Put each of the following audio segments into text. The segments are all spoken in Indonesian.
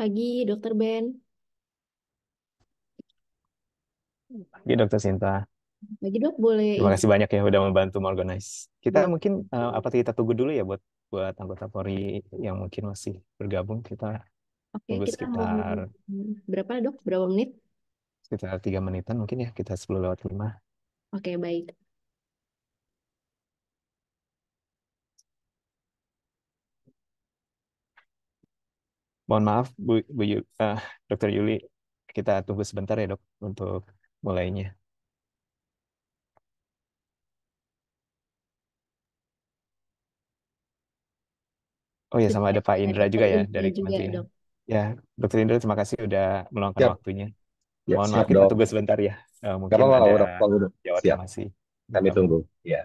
Pagi, Dokter Ben. Pagi Dokter Sinta. Pagi dok, boleh Terima kasih banyak ya udah membantu mengorganize. Kita Boleh. Iya. mungkin uh, apa kita tunggu dulu ya buat buat anggota Polri yang mungkin masih bergabung kita Oke, tunggu kita sekitar berapa dok? Berapa menit? sekitar tiga menitan mungkin ya kita 10 lewat lima. Oke, baik. Mohon maaf, Bu, Bu uh, Dokter Yuli, kita tunggu sebentar ya dok untuk mulainya. Oh ya, sama ada Pak iya, Indra juga ya dari Kementerian. Ya, Dokter Indra terima kasih sudah meluangkan Siap. waktunya. Ya, Mohon maaf kita tunggu sebentar ya. Eh, mungkin Kalau ada Siap. jawab masih. Kami tunggu. Ya.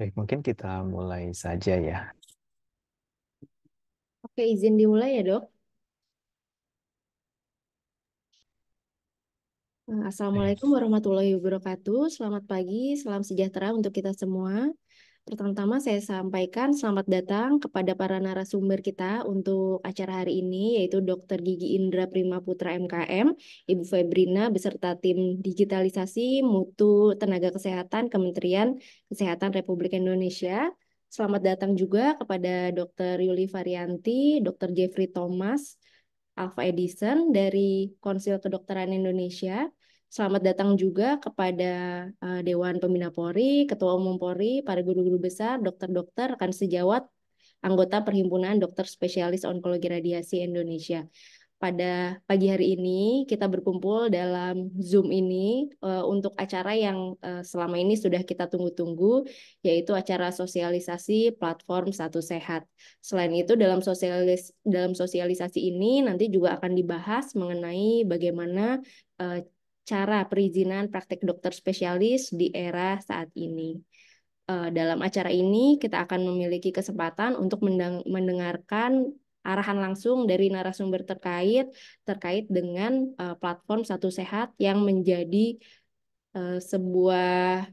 Baik, mungkin kita mulai saja ya. Oke, izin dimulai ya, Dok. Assalamualaikum warahmatullahi wabarakatuh. Selamat pagi, salam sejahtera untuk kita semua. Pertama-tama saya sampaikan selamat datang kepada para narasumber kita untuk acara hari ini yaitu Dr. Gigi Indra Prima Putra MKM, Ibu Febrina beserta tim digitalisasi Mutu Tenaga Kesehatan Kementerian Kesehatan Republik Indonesia. Selamat datang juga kepada Dr. Yuli Varianti, Dr. Jeffrey Thomas, Alpha Edison dari Konsil Kedokteran Indonesia, Selamat datang juga kepada eh, Dewan Pembina Polri, Ketua Umum Polri, para guru-guru besar, dokter-dokter, rekan sejawat, anggota Perhimpunan Dokter Spesialis Onkologi Radiasi Indonesia. Pada pagi hari ini kita berkumpul dalam Zoom ini uh, untuk acara yang uh, selama ini sudah kita tunggu-tunggu, yaitu acara sosialisasi platform Satu Sehat. Selain itu dalam sosialis dalam sosialisasi ini nanti juga akan dibahas mengenai bagaimana uh, cara perizinan praktek dokter spesialis di era saat ini. Eh, dalam acara ini, kita akan memiliki kesempatan untuk mendengarkan arahan langsung dari narasumber terkait terkait dengan eh, platform Satu Sehat yang menjadi eh, sebuah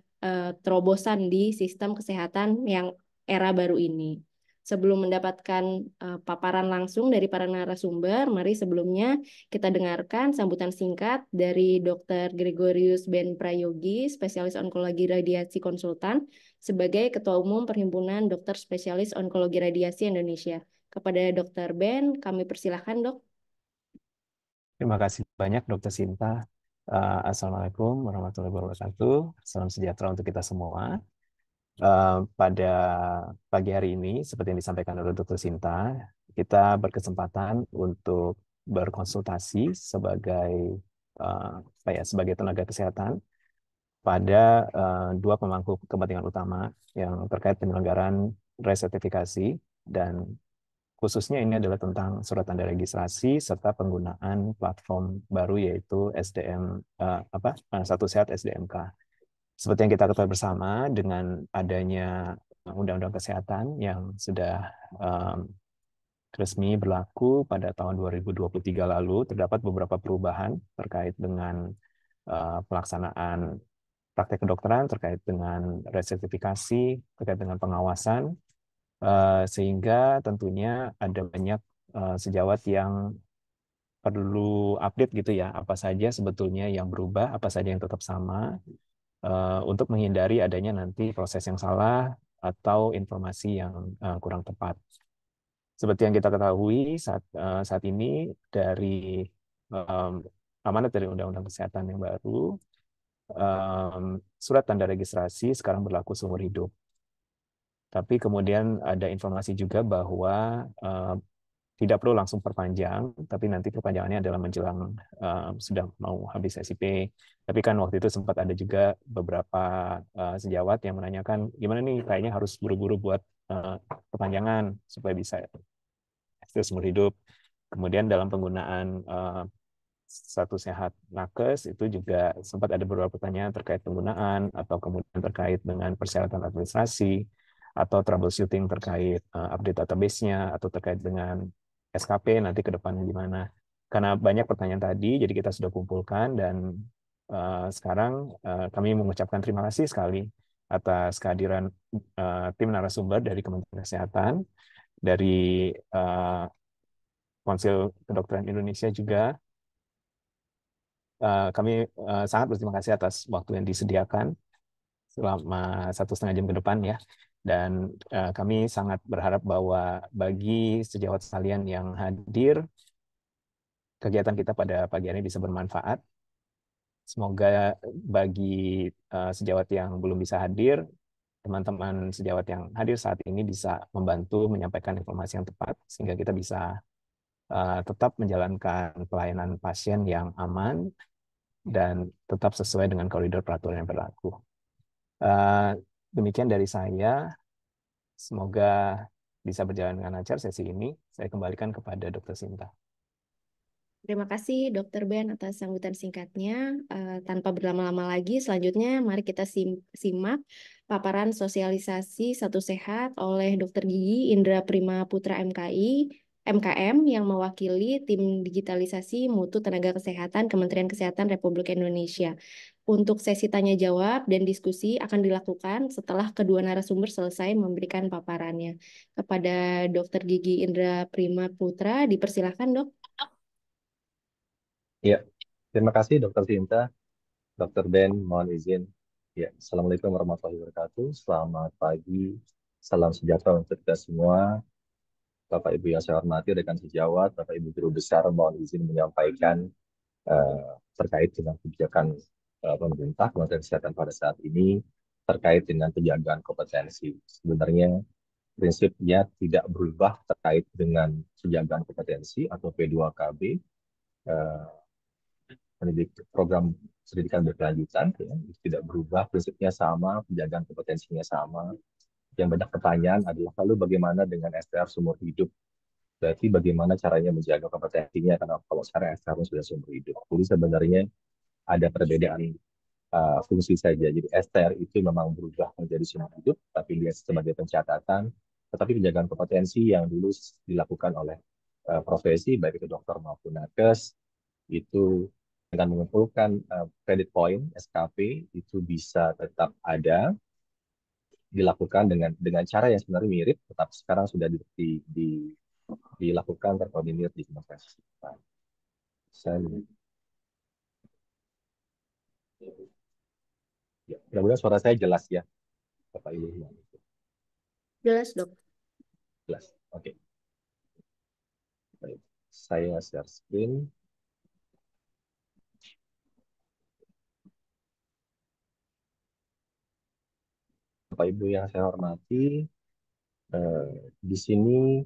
terobosan di sistem kesehatan yang era baru ini. Sebelum mendapatkan uh, paparan langsung dari para narasumber, mari sebelumnya kita dengarkan sambutan singkat dari Dr. Gregorius Ben Prayogi, spesialis onkologi radiasi konsultan, sebagai Ketua Umum Perhimpunan Dokter Spesialis Onkologi Radiasi Indonesia. Kepada Dr. Ben, kami persilahkan, dok. Terima kasih banyak, Dr. Sinta. Eh, assalamualaikum warahmatullahi wabarakatuh. Salam sejahtera untuk kita semua. Uh, pada pagi hari ini, seperti yang disampaikan oleh Dr. Sinta, kita berkesempatan untuk berkonsultasi sebagai uh, ya, sebagai tenaga kesehatan pada uh, dua pemangku kepentingan utama yang terkait penyelenggaraan resertifikasi dan khususnya ini adalah tentang surat tanda registrasi serta penggunaan platform baru yaitu SDM uh, apa satu sehat SDMK seperti yang kita ketahui bersama dengan adanya eh, Undang-Undang Kesehatan yang sudah um, resmi berlaku pada tahun 2023 lalu, terdapat beberapa perubahan terkait dengan uh, pelaksanaan praktek kedokteran, terkait dengan resertifikasi, terkait dengan pengawasan, uh, sehingga tentunya ada banyak uh, sejawat yang perlu update gitu ya, apa saja sebetulnya yang berubah, apa saja yang tetap sama, Eh, untuk menghindari adanya nanti proses yang salah atau informasi yang eh, kurang tepat. Seperti yang kita ketahui saat eh, saat ini dari amanat dari Undang-Undang Kesehatan yang baru, surat tanda registrasi sekarang berlaku seumur hidup. Tapi kemudian ada informasi juga bahwa tidak perlu langsung perpanjang, tapi nanti perpanjangannya adalah menjelang uh, eh, sudah mau habis SIP. Tapi kan waktu itu sempat ada juga beberapa uh, sejawat yang menanyakan, gimana nih kayaknya harus buru-buru buat uh, perpanjangan supaya bisa terus seumur hidup. Kemudian dalam penggunaan uh, satu sehat nakes itu juga sempat ada beberapa pertanyaan terkait penggunaan atau kemudian terkait dengan persyaratan administrasi atau troubleshooting terkait uh, update database-nya atau terkait dengan SKP nanti ke depannya gimana. Karena banyak pertanyaan tadi, jadi kita sudah kumpulkan dan uh, sekarang uh, kami mengucapkan terima kasih sekali atas kehadiran uh, tim narasumber dari Kementerian Kesehatan, dari uh, Konsil Kedokteran Indonesia juga. Uh, kami uh, sangat berterima kasih atas waktu yang disediakan selama satu setengah jam ke depan ya. Dan uh, kami sangat berharap bahwa bagi sejawat sekalian yang hadir, kegiatan kita pada pagi ini bisa bermanfaat. Semoga bagi uh, sejawat yang belum bisa hadir, teman-teman sejawat yang hadir saat ini bisa membantu menyampaikan informasi yang tepat, sehingga kita bisa uh, tetap menjalankan pelayanan pasien yang aman dan tetap sesuai dengan koridor peraturan yang berlaku. Uh, Demikian dari saya. Semoga bisa berjalan dengan lancar sesi ini. Saya kembalikan kepada Dr. Sinta. Terima kasih Dr. Ben atas sambutan singkatnya. Uh, tanpa berlama-lama lagi, selanjutnya mari kita sim simak paparan sosialisasi satu sehat oleh Dr. Gigi Indra Prima Putra MKI MKM yang mewakili tim digitalisasi mutu tenaga kesehatan Kementerian Kesehatan Republik Indonesia untuk sesi tanya jawab dan diskusi akan dilakukan setelah kedua narasumber selesai memberikan paparannya. Kepada Dr. Gigi Indra Prima Putra, dipersilahkan dok. Ya, terima kasih Dokter Sinta. Dokter Ben, mohon izin. Ya, Assalamualaikum warahmatullahi wabarakatuh. Selamat pagi, salam sejahtera untuk kita semua. Bapak Ibu yang saya hormati, rekan sejawat, Bapak Ibu Guru Besar, mohon izin menyampaikan uh, terkait dengan kebijakan Eh, pemerintah Kementerian Kesehatan pada saat ini terkait dengan penjagaan kompetensi. Sebenarnya prinsipnya tidak berubah terkait dengan penjagaan kompetensi atau P2KB eh, pendidik, program pendidikan berkelanjutan ya, tidak berubah prinsipnya sama penjagaan kompetensinya sama yang banyak pertanyaan adalah lalu bagaimana dengan STR sumur hidup berarti bagaimana caranya menjaga kompetensinya karena kalau sekarang STR sudah sumur hidup jadi sebenarnya ada perbedaan uh, fungsi saja. Jadi STR itu memang berubah menjadi sinar hidup, tapi dia sebagai pencatatan, tetapi penjagaan kompetensi yang dulu dilakukan oleh uh, profesi, baik itu dokter maupun nakes, itu dengan mengumpulkan uh, credit point SKP itu bisa tetap ada dilakukan dengan dengan cara yang sebenarnya mirip, tetapi sekarang sudah di, di, di dilakukan terkoordinir di Kementerian Kesehatan. Saya Ya, mudah-mudahan suara saya jelas ya, Bapak Ibu. Jelas dok. Jelas, oke. Okay. Baik, saya share screen. Bapak Ibu yang saya hormati, eh, di sini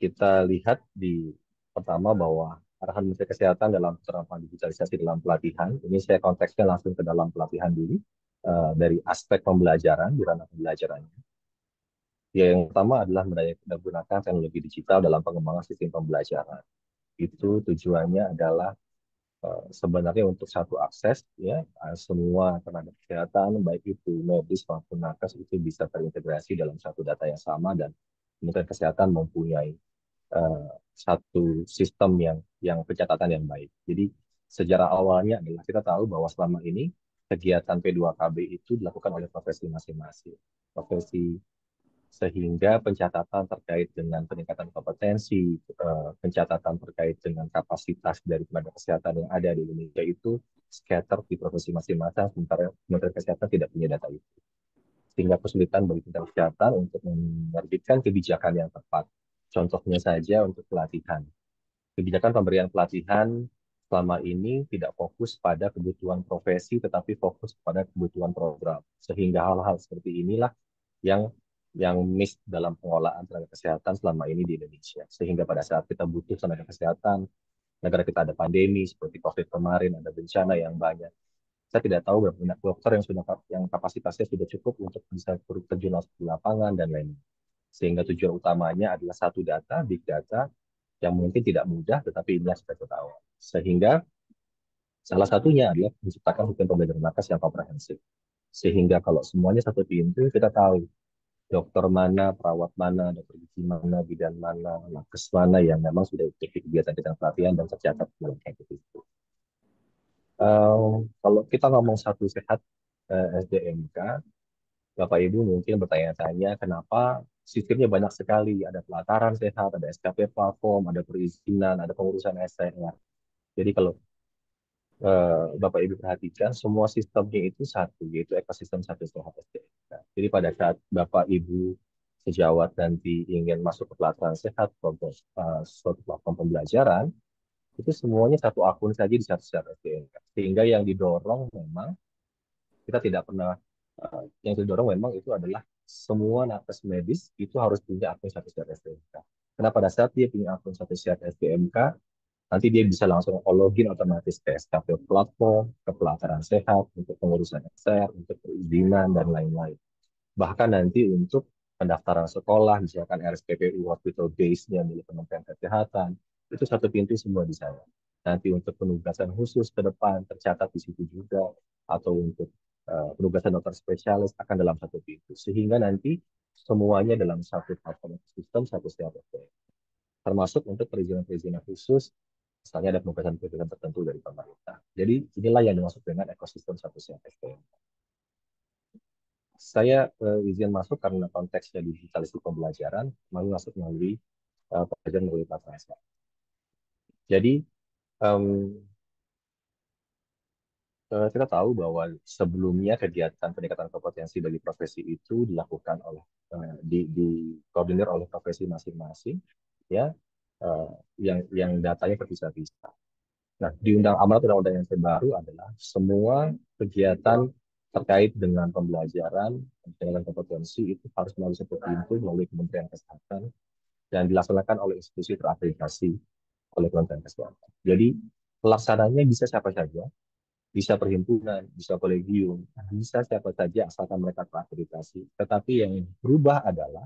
kita lihat di pertama bahwa arahan Menteri Kesehatan dalam penerapan digitalisasi dalam pelatihan. Ini saya konteksnya langsung ke dalam pelatihan dulu uh, dari aspek pembelajaran di ranah pembelajarannya. Ya, yang pertama adalah menggunakan teknologi digital dalam pengembangan sistem pembelajaran. Itu tujuannya adalah uh, sebenarnya untuk satu akses ya eh, semua tenaga kesehatan baik itu medis maupun nakes itu bisa terintegrasi dalam satu data yang sama dan Kementerian Kesehatan mempunyai uh, satu sistem yang yang pencatatan yang baik. Jadi sejarah awalnya adalah kita tahu bahwa selama ini kegiatan P2KB itu dilakukan oleh profesi masing-masing. Profesi sehingga pencatatan terkait dengan peningkatan kompetensi, eh, pencatatan terkait dengan kapasitas dari tenaga kesehatan yang ada di Indonesia itu scatter di profesi masing-masing, sementara Kementerian Kesehatan tidak punya data itu. Sehingga kesulitan bagi Kementerian kesehatan untuk menerbitkan kebijakan yang tepat Contohnya saja untuk pelatihan. Kebijakan pemberian pelatihan selama ini tidak fokus pada kebutuhan profesi, tetapi fokus pada kebutuhan program. Sehingga hal-hal seperti inilah yang yang miss dalam pengolahan tenaga kesehatan selama ini di Indonesia. Sehingga pada saat kita butuh tenaga kesehatan, negara kita ada pandemi seperti COVID kemarin, ada bencana yang banyak. Saya tidak tahu berapa banyak dokter yang sudah yang kapasitasnya sudah cukup untuk bisa terjun langsung di lapangan dan lain-lain. Sehingga tujuan utamanya adalah satu data, big data, yang mungkin tidak mudah, tetapi inilah sudah ketahuan. Sehingga salah satunya adalah menciptakan hukum pembelajaran markas yang komprehensif. Sehingga kalau semuanya satu pintu, kita tahu dokter mana, perawat mana, dokter gigi mana, bidan mana, nakes mana yang memang sudah aktif di kegiatan kita pelatihan dan tercatat dalam kayak itu. Uh, kalau kita ngomong satu sehat uh, eh, SDMK, Bapak Ibu mungkin bertanya-tanya kenapa sistemnya banyak sekali. Ada pelataran sehat, ada SKP platform, ada perizinan, ada pengurusan STR. Jadi kalau uh, Bapak Ibu perhatikan, semua sistemnya itu satu, yaitu ekosistem satu sehat SDM. Jadi pada saat Bapak Ibu sejawat nanti ingin masuk ke pelataran sehat, progres, uh, suatu platform pembelajaran, itu semuanya satu akun saja di satu sehat Sehingga yang didorong memang kita tidak pernah eh, yang didorong memang itu adalah semua nakes medis itu harus punya akun satu sehat STMK. Karena pada saat dia punya akun satu sehat STMK, nanti dia bisa langsung login otomatis ke SKP platform, ke pelataran sehat, untuk pengurusan SR, untuk perizinan, dan lain-lain. Bahkan nanti untuk pendaftaran sekolah, misalkan RSPPU hospital base-nya milik Kementerian Kesehatan, itu satu pintu semua di sana. Nanti untuk penugasan khusus ke depan tercatat di situ juga, atau untuk Eh, penugasan dokter spesialis akan dalam satu pintu sehingga nanti semuanya dalam satu platform sistem satu setiap termasuk untuk perizinan-perizinan khusus misalnya ada penugasan-penugasan tertentu dari pemerintah. Jadi inilah yang dimaksud dengan ekosistem satu siap dokter Saya uh, izin masuk karena konteksnya digitalisasi pembelajaran, mau masuk melalui uh, eh, pelajaran melalui platform Jadi um, Eh, kita tahu bahwa sebelumnya kegiatan peningkatan kompetensi bagi profesi itu dilakukan oleh eh, di, di, koordinir oleh profesi masing-masing ya eh, yang yang datanya terpisah-pisah. Nah, di undang amanat undang-undang yang terbaru adalah semua kegiatan terkait dengan pembelajaran peningkatan kompetensi itu harus melalui satu pintu melalui Kementerian Kesehatan dan dilaksanakan oleh institusi terakreditasi oleh Kementerian Kesehatan. Jadi pelaksananya bisa siapa saja, bisa perhimpunan, bisa kolegium, bisa siapa saja asalkan mereka terakreditasi. Tetapi yang berubah adalah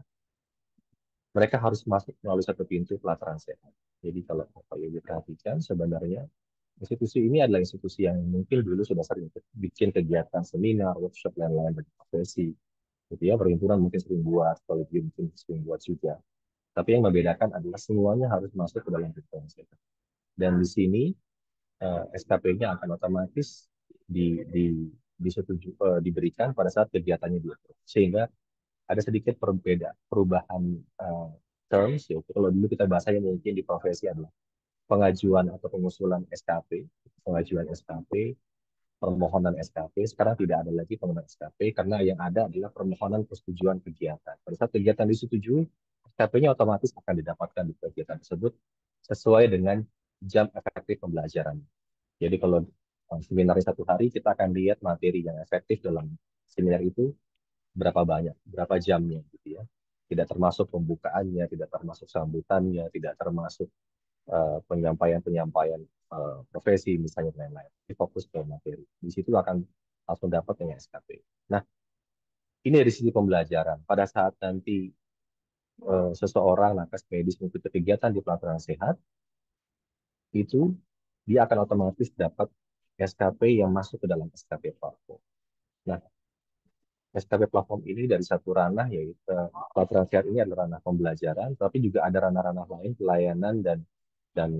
mereka harus masuk melalui satu pintu pelataran sehat. Jadi kalau Bapak Ibu perhatikan sebenarnya institusi ini adalah institusi yang mungkin dulu sudah sering bikin kegiatan seminar, workshop, dan lain-lain bagi profesi. Jadi gitu ya, perhimpunan mungkin sering buat, kolegium mungkin sering buat juga. Tapi yang membedakan adalah semuanya harus masuk ke dalam pelataran sehat. Dan di sini uh, eh, SKP-nya akan otomatis di, di, disetuju, uh, eh, diberikan pada saat kegiatannya diatur. Sehingga ada sedikit perbeda, perubahan uh, terms, ya, kalau dulu kita bahasanya mungkin di profesi adalah pengajuan atau pengusulan SKP, pengajuan SKP, permohonan SKP, sekarang tidak ada lagi permohonan SKP karena yang ada adalah permohonan persetujuan kegiatan. Pada saat kegiatan disetujui, SKP-nya otomatis akan didapatkan di kegiatan tersebut sesuai dengan jam efektif pembelajaran. Jadi kalau uh, seminar satu hari, kita akan lihat materi yang efektif dalam seminar itu berapa banyak, berapa jamnya gitu ya. Tidak termasuk pembukaannya, tidak termasuk sambutannya, tidak termasuk uh, penyampaian-penyampaian uh, uh, profesi misalnya lain-lain. Fokus ke materi. Di situ akan langsung dapat yang SKP. Nah, ini dari sisi pembelajaran. Pada saat nanti uh, seseorang nakes medis mengikuti kegiatan di pelatihan sehat, itu dia akan otomatis dapat SKP yang masuk ke dalam SKP platform. Nah, SKP platform ini dari satu ranah yaitu pelatihan sehat ini adalah ranah pembelajaran, tapi juga ada ranah-ranah lain pelayanan dan dan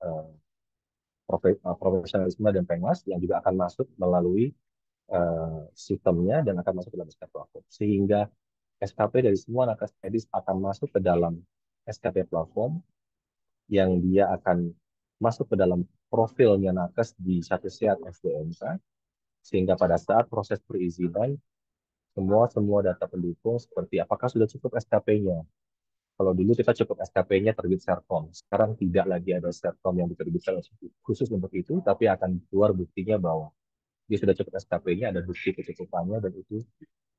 uh, profesionalisme dan pengawas yang juga akan masuk melalui uh, sistemnya dan akan masuk ke dalam SKP platform. Sehingga SKP dari semua nakes medis akan masuk ke dalam SKP platform yang dia akan masuk ke dalam profilnya nakes di satu sehat SDMK sehingga pada saat proses perizinan semua semua data pendukung seperti apakah sudah cukup SKP-nya. Kalau dulu kita cukup SKP-nya terbit Serkom, sekarang tidak lagi ada Serkom yang diterbitkan khusus untuk itu, tapi akan keluar buktinya bahwa dia sudah cukup SKP-nya, ada bukti kecukupannya, dan itu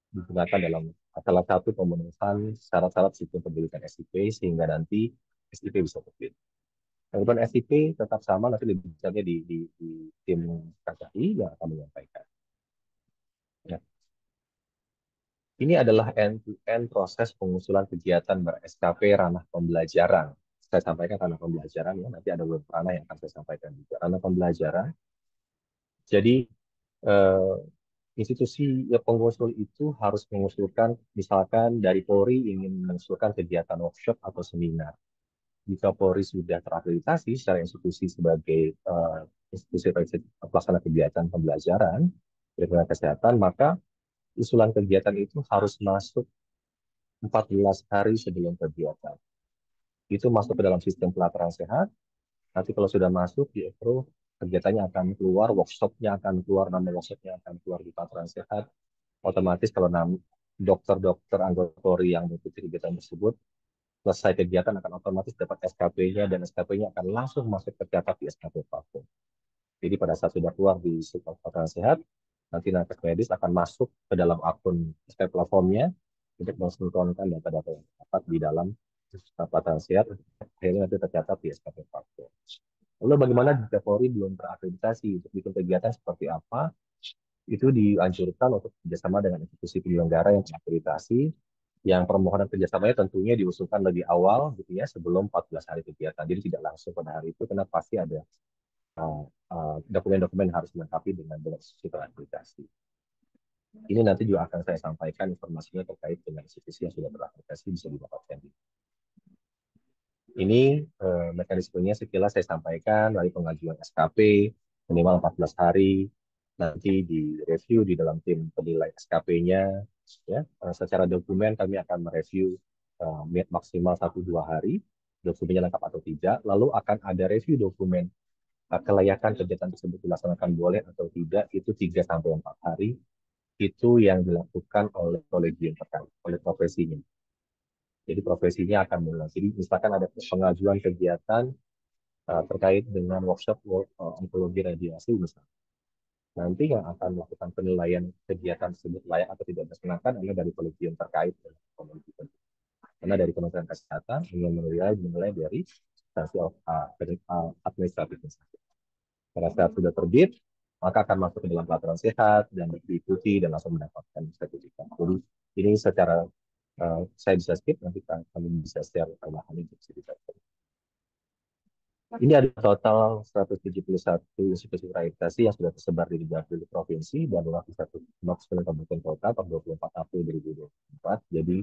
digunakan dalam salah satu pemenuhan syarat-syarat sistem pendidikan SIP sehingga nanti SIP bisa terbit. Kemudian STP tetap sama nanti lebih di, di, di tim KCI yang akan menyampaikan. Ya. Ini adalah end-to-end proses pengusulan kegiatan ber SKP ranah pembelajaran. Saya sampaikan ranah pembelajaran ya, nanti ada beberapa ranah yang akan saya sampaikan juga. Ranah pembelajaran. Jadi eh, institusi pengusul itu harus mengusulkan, misalkan dari Polri ingin mengusulkan kegiatan workshop atau seminar jika Polri sudah terakreditasi secara institusi sebagai uh, institusi eh, pelaksana kegiatan pembelajaran perlindungan kesehatan, maka usulan kegiatan itu harus masuk 14 hari sebelum kegiatan. Itu masuk ke dalam sistem pelataran sehat. Nanti kalau sudah masuk, di approve, kegiatannya akan keluar, workshopnya akan keluar, nama workshopnya akan keluar di pelataran sehat. Otomatis kalau dokter-dokter anggota Polri yang mengikuti kegiatan tersebut selesai kegiatan akan otomatis dapat SKP-nya dan SKP-nya akan langsung masuk tercatat di SKP platform. Jadi pada saat sudah keluar di Surat Sehat, nanti nakes medis akan masuk ke dalam akun SKP platformnya untuk mensinkronkan data-data yang terdapat di dalam Surat Sehat, akhirnya nanti tercatat di SKP platform. Lalu bagaimana jika Polri belum terakreditasi untuk bikin kegiatan seperti apa? Itu dianjurkan untuk kerjasama dengan institusi penyelenggara yang terakreditasi yang permohonan kerjasamanya tentunya diusulkan lebih awal gitu ya sebelum 14 hari kegiatan. Jadi tidak langsung pada hari itu karena pasti ada eh, eh, dokumen-dokumen uh, uh, harus dilengkapi dengan situng aplikasi. Ini nanti juga akan saya sampaikan informasinya terkait dengan institusi yang sudah beraplikasi bisa didapatkan. Ini uh, mekanismenya sekilas saya sampaikan dari pengajuan SKP minimal 14 hari nanti di review di dalam tim penilai SKP-nya ya eh, secara dokumen kami akan mereview uh, maksimal satu dua hari dokumennya lengkap atau tidak lalu akan ada review dokumen uh, kelayakan kegiatan tersebut dilaksanakan boleh atau tidak itu tiga sampai empat hari itu yang dilakukan oleh kolegium terkait oleh profesinya jadi profesinya akan mulai jadi misalkan ada pengajuan kegiatan uh, terkait dengan workshop onkologi radiasi misalnya Nanti yang akan melakukan penilaian kegiatan tersebut layak atau tidak dilaksanakan adalah dari kolegium terkait dengan Karena dari Kementerian Kesehatan ingin menilai menilai dari instansi uh, uh, administratif sakit. Karena saat sudah terbit, maka akan masuk ke dalam pelaturan sehat dan diikuti dan langsung mendapatkan sertifikat. Jadi ini secara uh, saya bisa skip nanti kami bisa share tambahan itu bisa ini ada total 171 institusi akreditasi yang sudah tersebar di 30 provinsi dan satu 201 kabupaten kota pada 24 April 2024. Jadi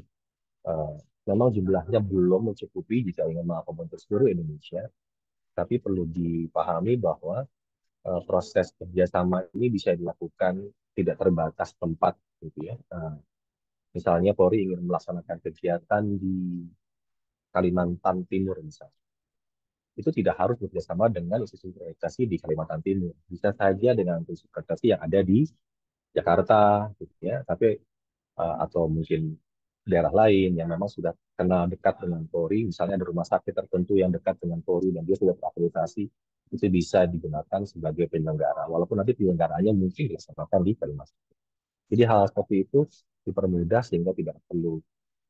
uh, memang jumlahnya belum mencukupi jika ingin mengakomodir seluruh Indonesia. Tapi perlu dipahami bahwa uh, proses kerjasama ini bisa dilakukan tidak terbatas tempat, gitu ya. Uh, misalnya Polri ingin melaksanakan kegiatan di Kalimantan Timur misalnya itu tidak harus bekerjasama dengan institusi akreditasi di Kalimantan Timur. Bisa saja dengan institusi akreditasi yang ada di Jakarta, gitu ya, tapi eh, atau mungkin daerah lain yang memang sudah kenal dekat dengan Polri, misalnya ada rumah sakit tertentu yang dekat dengan Polri dan dia sudah terakreditasi, itu bisa digunakan sebagai penyelenggara, walaupun nanti penyelenggaranya mungkin dilaksanakan di Kalimantan. Jadi hal seperti itu dipermudah sehingga tidak perlu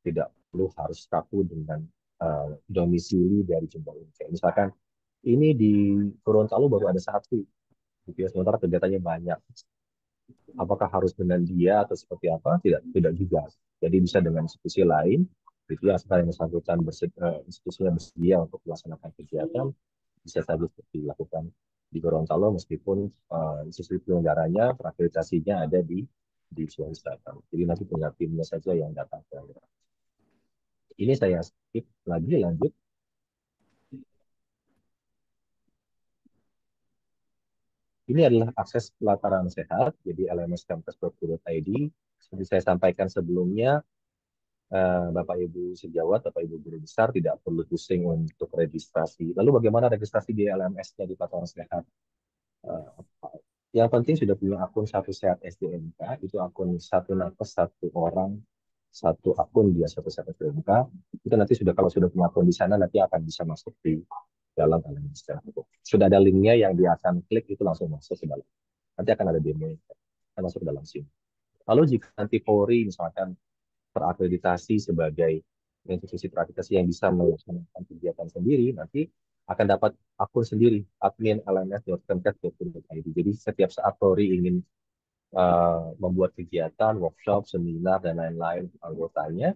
tidak perlu harus takut dengan Eh, domisili dari jempol kayak misalkan ini di Gorontalo baru ada satu gitu ya sementara kegiatannya banyak apakah harus dengan dia atau seperti apa tidak tidak juga jadi bisa dengan institusi lain itu asal yang bersangkutan institusi eh, institusinya bersedia untuk melaksanakan kegiatan bisa saja dilakukan di Gorontalo meskipun uh, institusi penyelenggaranya akreditasinya ada di di Sulawesi Selatan jadi nanti punya timnya saja yang datang ke ini saya skip lagi lanjut Ini adalah akses pelataran sehat, jadi lmscampus.go.id. Seperti saya sampaikan sebelumnya, eh, Bapak Ibu sejawat, Bapak Ibu guru besar tidak perlu pusing untuk registrasi. Lalu bagaimana registrasi di LMS-nya di pelataran sehat? Eh, yang penting sudah punya akun satu sehat SDMK, itu akun satu nakes satu orang satu akun di satu satu PMK, itu nanti sudah kalau sudah punya akun di sana nanti akan bisa masuk di dalam LMS secara Sudah ada linknya yang dia akan klik itu langsung masuk ke dalam. Nanti akan ada demo akan masuk ke dalam sini. Lalu jika nanti Polri misalkan terakreditasi sebagai institusi terakreditasi yang bisa melaksanakan kegiatan sendiri, nanti akan dapat akun sendiri admin lms.kemkes.go.id. Jadi setiap saat Polri ingin Eh, membuat kegiatan, workshop, seminar, dan lain-lain anggotanya,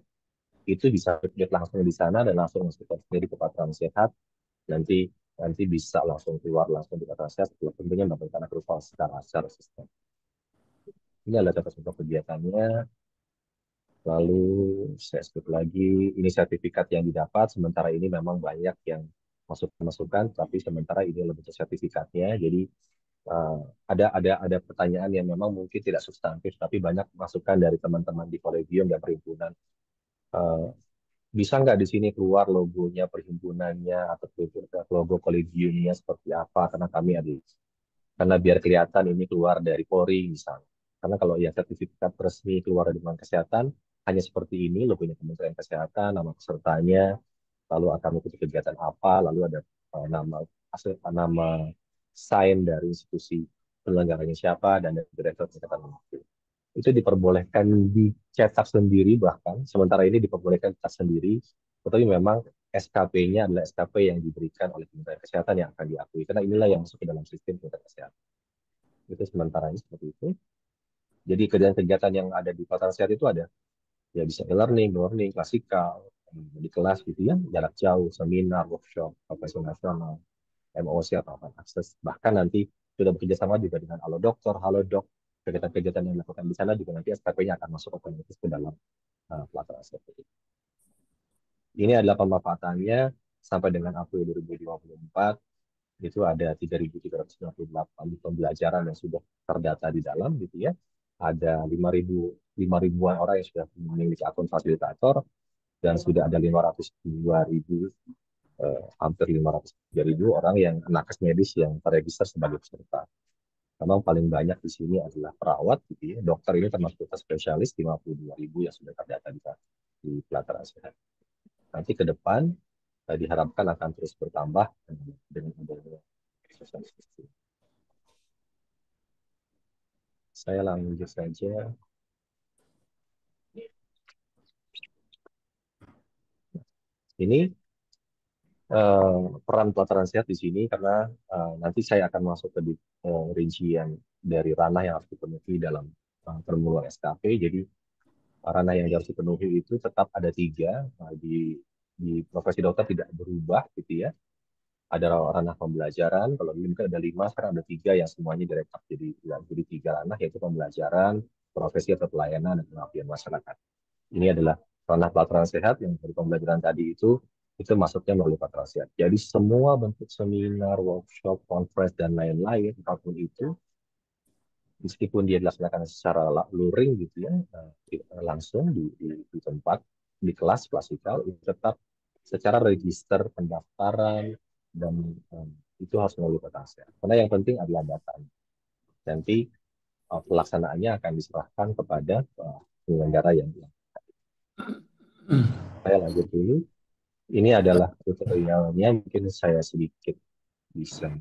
itu bisa update langsung di sana dan langsung masuk sendiri ke Patron sehat. Nanti nanti bisa langsung keluar langsung di Patron sehat, tentunya mendapatkan approval secara, secara sistem. Ini adalah contoh-contoh kegiatannya. Lalu saya sebut lagi, ini sertifikat yang didapat, sementara ini memang banyak yang masuk masukan tapi sementara ini lebih ke sertifikatnya jadi uh, ada ada ada pertanyaan yang memang mungkin tidak substantif tapi banyak masukan dari teman-teman di kolegium dan perhimpunan uh, bisa nggak di sini keluar logonya perhimpunannya atau eh, logo kolegiumnya seperti apa karena kami ada karena biar kelihatan ini keluar dari Polri misalnya karena kalau ya sertifikat resmi keluar dari Kementerian Kesehatan hanya seperti ini logonya Kementerian Kesehatan nama pesertanya lalu akan mengikuti kegiatan apa lalu ada uh, nama asli nama sign dari institusi penyelenggaranya siapa dan dari direktur kesehatan itu Itu diperbolehkan dicetak sendiri bahkan, sementara ini diperbolehkan cetak sendiri, tetapi memang SKP-nya adalah SKP yang diberikan oleh Kementerian Kesehatan yang akan diakui, karena inilah yang masuk ke dalam sistem Kementerian Kesehatan. Itu sementara ini seperti itu. Jadi kegiatan-kegiatan yang ada di Kementerian sehat itu ada. Ya bisa e-learning, learning, klasikal, di kelas gitu ya, jarak jauh, seminar, workshop, profesional nasional, MOOC atau open nah, access. Bahkan nanti sudah bekerja sama juga dengan Halo Dokter, Halo Dok, kegiatan-kegiatan yang dilakukan di sana juga nanti spp nya akan masuk open access ke dalam uh, pelaksanaan seperti ini. adalah pemanfaatannya sampai dengan April 2024 itu ada 3.398 pembelajaran yang sudah terdata di dalam gitu ya. Ada 5.000 orang yang sudah memiliki akun fasilitator dan sudah ada 502.000 eh, hampir 500.000 orang yang nakes medis yang terregister sebagai peserta. Memang paling banyak di sini adalah perawat, gitu ya. dokter ini termasuk kita spesialis 52.000 yang sudah terdata di, di pelataran sehat. Nanti ke depan eh, diharapkan akan terus bertambah dengan adanya sosialisasi. Saya lanjut saja. ini Eh, peran pelataran sehat di sini karena uh, nanti saya akan masuk ke uh, eh, rincian dari ranah yang harus dipenuhi dalam uh, permuluan SKP. Jadi ranah yang harus dipenuhi itu tetap ada tiga uh, di di profesi dokter tidak berubah gitu ya. Ada ranah pembelajaran, kalau dulu mungkin ada lima, sekarang ada tiga yang semuanya direkap jadi jadi tiga ranah yaitu pembelajaran, profesi atau pelayanan dan pengabdian masyarakat. Ini adalah ranah pelataran sehat yang dari pembelajaran tadi itu itu masuknya melalui patrasiat. Jadi semua bentuk seminar, workshop, conference, dan lain-lain, apapun itu, meskipun dia dilaksanakan secara luring gitu ya, eh, langsung di, di, di tempat, di kelas klasikal, itu tetap secara register pendaftaran, dan um, itu harus melalui patrasiat. Karena yang penting adalah datanya. Nanti uh, pelaksanaannya akan diserahkan kepada uh, penyelenggara yang, yang saya lanjut dulu ini adalah tutorialnya mungkin saya sedikit bisa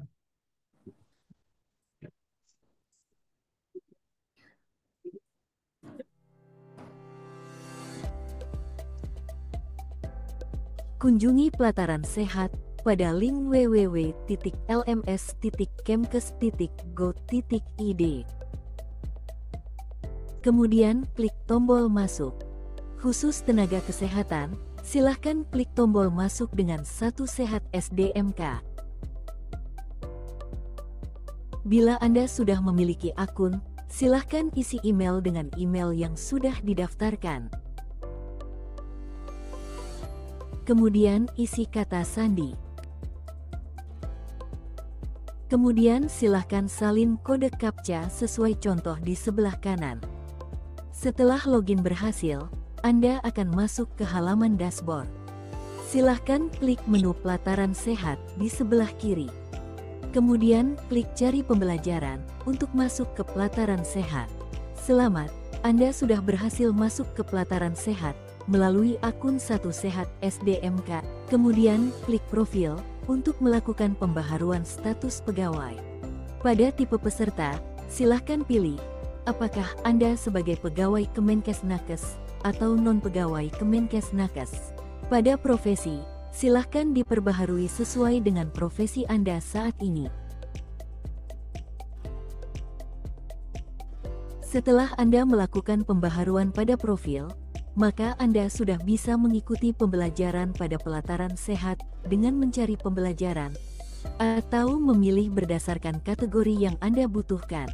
Kunjungi pelataran sehat pada link www.lms.kemkes.go.id. Kemudian klik tombol masuk. Khusus tenaga kesehatan, Silahkan klik tombol masuk dengan satu sehat SDMK. Bila Anda sudah memiliki akun, silahkan isi email dengan email yang sudah didaftarkan. Kemudian isi kata sandi. Kemudian silahkan salin kode CAPTCHA sesuai contoh di sebelah kanan. Setelah login berhasil, anda akan masuk ke halaman dashboard. Silahkan klik menu pelataran sehat di sebelah kiri. Kemudian, klik cari pembelajaran untuk masuk ke pelataran sehat. Selamat, Anda sudah berhasil masuk ke pelataran sehat melalui akun Satu Sehat SDMK. Kemudian, klik profil untuk melakukan pembaharuan status pegawai. Pada tipe peserta, silahkan pilih apakah Anda sebagai pegawai Kemenkes Nakes atau non-pegawai Kemenkes Nakes. Pada profesi, silahkan diperbaharui sesuai dengan profesi Anda saat ini. Setelah Anda melakukan pembaharuan pada profil, maka Anda sudah bisa mengikuti pembelajaran pada pelataran sehat dengan mencari pembelajaran atau memilih berdasarkan kategori yang Anda butuhkan.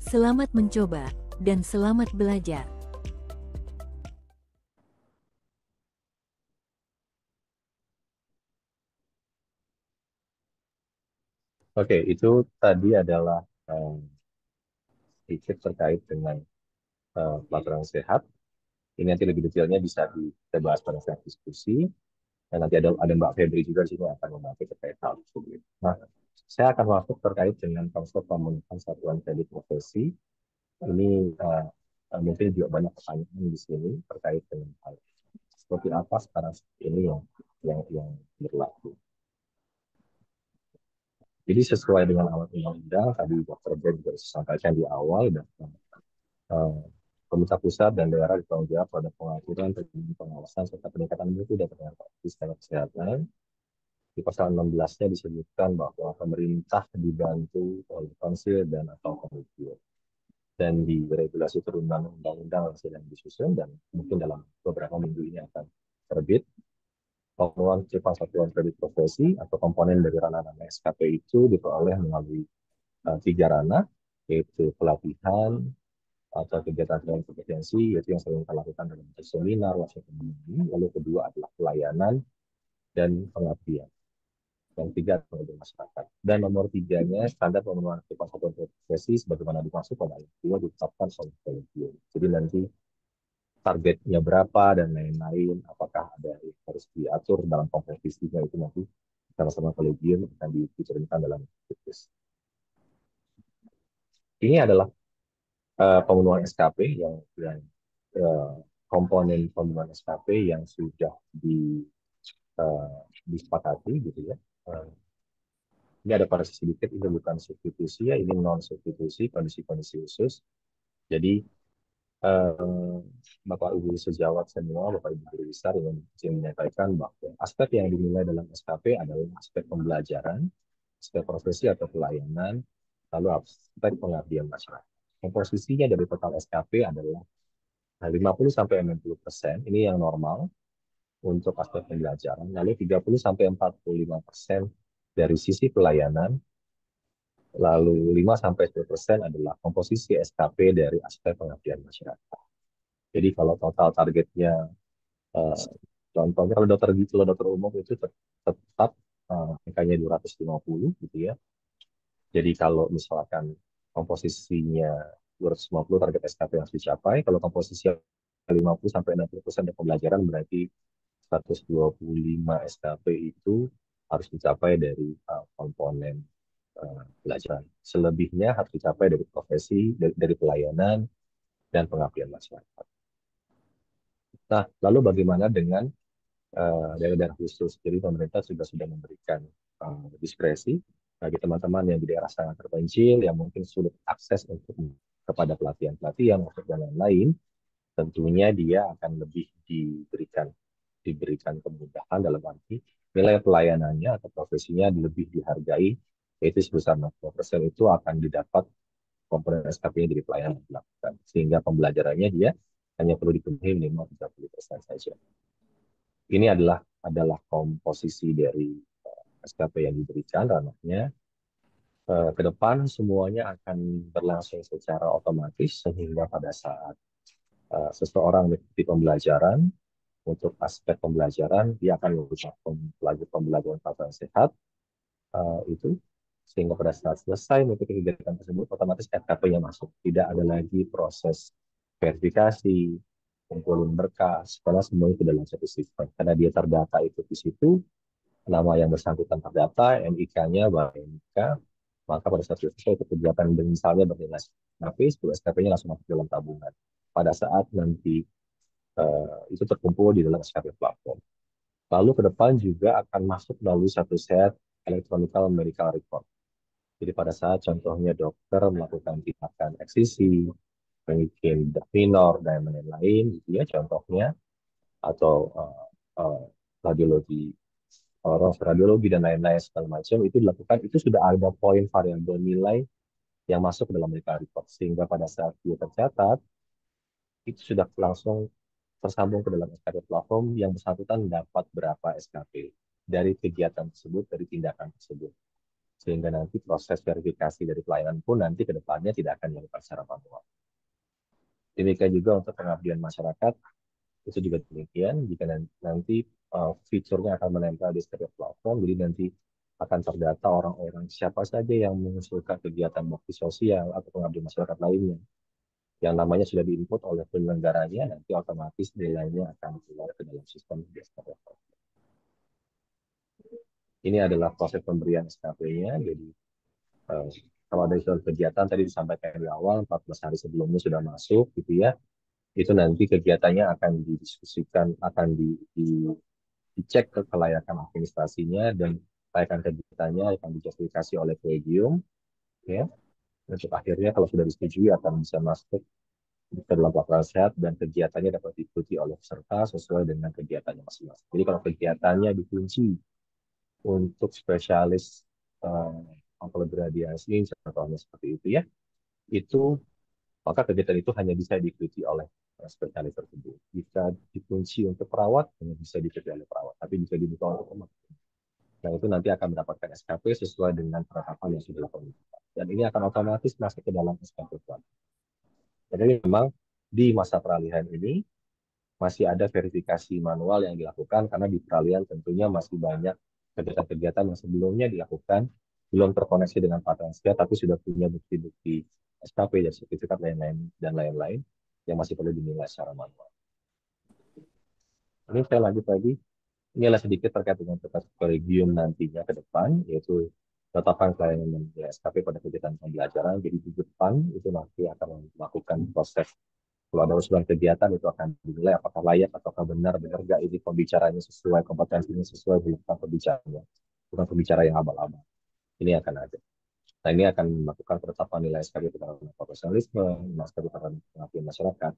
Selamat mencoba! dan selamat belajar. Oke, itu tadi adalah um, sedikit terkait dengan uh, eh, pelajaran sehat. Ini nanti lebih detailnya bisa kita bahas pada saat diskusi. Dan nanti ada, ada Mbak Febri juga di sini akan membantu terkait hal tersebut. Nah, saya akan masuk terkait dengan konsep pemenuhan satuan kredit profesi ini uh, mungkin juga banyak pertanyaan di sini terkait dengan hal seperti apa sekarang ini yang yang yang berlaku. Jadi sesuai dengan alat undang-undang tadi Dr. Bro juga sampaikan di awal dan uh, pemerintah pusat dan daerah ditanggung jawab pada pengaturan terkait pengawasan serta peningkatan mutu dan peningkatan sistem kesehatan. Di pasal 16-nya disebutkan bahwa pemerintah dibantu oleh konsil dan atau komitmen dan di regulasi terundang undang-undang yang sedang disusun dan mungkin dalam beberapa minggu ini akan terbit Pengumuman cepat satuan kredit profesi atau komponen dari ranah-ranah SKP itu diperoleh melalui uh, tiga ranah yaitu pelatihan atau kegiatan dengan kompetensi yaitu yang sering kita lakukan dalam seminar workshop ini lalu kedua adalah pelayanan dan pengabdian yang tiga kepada masyarakat. Dan nomor tiganya standar pemenuhan kepatuhan profesi sebagaimana dimaksud pada ayat dua ditetapkan oleh kolegium. Jadi nanti targetnya berapa dan lain-lain, apakah ada yang harus diatur dalam kompetisinya itu nanti sama-sama kolegium akan diceritakan dalam kritis. Ini adalah uh, pemenuhan SKP yang, yang uh, komponen pemenuhan SKP yang sudah di uh, disepakati gitu ya ini ada sisi sedikit, itu bukan substitusi ya, ini non-substitusi, kondisi-kondisi khusus. Jadi eh, Bapak Ibu sejawat semua, Bapak Ibu guru besar yang ingin menyampaikan bahwa aspek yang dinilai dalam SKP adalah aspek pembelajaran, aspek profesi atau pelayanan, lalu aspek pengabdian masyarakat. Komposisinya dari total SKP adalah 50 sampai 60 persen, ini yang normal, untuk aspek pembelajaran, lalu 30 sampai 45 persen dari sisi pelayanan, lalu 5 sampai 10 persen adalah komposisi SKP dari aspek pengabdian masyarakat. Jadi kalau total targetnya, eh, contohnya kalau dokter gitu, kalau dokter umum itu tetap eh, ratus angkanya 250 gitu ya. Jadi kalau misalkan komposisinya 250 target SKP yang harus dicapai, kalau komposisi 50 sampai 60 persen dari pembelajaran berarti 125 SKP itu harus dicapai dari uh, komponen uh, pelajaran. Selebihnya harus dicapai dari profesi, dari, dari pelayanan, dan pengabdian masyarakat. Nah, lalu bagaimana dengan uh, daerah-daerah uh, khusus? Jadi pemerintah sudah sudah memberikan uh, diskresi bagi teman-teman yang di daerah sangat terpencil, yang mungkin sulit akses untuk kepada pelatihan-pelatihan untuk dan lain-lain, tentunya dia akan lebih diberikan diberikan kemudahan dalam arti nilai pelayanannya atau profesinya lebih dihargai yaitu sebesar 60% persen itu akan didapat komponen SKP dari pelayanan dilakukan sehingga pembelajarannya dia hanya perlu dipenuhi minimal 30% saja. Ini adalah adalah komposisi dari eh, SKP yang diberikan ranahnya eh, ke depan semuanya akan berlangsung secara otomatis sehingga pada saat uh, seseorang mengikuti pembelajaran untuk aspek pembelajaran dia akan merusak pembelajaran pembelajaran paparan sehat uh, itu sehingga pada saat selesai mengikuti kegiatan tersebut otomatis FKP nya masuk tidak ada lagi proses verifikasi pengumpulan berkas karena semuanya sudah dalam satu sistem karena dia terdata itu di situ nama yang bersangkutan terdata NIK nya by maka pada saat selesai itu kegiatan misalnya bernilai grafis, SKP-nya langsung masuk dalam tabungan pada saat nanti uh, itu terkumpul di dalam satu platform. Lalu ke depan juga akan masuk melalui satu set electronic medical record. Jadi pada saat contohnya dokter melakukan tindakan eksisi, mungkin minor dan lain-lain, gitu ya contohnya, atau uh, uh, radiologi orang radiologi dan lain-lain segala macam itu dilakukan itu sudah ada poin variabel nilai yang masuk ke dalam medical report sehingga pada saat dia tercatat itu sudah langsung tersambung ke dalam SKP platform yang bersangkutan dapat berapa SKP dari kegiatan tersebut, dari tindakan tersebut. Sehingga nanti proses verifikasi dari pelayanan pun nanti ke depannya tidak akan dilakukan secara manual. Demikian juga untuk pengabdian masyarakat, itu juga demikian. Jika nanti eh, fiturnya akan menempel di setiap platform, jadi nanti akan terdata orang-orang siapa saja yang mengusulkan kegiatan bakti sosial atau pengabdian masyarakat lainnya yang namanya sudah diinput oleh penyelenggaranya nanti otomatis nilainya akan keluar ke dalam sistem desktop level. Ini adalah proses pemberian SKP-nya. Jadi eh, kalau ada suatu kegiatan tadi disampaikan di awal 14 hari sebelumnya sudah masuk gitu ya. Itu nanti kegiatannya akan didiskusikan, akan di, di, dicek ke kelayakan administrasinya dan kelayakan kegiatannya akan dijustifikasi oleh kolegium ya untuk akhirnya kalau sudah disetujui akan bisa masuk ke dalam pelaksanaan sehat dan kegiatannya dapat diikuti oleh peserta sesuai dengan kegiatannya masing-masing. Jadi kalau kegiatannya dikunci untuk spesialis uh, onkologi radiasi, contohnya seperti itu ya, itu maka kegiatan itu hanya bisa diikuti oleh eh, spesialis tersebut. Jika dikunci untuk perawat, hanya bisa diikuti oleh perawat, tapi bisa dibuka untuk umum. Nah, itu nanti akan mendapatkan SKP sesuai dengan penetapan yang sudah dilakukan. Dan ini akan otomatis masuk ke dalam SKP Tuan. Jadi memang di masa peralihan ini masih ada verifikasi manual yang dilakukan karena di peralihan tentunya masih banyak kegiatan-kegiatan yang sebelumnya dilakukan belum terkoneksi dengan patent tapi sudah punya bukti-bukti SKP dan sertifikat lain-lain dan lain-lain yang masih perlu dinilai secara manual. Ini saya lanjut lagi nilai sedikit terkait dengan tugas kolegium nantinya ke depan, yaitu tetapan kelayanan dan nilai SKP pada kegiatan pembelajaran. Jadi di depan itu nanti akan melakukan proses kalau ada usulan kegiatan itu akan dinilai apakah layak ataukah benar benar gak ini pembicaranya sesuai kompetensinya sesuai bukan pembicaranya bukan pembicara yang abal-abal ini akan ada nah ini akan melakukan penetapan nilai SKP penerapan profesionalisme SKP penerapan pengabdian masyarakat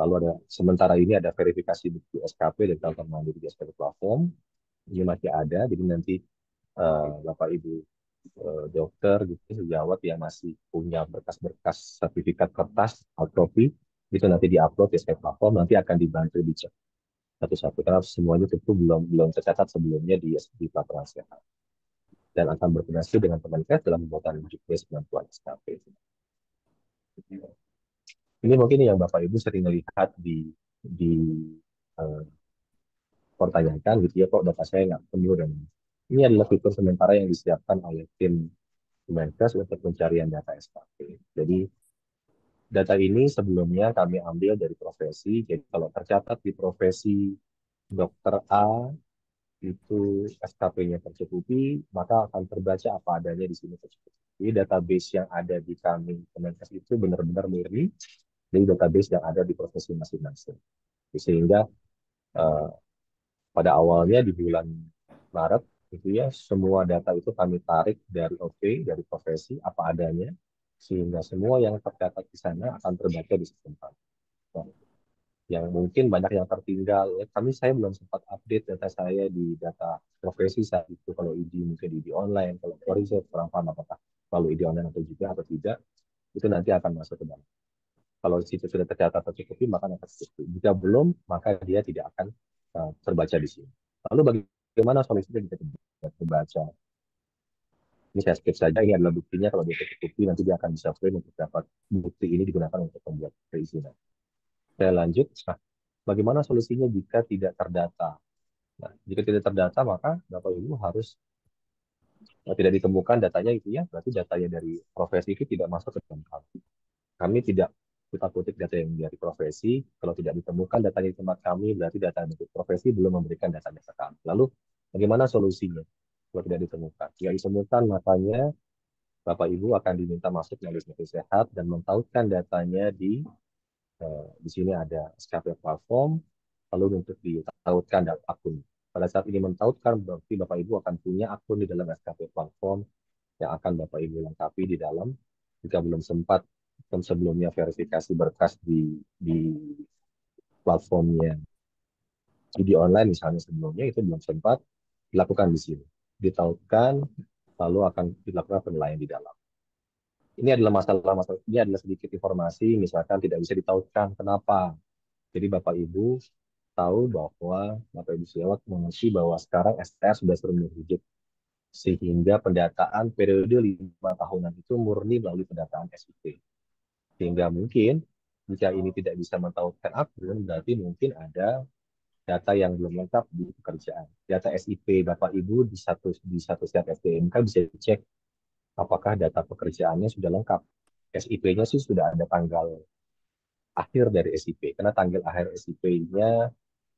Lalu ada sementara ini ada verifikasi bukti SKP dan Kantor Mandiri di SKP Platform. Ini masih ada, jadi nanti uh, Bapak Ibu uh, dokter gitu sejawat yang masih punya berkas-berkas sertifikat kertas atau itu nanti diupload di SKP Platform nanti akan dibantu dicek satu-satu karena semuanya tentu belum belum tercatat sebelumnya di SKP Platform Sehat dan akan berkoordinasi dengan teman-teman teman-teman dalam pembuatan juknis bantuan SKP. Ini mungkin yang Bapak Ibu sering lihat di di uh, pertanyakan gitu ya kok data saya nggak penuh dan ini adalah fitur sementara yang disiapkan oleh tim Kemenkes untuk pencarian data SKP. Jadi data ini sebelumnya kami ambil dari profesi. Jadi kalau tercatat di profesi dokter A itu SKP-nya tercukupi, maka akan terbaca apa adanya di sini tercukupi. Jadi database yang ada di kami Kemenkes itu benar-benar mirip dari database yang ada di profesi masing-masing. Sehingga uh, pada awalnya di bulan Maret itu ya semua data itu kami tarik dari OP, dari profesi apa adanya sehingga semua yang tercatat di sana akan terbaca di sistem kami. Nah, yang mungkin banyak yang tertinggal ya, kami saya belum sempat update data saya di data profesi saat itu kalau ID mungkin ID online kalau sorry saya kurang paham apakah lalu ID online atau juga atau tidak itu nanti akan masuk ke dalam kalau situ sudah tercatat tercukupi, maka akan tercukupi. Jika belum, maka dia tidak akan uh, terbaca di sini. Lalu bagaimana solusinya bisa terbaca? Ini saya skip saja, ini adalah buktinya. Kalau dia tercukupi, nanti dia akan bisa frame untuk dapat bukti ini digunakan untuk membuat perizinan. Saya lanjut. Nah, bagaimana solusinya jika tidak terdata? Nah, jika tidak terdata, maka Bapak Ibu harus eh, tidak ditemukan datanya itu ya, berarti datanya dari profesi itu tidak masuk ke dalam kami. Kami tidak kita kutip data yang dari profesi, kalau tidak ditemukan datanya di tempat kami, berarti data dari profesi belum memberikan data ke kami. Lalu bagaimana solusinya kalau tidak ditemukan? Jika ditemukan, makanya Bapak Ibu akan diminta masuk melalui Menteri Sehat dan mentautkan datanya di eh, di sini ada SKP platform, lalu untuk ditautkan dan akun. Pada saat ini mentautkan, berarti Bapak Ibu akan punya akun di dalam SKP platform yang akan Bapak Ibu lengkapi di dalam jika belum sempat kan sebelumnya verifikasi berkas di di platformnya judi online misalnya sebelumnya itu belum sempat dilakukan di sini ditautkan lalu akan dilakukan penilaian di dalam ini adalah masalah masalah ini adalah sedikit informasi misalkan tidak bisa ditautkan kenapa jadi bapak ibu tahu bahwa bapak ibu sejawat mengerti bahwa sekarang STR sudah sering hidup sehingga pendataan periode lima tahunan itu murni melalui pendataan SIP. Sehingga mungkin jika ini tidak bisa mentautkan akun, berarti mungkin ada data yang belum lengkap di pekerjaan. Data SIP Bapak Ibu di satu di satu setiap SDM kan bisa dicek apakah data pekerjaannya sudah lengkap. SIP-nya sih sudah ada tanggal akhir dari SIP, karena tanggal akhir SIP-nya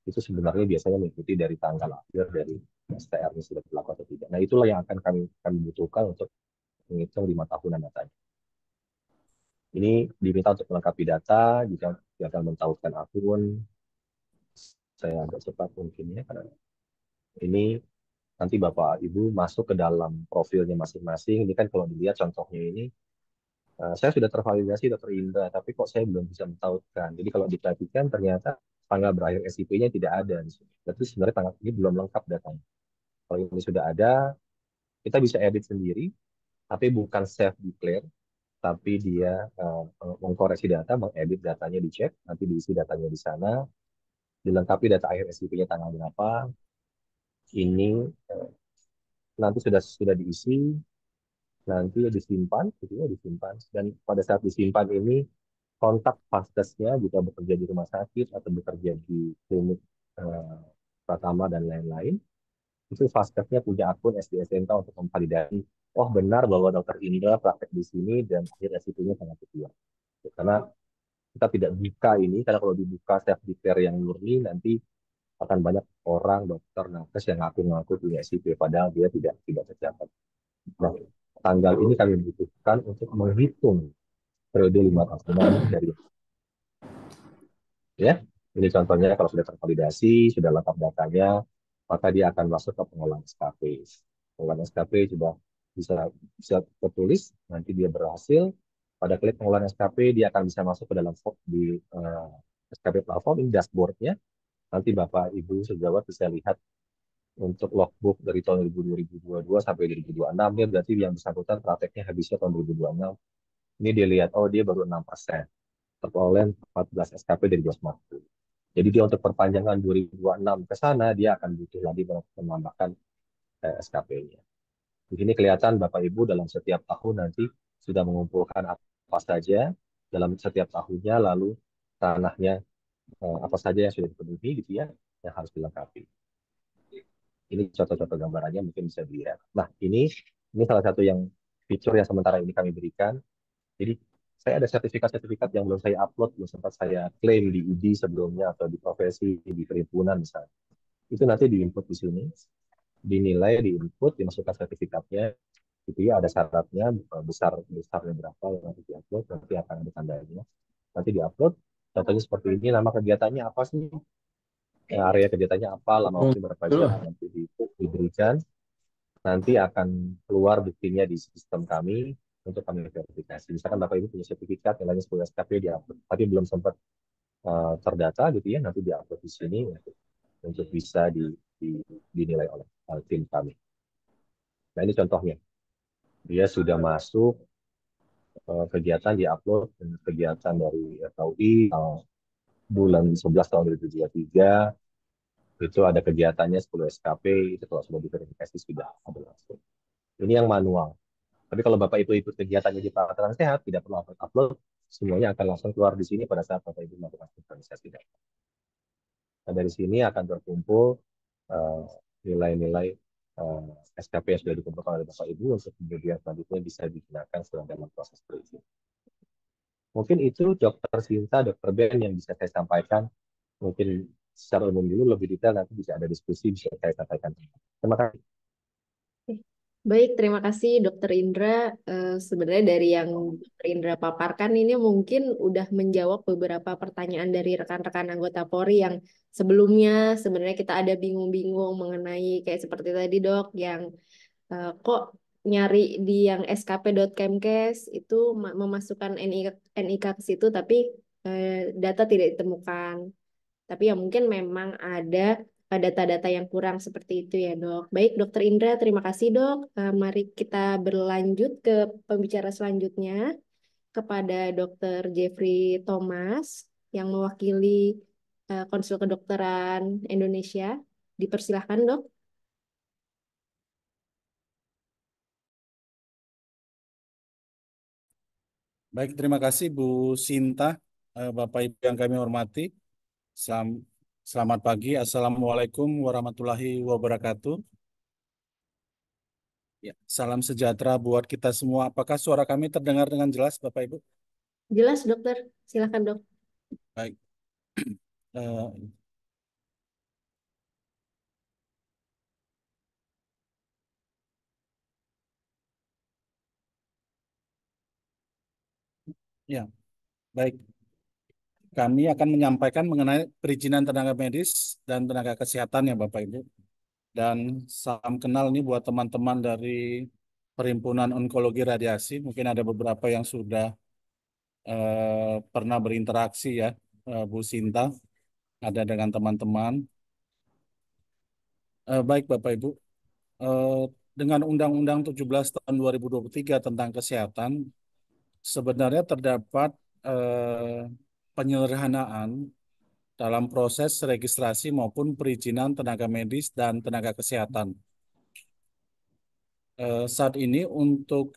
itu sebenarnya biasanya mengikuti dari tanggal akhir dari STR-nya sudah berlaku atau tidak. Nah itulah yang akan kami kami butuhkan untuk menghitung lima tahunan datanya. Ini diminta untuk melengkapi data, jika akan mentautkan akun. Saya agak cepat mungkin ya, karena ini nanti Bapak Ibu masuk ke dalam profilnya masing-masing. Ini kan kalau dilihat contohnya ini, eh, saya sudah tervalidasi dokter Indra, tapi kok saya belum bisa mentautkan. Jadi kalau diperhatikan ternyata tanggal berakhir SIP-nya tidak ada. Berarti sebenarnya tanggal ini belum lengkap datanya. Kalau ini sudah ada, kita bisa edit sendiri, tapi bukan save declare tapi dia uh, mengkoreksi data, mengedit datanya dicek, nanti diisi datanya di sana, dilengkapi data akhir SPP-nya tanggal berapa, ini uh, nanti sudah sudah diisi, nanti disimpan, gitu ya disimpan, dan pada saat disimpan ini kontak vaskesnya jika bekerja di rumah sakit atau bekerja di klinik uh, pertama dan lain-lain itu vaskesnya punya akun SDSMK untuk memvalidasi oh benar bahwa dokter inilah praktek di sini dan akhir resikonya sangat kecil. Karena kita tidak buka ini, karena kalau dibuka self declare yang murni nanti akan banyak orang dokter nakes yang ngaku-ngaku punya SIP padahal dia tidak tidak tercatat. Nah, tanggal ini kami butuhkan untuk menghitung periode lima tahunan dari ya ini contohnya kalau sudah tervalidasi sudah lengkap datanya maka dia akan masuk ke pengolahan SKP pengolahan SKP sudah bisa bisa tertulis nanti dia berhasil pada klik pengelolaan SKP dia akan bisa masuk ke dalam form di uh, eh, SKP platform ini dashboardnya nanti bapak ibu sejawat bisa lihat untuk logbook dari tahun 2022 sampai 2026 dia berarti yang bersangkutan prakteknya habisnya tahun 2026 ini dia lihat oh dia baru 6 persen terperoleh 14 SKP dari 250 jadi dia untuk perpanjangan 2026 ke sana dia akan butuh lagi menambahkan eh, SKP-nya di sini kelihatan Bapak Ibu dalam setiap tahun nanti sudah mengumpulkan apa saja dalam setiap tahunnya lalu tanahnya eh, apa saja yang sudah dipenuhi gitu ya yang harus dilengkapi. Ini contoh-contoh gambarannya mungkin bisa dilihat. Nah ini ini salah satu yang fitur yang sementara ini kami berikan. Jadi saya ada sertifikat-sertifikat yang belum saya upload, belum sempat saya klaim di ID sebelumnya atau di profesi, di perhimpunan misalnya. Itu nanti diinput di sini dinilai di input dimasukkan sertifikatnya gitu ya ada syaratnya besar besarnya berapa yang nanti diupload nanti akan ada tandanya nanti diupload contohnya seperti ini nama kegiatannya apa sih ya, area kegiatannya apa lama waktu berapa jam nanti di, diberikan nanti akan keluar buktinya di sistem kami untuk kami verifikasi misalkan bapak ibu punya sertifikat nilainya 10 SKP diupload tapi belum sempat uh, eh, terdata gitu ya nanti diupload di sini untuk bisa di dinilai oleh eh, tim kami. Nah ini contohnya, dia sudah masuk eh, kegiatan di upload kegiatan dari uh, bulan 11 tahun 2023 itu ada kegiatannya 10 SKP itu kalau sudah diverifikasi sudah ada langsung. Ini yang manual. Tapi kalau Bapak Ibu ikut kegiatannya di Pelatihan Sehat tidak perlu upload, semuanya akan langsung keluar di sini pada saat Bapak Ibu melakukan sinkronisasi data. Nah, dari sini akan terkumpul Eh, nilai-nilai uh, uh, eh, SKP yang sudah dikumpulkan oleh Bapak Ibu untuk kemudian selanjutnya bisa digunakan selama dalam proses perizinan. Mungkin itu dokter Sinta, dokter Ben yang bisa saya sampaikan. Mungkin secara umum dulu lebih detail nanti bisa ada diskusi bisa saya sampaikan. Terima kasih. Baik, terima kasih Dokter Indra. Uh, sebenarnya dari yang Dokter Indra paparkan ini mungkin udah menjawab beberapa pertanyaan dari rekan-rekan anggota Polri yang sebelumnya sebenarnya kita ada bingung-bingung mengenai kayak seperti tadi dok yang uh, kok nyari di yang skp.kemkes itu memasukkan NIK, NIK ke situ tapi uh, data tidak ditemukan. Tapi ya mungkin memang ada Eh, data-data yang kurang seperti itu ya dok. Baik dokter Indra, terima kasih dok. Eh, mari kita berlanjut ke pembicara selanjutnya kepada dokter Jeffrey Thomas yang mewakili eh, Konsul Kedokteran Indonesia. Dipersilahkan dok. Baik, terima kasih Bu Sinta, Bapak Ibu yang kami hormati. Selamat pagi, Assalamualaikum warahmatullahi wabarakatuh. Ya, salam sejahtera buat kita semua. Apakah suara kami terdengar dengan jelas, Bapak Ibu? Jelas, Dokter. Silakan, Dok. Baik. Uh, ya, baik kami akan menyampaikan mengenai perizinan tenaga medis dan tenaga kesehatan ya Bapak Ibu. Dan salam kenal nih buat teman-teman dari Perhimpunan Onkologi Radiasi. Mungkin ada beberapa yang sudah eh, pernah berinteraksi ya, eh, Bu Sinta, ada dengan teman-teman. Eh, baik Bapak Ibu, eh, dengan Undang-Undang 17 tahun 2023 tentang kesehatan, sebenarnya terdapat eh, penyederhanaan dalam proses registrasi maupun perizinan tenaga medis dan tenaga kesehatan. Eh, saat ini untuk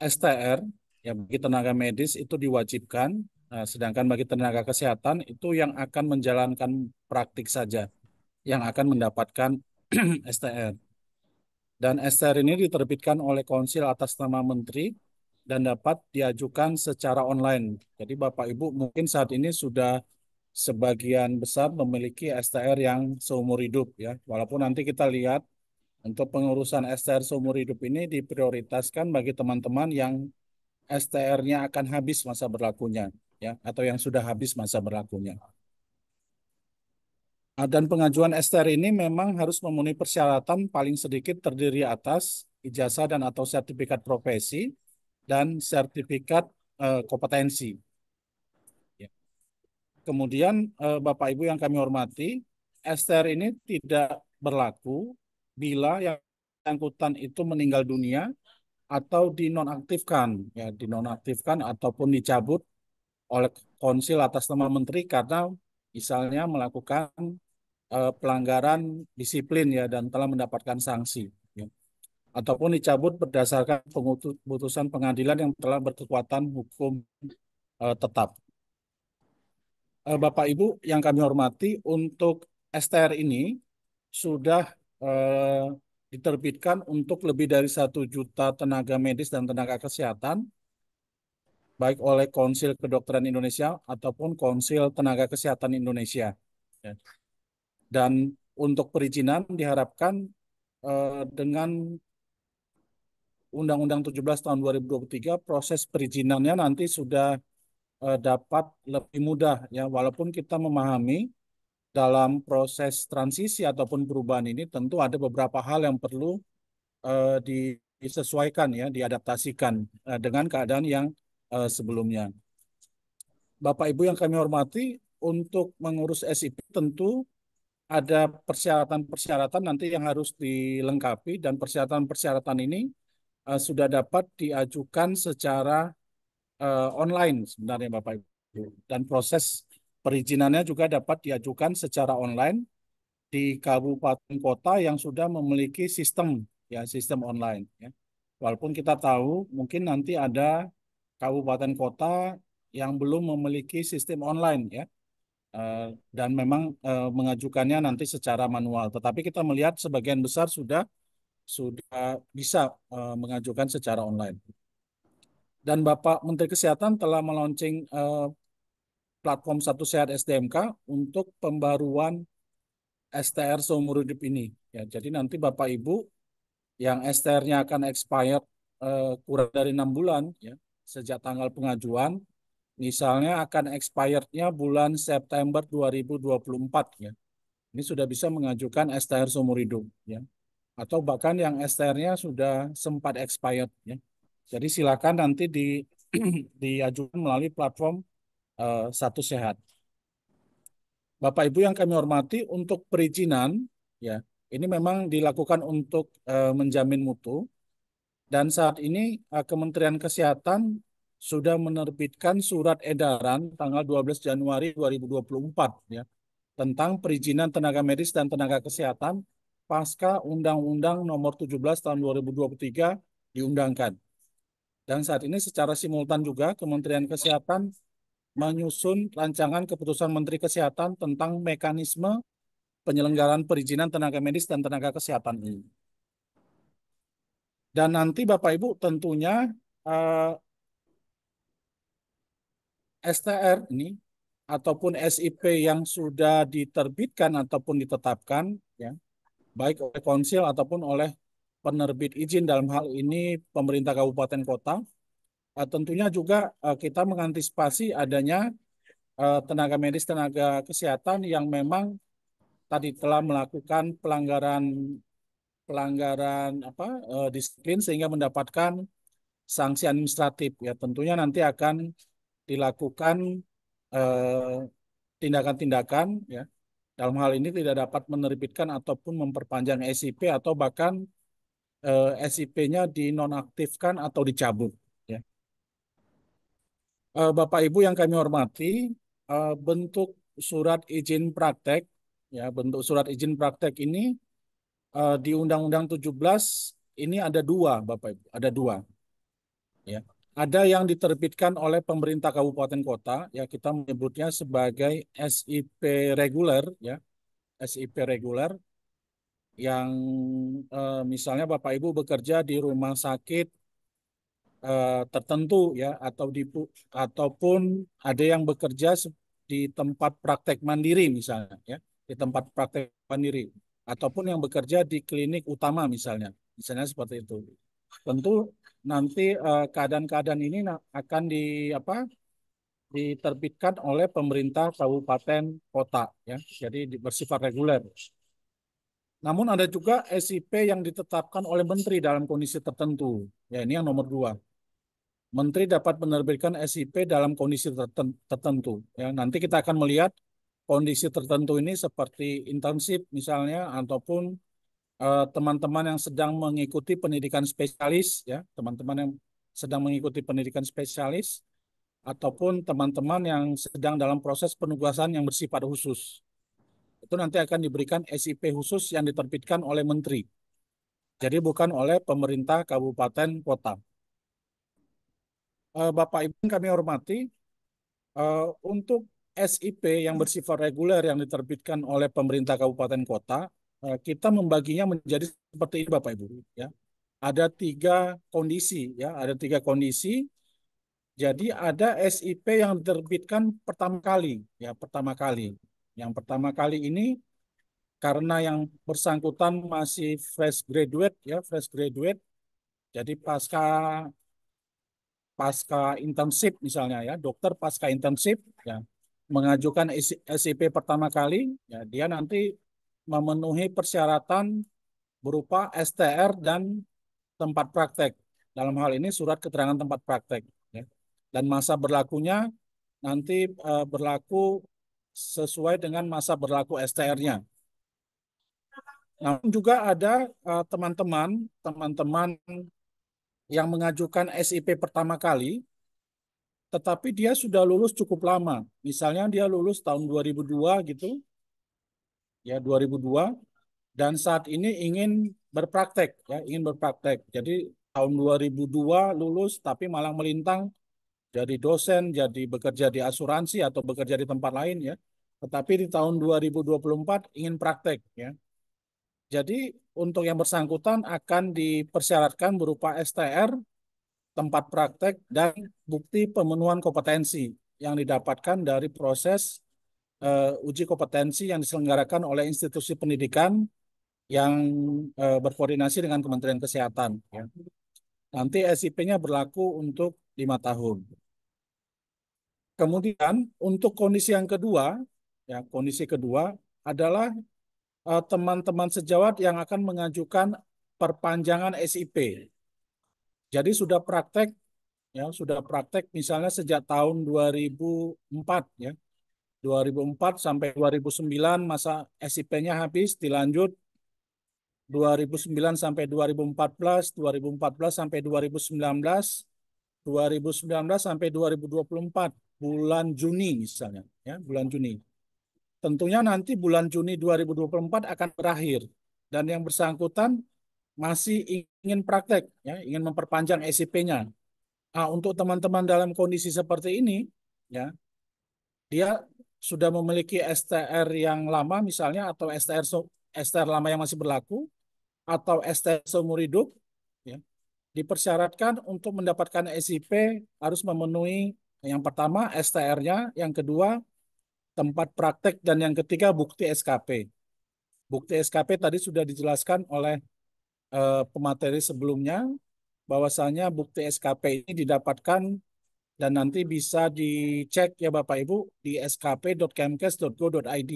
STR ya bagi tenaga medis itu diwajibkan, nah, sedangkan bagi tenaga kesehatan itu yang akan menjalankan praktik saja, yang akan mendapatkan STR. Dan STR ini diterbitkan oleh Konsil atas nama Menteri dan dapat diajukan secara online. Jadi Bapak Ibu mungkin saat ini sudah sebagian besar memiliki STR yang seumur hidup ya. Walaupun nanti kita lihat untuk pengurusan STR seumur hidup ini diprioritaskan bagi teman-teman yang STR-nya akan habis masa berlakunya ya atau yang sudah habis masa berlakunya. Ah, dan pengajuan STR ini memang harus memenuhi persyaratan paling sedikit terdiri atas ijazah dan atau sertifikat profesi, dan sertifikat uh, kompetensi. Ya. Kemudian uh, Bapak Ibu yang kami hormati, STR ini tidak berlaku bila yang angkutan itu meninggal dunia atau dinonaktifkan, ya dinonaktifkan ataupun dicabut oleh konsil atas nama menteri karena misalnya melakukan uh, pelanggaran disiplin ya dan telah mendapatkan sanksi ataupun dicabut berdasarkan putusan pengadilan yang telah berkekuatan hukum eh, tetap. Eh, Bapak Ibu yang kami hormati, untuk STR ini sudah eh, diterbitkan untuk lebih dari satu juta tenaga medis dan tenaga kesehatan, baik oleh Konsil Kedokteran Indonesia ataupun Konsil Tenaga Kesehatan Indonesia. Ya. Dan untuk perizinan diharapkan dengan Undang-Undang 17 tahun 2023 proses perizinannya nanti sudah uh, dapat lebih mudah ya walaupun kita memahami dalam proses transisi ataupun perubahan ini tentu ada beberapa hal yang perlu uh, disesuaikan ya diadaptasikan uh, dengan keadaan yang uh, sebelumnya. Bapak Ibu yang kami hormati untuk mengurus SIP tentu ada persyaratan-persyaratan nanti yang harus dilengkapi dan persyaratan-persyaratan ini uh, sudah dapat diajukan secara uh, online sebenarnya Bapak Ibu dan proses perizinannya juga dapat diajukan secara online di kabupaten kota yang sudah memiliki sistem ya sistem online ya. Walaupun kita tahu mungkin nanti ada kabupaten kota yang belum memiliki sistem online ya. Eh, dan memang mengajukannya nanti secara manual. Tetapi kita melihat sebagian besar sudah sudah bisa uh, mengajukan secara online. Dan Bapak Menteri Kesehatan telah meluncing uh, eh, platform Satu Sehat SDMK untuk pembaruan STR seumur hidup ini. Ya, jadi nanti Bapak Ibu yang STR-nya akan expired uh, eh, kurang dari enam bulan ya sejak tanggal pengajuan, misalnya akan expirednya bulan September 2024 ya. Ini sudah bisa mengajukan STR seumur hidup ya atau bahkan yang STR-nya sudah sempat expired ya. Jadi silakan nanti di diajukan melalui platform uh, Satu Sehat. Bapak Ibu yang kami hormati untuk perizinan ya, ini memang dilakukan untuk uh, menjamin mutu dan saat ini uh, Kementerian Kesehatan sudah menerbitkan surat edaran tanggal 12 Januari 2024 ya tentang perizinan tenaga medis dan tenaga kesehatan pasca Undang-Undang Nomor 17 Tahun 2023 diundangkan. Dan saat ini secara simultan juga Kementerian Kesehatan menyusun rancangan keputusan Menteri Kesehatan tentang mekanisme penyelenggaraan perizinan tenaga medis dan tenaga kesehatan ini. Dan nanti Bapak Ibu tentunya eh, STR ini ataupun SIP yang sudah diterbitkan ataupun ditetapkan ya baik oleh konsil ataupun oleh penerbit izin dalam hal ini pemerintah kabupaten kota. Eh, tentunya juga eh, kita mengantisipasi adanya eh, tenaga medis, tenaga kesehatan yang memang tadi telah melakukan pelanggaran pelanggaran apa disiplin sehingga mendapatkan sanksi administratif ya tentunya nanti akan dilakukan tindakan-tindakan eh, ya dalam hal ini tidak dapat menerbitkan ataupun memperpanjang SIP atau bahkan eh, SIP-nya dinonaktifkan atau dicabut. Ya. Eh, Bapak Ibu yang kami hormati, eh, bentuk surat izin praktek, ya bentuk surat izin praktek ini eh, di Undang-Undang 17 ini ada dua, Bapak Ibu, ada dua. Ya. Ada yang diterbitkan oleh pemerintah kabupaten kota, ya kita menyebutnya sebagai SIP reguler, ya SIP reguler, yang eh, misalnya Bapak Ibu bekerja di rumah sakit eh, tertentu, ya atau di ataupun ada yang bekerja di tempat praktek mandiri misalnya, ya di tempat praktek mandiri, ataupun yang bekerja di klinik utama misalnya, misalnya seperti itu. Tentu nanti eh, keadaan-keadaan ini akan di apa diterbitkan oleh pemerintah kabupaten kota ya jadi bersifat reguler namun ada juga SIP yang ditetapkan oleh menteri dalam kondisi tertentu ya ini yang nomor dua menteri dapat menerbitkan SIP dalam kondisi tertentu ya nanti kita akan melihat kondisi tertentu ini seperti intensif misalnya ataupun Eh, teman-teman uh, yang sedang mengikuti pendidikan spesialis ya teman-teman yang sedang mengikuti pendidikan spesialis ataupun teman-teman yang sedang dalam proses penugasan yang bersifat khusus itu nanti akan diberikan SIP khusus yang diterbitkan oleh menteri jadi bukan oleh pemerintah kabupaten kota uh, Bapak Ibu kami hormati uh, untuk SIP yang bersifat reguler yang diterbitkan oleh pemerintah kabupaten kota Eh, kita membaginya menjadi seperti ini Bapak Ibu ya. Ada tiga kondisi ya, ada tiga kondisi. Jadi ada SIP yang diterbitkan pertama kali ya, pertama kali. Yang pertama kali ini karena yang bersangkutan masih fresh graduate ya, fresh graduate. Jadi pasca pasca internship misalnya ya, dokter pasca internship ya mengajukan SIP pertama kali ya dia nanti memenuhi persyaratan berupa STR dan tempat praktek. Dalam hal ini surat keterangan tempat praktek. Ya. Dan masa berlakunya nanti e, berlaku sesuai dengan masa berlaku STR-nya. Namun juga ada e, teman-teman, teman-teman yang mengajukan SIP pertama kali, tetapi dia sudah lulus cukup lama. Misalnya dia lulus tahun 2002 gitu, ya 2002 dan saat ini ingin berpraktek ya ingin berpraktek jadi tahun 2002 lulus tapi malang melintang jadi dosen jadi bekerja di asuransi atau bekerja di tempat lain ya tetapi di tahun 2024 ingin praktek ya jadi untuk yang bersangkutan akan dipersyaratkan berupa STR tempat praktek dan bukti pemenuhan kompetensi yang didapatkan dari proses uh, uji kompetensi yang diselenggarakan oleh institusi pendidikan yang uh, berkoordinasi dengan Kementerian Kesehatan. Ya. Nanti SIP-nya berlaku untuk lima tahun. Kemudian untuk kondisi yang kedua, ya kondisi kedua adalah eh, teman-teman uh, sejawat yang akan mengajukan perpanjangan SIP. Jadi sudah praktek ya sudah praktek misalnya sejak tahun 2004 ya 2004 sampai 2009 masa SIP-nya habis dilanjut 2009 sampai 2014, 2014 sampai 2019, 2019 sampai 2024 bulan Juni misalnya ya bulan Juni. Tentunya nanti bulan Juni 2024 akan berakhir dan yang bersangkutan masih ingin praktek ya ingin memperpanjang SIP-nya. Nah, untuk teman-teman dalam kondisi seperti ini ya dia sudah memiliki STR yang lama misalnya atau STR STR lama yang masih berlaku atau STR seumur hidup ya, dipersyaratkan untuk mendapatkan SIP harus memenuhi yang pertama STR-nya, yang kedua tempat praktek dan yang ketiga bukti SKP. Bukti SKP tadi sudah dijelaskan oleh uh, pemateri sebelumnya bahwasanya bukti SKP ini didapatkan dan nanti bisa dicek ya Bapak Ibu di skp.kemkes.go.id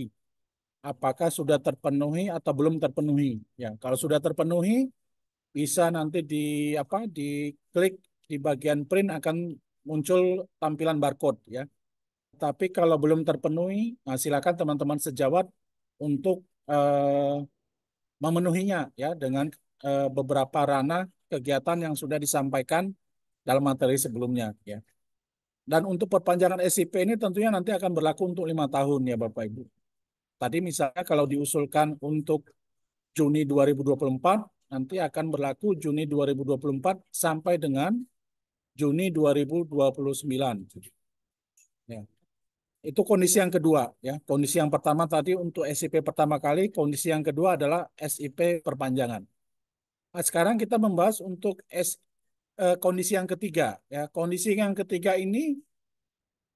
apakah sudah terpenuhi atau belum terpenuhi ya kalau sudah terpenuhi bisa nanti di apa di klik di bagian print akan muncul tampilan barcode ya tapi kalau belum terpenuhi nah silakan teman-teman sejawat untuk eh, memenuhinya ya dengan eh, beberapa ranah kegiatan yang sudah disampaikan dalam materi sebelumnya ya dan untuk perpanjangan SIP ini tentunya nanti akan berlaku untuk lima tahun ya Bapak Ibu. Tadi misalnya kalau diusulkan untuk Juni 2024, nanti akan berlaku Juni 2024 sampai dengan Juni 2029. Ya. Itu kondisi yang kedua. ya Kondisi yang pertama tadi untuk SIP pertama kali, kondisi yang kedua adalah SIP perpanjangan. Nah, sekarang kita membahas untuk S, eh, kondisi yang ketiga. Ya, kondisi yang ketiga ini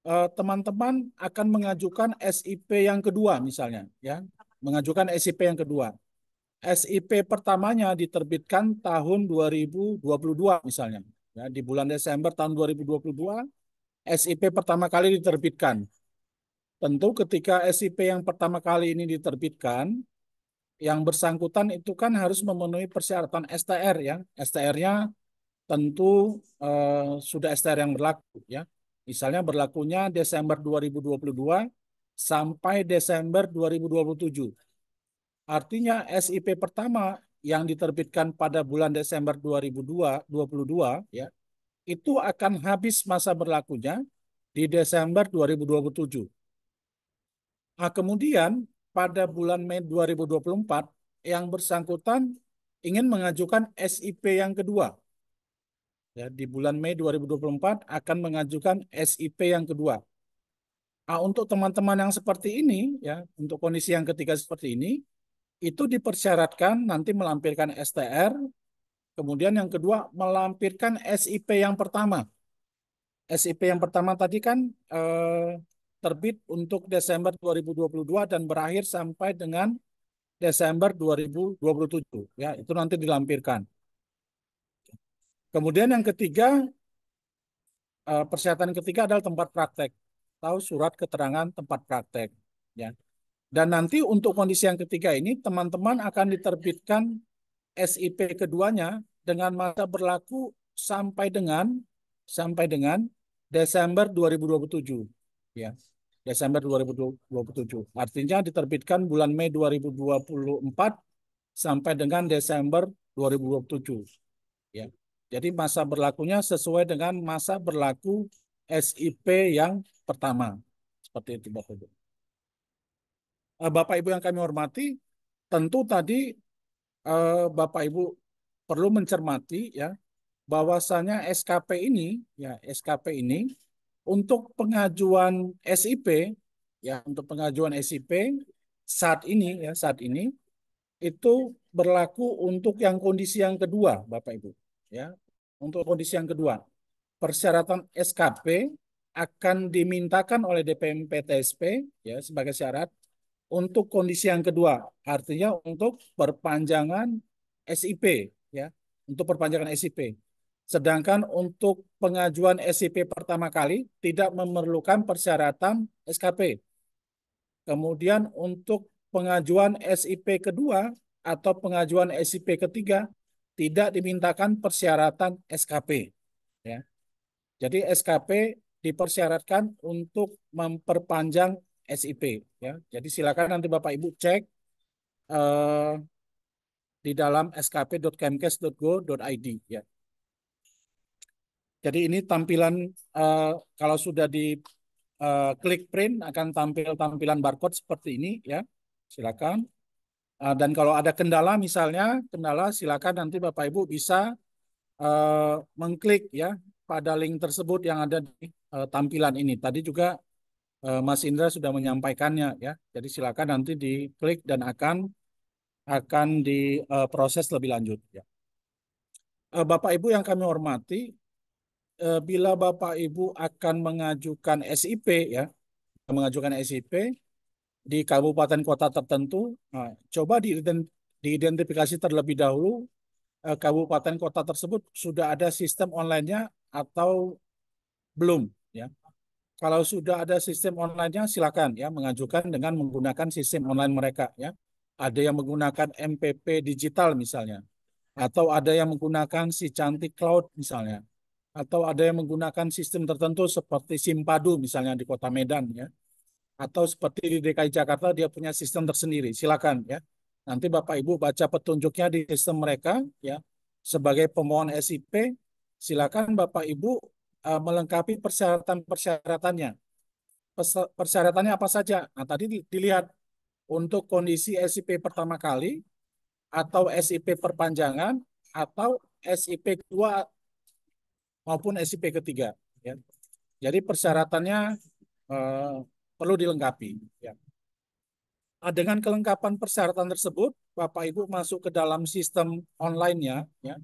eh, teman-teman eh, akan mengajukan SIP yang kedua misalnya, ya, mengajukan SIP yang kedua. SIP pertamanya diterbitkan tahun 2022 misalnya, ya, di bulan Desember tahun 2022 SIP pertama kali diterbitkan. Tentu ketika SIP yang pertama kali ini diterbitkan, yang bersangkutan itu kan harus memenuhi persyaratan STR ya. STR-nya tentu eh, sudah STR yang berlaku ya. Misalnya berlakunya Desember 2022 sampai Desember 2027. Artinya SIP pertama yang diterbitkan pada bulan Desember 2022 ya itu akan habis masa berlakunya di Desember 2027. Nah, kemudian pada bulan Mei 2024 yang bersangkutan ingin mengajukan SIP yang kedua ya, di bulan Mei 2024 akan mengajukan SIP yang kedua. Nah, untuk teman-teman yang seperti ini, ya, untuk kondisi yang ketiga seperti ini, itu dipersyaratkan nanti melampirkan STR, kemudian yang kedua melampirkan SIP yang pertama. SIP yang pertama tadi kan eh, terbit untuk Desember 2022 dan berakhir sampai dengan Desember 2027 ya itu nanti dilampirkan. Kemudian yang ketiga, eh, persyaratan ketiga adalah tempat praktek tahu surat keterangan tempat praktek. Ya. Dan nanti untuk kondisi yang ketiga ini, teman-teman akan diterbitkan SIP keduanya dengan masa berlaku sampai dengan sampai dengan Desember 2027. Ya. Desember 2027. Artinya diterbitkan bulan Mei 2024 sampai dengan Desember 2027. Ya. Jadi masa berlakunya sesuai dengan masa berlaku SIP yang pertama. Seperti itu Bapak Ibu. Eh, Bapak Ibu yang kami hormati, tentu tadi eh, Bapak Ibu perlu mencermati ya bahwasanya SKP ini ya SKP ini untuk pengajuan SIP ya untuk pengajuan SIP saat ini ya saat ini itu berlaku untuk yang kondisi yang kedua Bapak Ibu ya untuk kondisi yang kedua persyaratan SKP akan dimintakan oleh DPM PTSP ya sebagai syarat untuk kondisi yang kedua artinya untuk perpanjangan SIP ya untuk perpanjangan SIP sedangkan untuk pengajuan SIP pertama kali tidak memerlukan persyaratan SKP kemudian untuk pengajuan SIP kedua atau pengajuan SIP ketiga tidak dimintakan persyaratan SKP. Ya. Jadi SKP dipersyaratkan untuk memperpanjang SIP. Ya. Jadi silakan nanti Bapak Ibu cek eh, di dalam skp.kemkes.go.id. Ya. Jadi ini tampilan eh, kalau sudah di eh, klik print akan tampil tampilan barcode seperti ini. ya. Silakan. Eh, dan kalau ada kendala misalnya, kendala silakan nanti Bapak Ibu bisa eh, mengklik ya pada link tersebut yang ada di eh, tampilan ini. Tadi juga Mas Indra sudah menyampaikannya ya. Jadi silakan nanti diklik dan akan akan diproses lebih lanjut ya. Bapak Ibu yang kami hormati, bila Bapak Ibu akan mengajukan SIP ya, mengajukan SIP di kabupaten kota tertentu, nah, coba diidentifikasi terlebih dahulu eh, kabupaten kota tersebut sudah ada sistem online-nya atau belum ya. Kalau sudah ada sistem online-nya silakan ya mengajukan dengan menggunakan sistem online mereka ya. Ada yang menggunakan MPP digital misalnya atau ada yang menggunakan si cantik cloud misalnya atau ada yang menggunakan sistem tertentu seperti Simpadu misalnya di Kota Medan ya atau seperti di DKI Jakarta dia punya sistem tersendiri. Silakan ya. Nanti Bapak Ibu baca petunjuknya di sistem mereka ya. Sebagai pemohon SIP, silakan Bapak Ibu uh, melengkapi persyaratan-persyaratannya. Persyaratannya apa saja? Nah, tadi dilihat untuk kondisi SIP pertama kali atau SIP perpanjangan atau SIP kedua maupun SIP ketiga ya. Jadi persyaratannya uh, perlu dilengkapi. Ya. Nah, dengan kelengkapan persyaratan tersebut, Bapak Ibu masuk ke dalam sistem online-nya, ya.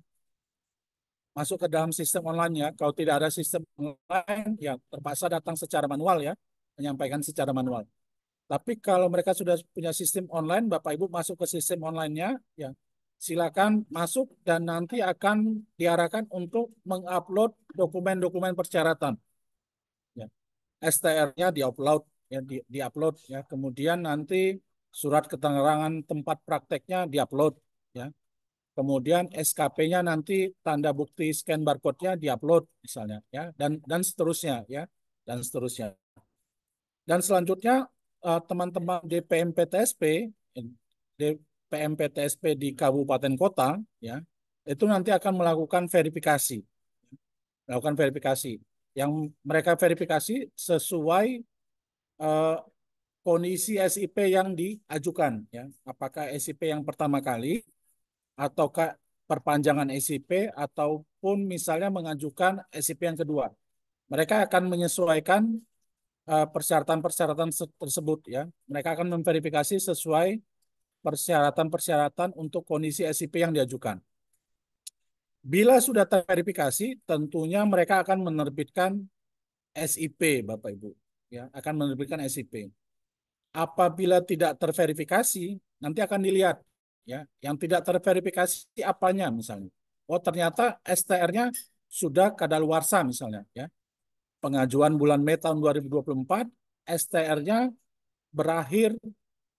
masuk ke dalam sistem online-nya. Kalau tidak ada sistem online, ya terpaksa datang secara manual ya, menyampaikan secara manual. Tapi kalau mereka sudah punya sistem online, Bapak Ibu masuk ke sistem online-nya, ya silakan masuk dan nanti akan diarahkan untuk mengupload dokumen-dokumen persyaratan. Ya. STR-nya diupload, ya di, upload ya kemudian nanti surat keterangan tempat prakteknya diupload ya kemudian SKP-nya nanti tanda bukti scan barcode-nya diupload misalnya ya dan dan seterusnya ya dan seterusnya dan selanjutnya eh, teman-teman DPMPTSP DPMPTSP di kabupaten kota ya itu nanti akan melakukan verifikasi melakukan verifikasi yang mereka verifikasi sesuai eh, kondisi SIP yang diajukan ya apakah SIP yang pertama kali ataukah perpanjangan SIP ataupun misalnya mengajukan SIP yang kedua mereka akan menyesuaikan eh, persyaratan-persyaratan uh, tersebut ya mereka akan memverifikasi sesuai persyaratan-persyaratan untuk kondisi SIP yang diajukan bila sudah terverifikasi tentunya mereka akan menerbitkan SIP Bapak Ibu ya akan menerbitkan SIP. Apabila tidak terverifikasi, nanti akan dilihat ya yang tidak terverifikasi apanya misalnya. Oh ternyata STR-nya sudah kadaluarsa misalnya ya. Pengajuan bulan Mei tahun 2024, STR-nya berakhir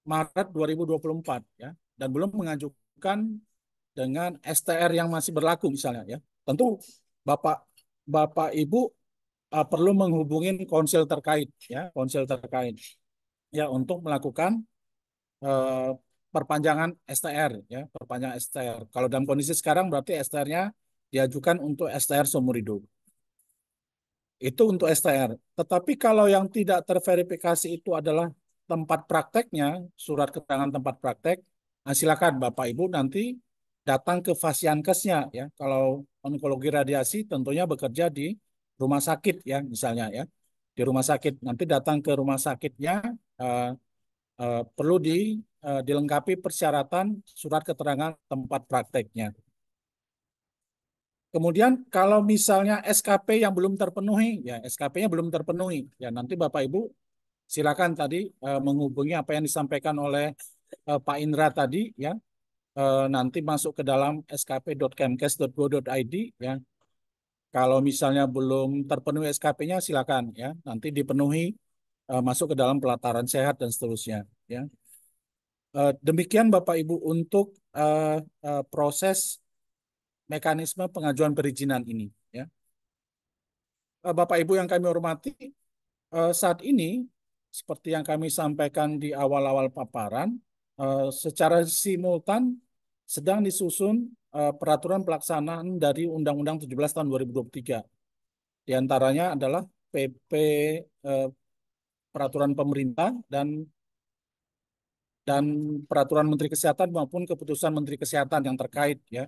Maret 2024 ya dan belum mengajukan dengan STR yang masih berlaku misalnya ya. Tentu Bapak Bapak Ibu uh, perlu menghubungi konsil terkait ya konsil terkait ya untuk melakukan uh, perpanjangan STR ya perpanjangan STR kalau dalam kondisi sekarang berarti STR-nya diajukan untuk STR seumur hidup itu untuk STR tetapi kalau yang tidak terverifikasi itu adalah tempat prakteknya surat keterangan tempat praktek nah, silakan bapak ibu nanti datang ke fasiankesnya ya kalau onkologi radiasi tentunya bekerja di rumah sakit ya misalnya ya di rumah sakit nanti datang ke rumah sakitnya uh, uh, perlu di uh, dilengkapi persyaratan surat keterangan tempat prakteknya. Kemudian kalau misalnya SKP yang belum terpenuhi ya SKP-nya belum terpenuhi ya nanti Bapak Ibu silakan tadi uh, menghubungi apa yang disampaikan oleh uh, Pak Indra tadi ya uh, nanti masuk ke dalam skp.kemkes.go.id ya kalau misalnya belum terpenuhi SKP-nya silakan ya, nanti dipenuhi uh, masuk ke dalam pelataran sehat dan seterusnya ya. Uh, demikian Bapak Ibu untuk uh, uh, proses mekanisme pengajuan perizinan ini ya. Uh, Bapak Ibu yang kami hormati, uh, saat ini seperti yang kami sampaikan di awal-awal paparan, secara simultan sedang disusun Eh, peraturan pelaksanaan dari Undang-Undang 17 tahun 2023. Di antaranya adalah PP eh, peraturan pemerintah dan dan peraturan Menteri Kesehatan maupun keputusan Menteri Kesehatan yang terkait ya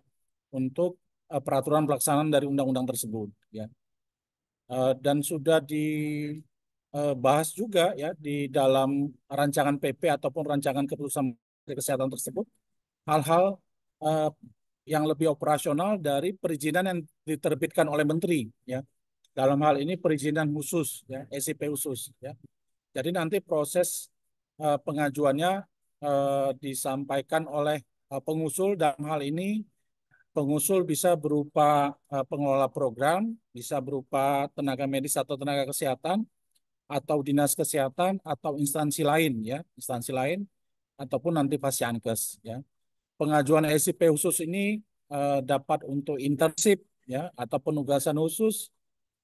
untuk eh, peraturan pelaksanaan dari undang-undang tersebut ya. dan sudah dibahas juga ya di dalam rancangan PP ataupun rancangan keputusan Menteri Kesehatan tersebut hal-hal yang lebih operasional dari perizinan yang diterbitkan oleh menteri ya dalam hal ini perizinan khusus ya SCP khusus ya jadi nanti proses uh, pengajuannya uh, disampaikan oleh uh, pengusul dalam hal ini pengusul bisa berupa uh, pengelola program bisa berupa tenaga medis atau tenaga kesehatan atau dinas kesehatan atau instansi lain ya instansi lain ataupun nanti pasienkes ya pengajuan SIP khusus ini uh, dapat untuk internship ya atau penugasan khusus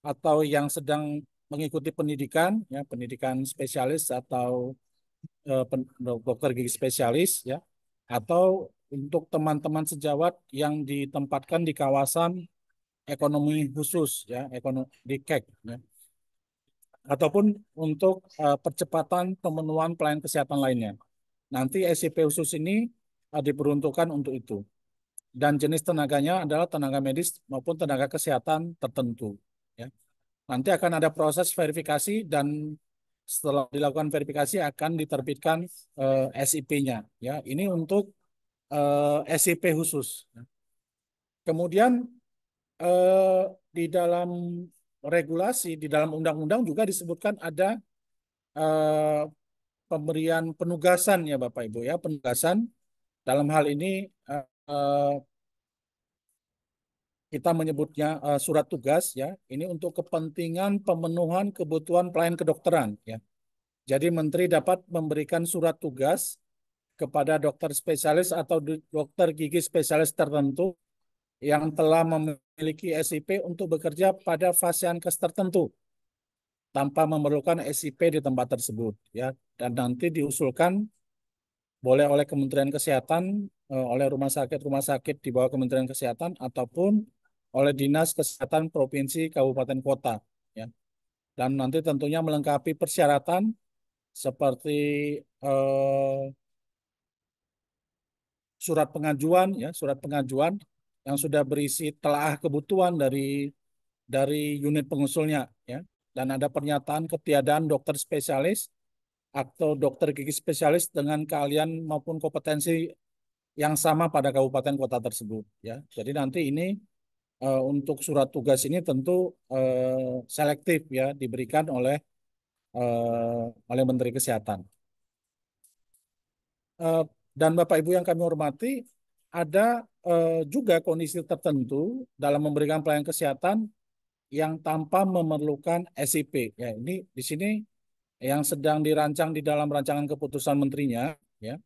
atau yang sedang mengikuti pendidikan ya pendidikan spesialis atau uh, dokter gigi spesialis ya atau untuk teman-teman sejawat yang ditempatkan di kawasan ekonomi khusus ya ekonomi di KEK ya. ataupun untuk uh, percepatan pemenuhan pelayanan kesehatan lainnya. Nanti SCP khusus ini diperuntukkan untuk itu. Dan jenis tenaganya adalah tenaga medis maupun tenaga kesehatan tertentu. Ya. Nanti akan ada proses verifikasi dan setelah dilakukan verifikasi akan diterbitkan eh, SIP-nya. Ya. Ini untuk eh, SIP khusus. Ya. Kemudian eh, di dalam regulasi, di dalam undang-undang juga disebutkan ada eh, pemberian penugasan ya Bapak Ibu ya, penugasan dalam hal ini uh, kita menyebutnya uh, surat tugas ya. Ini untuk kepentingan pemenuhan kebutuhan pelayan kedokteran ya. Jadi menteri dapat memberikan surat tugas kepada dokter spesialis atau dokter gigi spesialis tertentu yang telah memiliki SIP untuk bekerja pada fasiankes tertentu tanpa memerlukan SIP di tempat tersebut ya dan nanti diusulkan boleh oleh Kementerian Kesehatan, eh, oleh rumah sakit-rumah sakit di bawah Kementerian Kesehatan ataupun oleh Dinas Kesehatan Provinsi Kabupaten Kota ya. Dan nanti tentunya melengkapi persyaratan seperti eh, surat pengajuan ya surat pengajuan yang sudah berisi telah kebutuhan dari dari unit pengusulnya ya dan ada pernyataan ketiadaan dokter spesialis atau dokter gigi spesialis dengan keahlian maupun kompetensi yang sama pada kabupaten kota tersebut ya. Jadi nanti ini uh, untuk surat tugas ini tentu uh, selektif ya diberikan oleh uh, oleh Menteri Kesehatan. Uh, dan Bapak Ibu yang kami hormati, ada uh, juga kondisi tertentu dalam memberikan pelayanan kesehatan yang tanpa memerlukan SIP. Ya, ini di sini yang sedang dirancang di dalam rancangan keputusan menterinya, ya,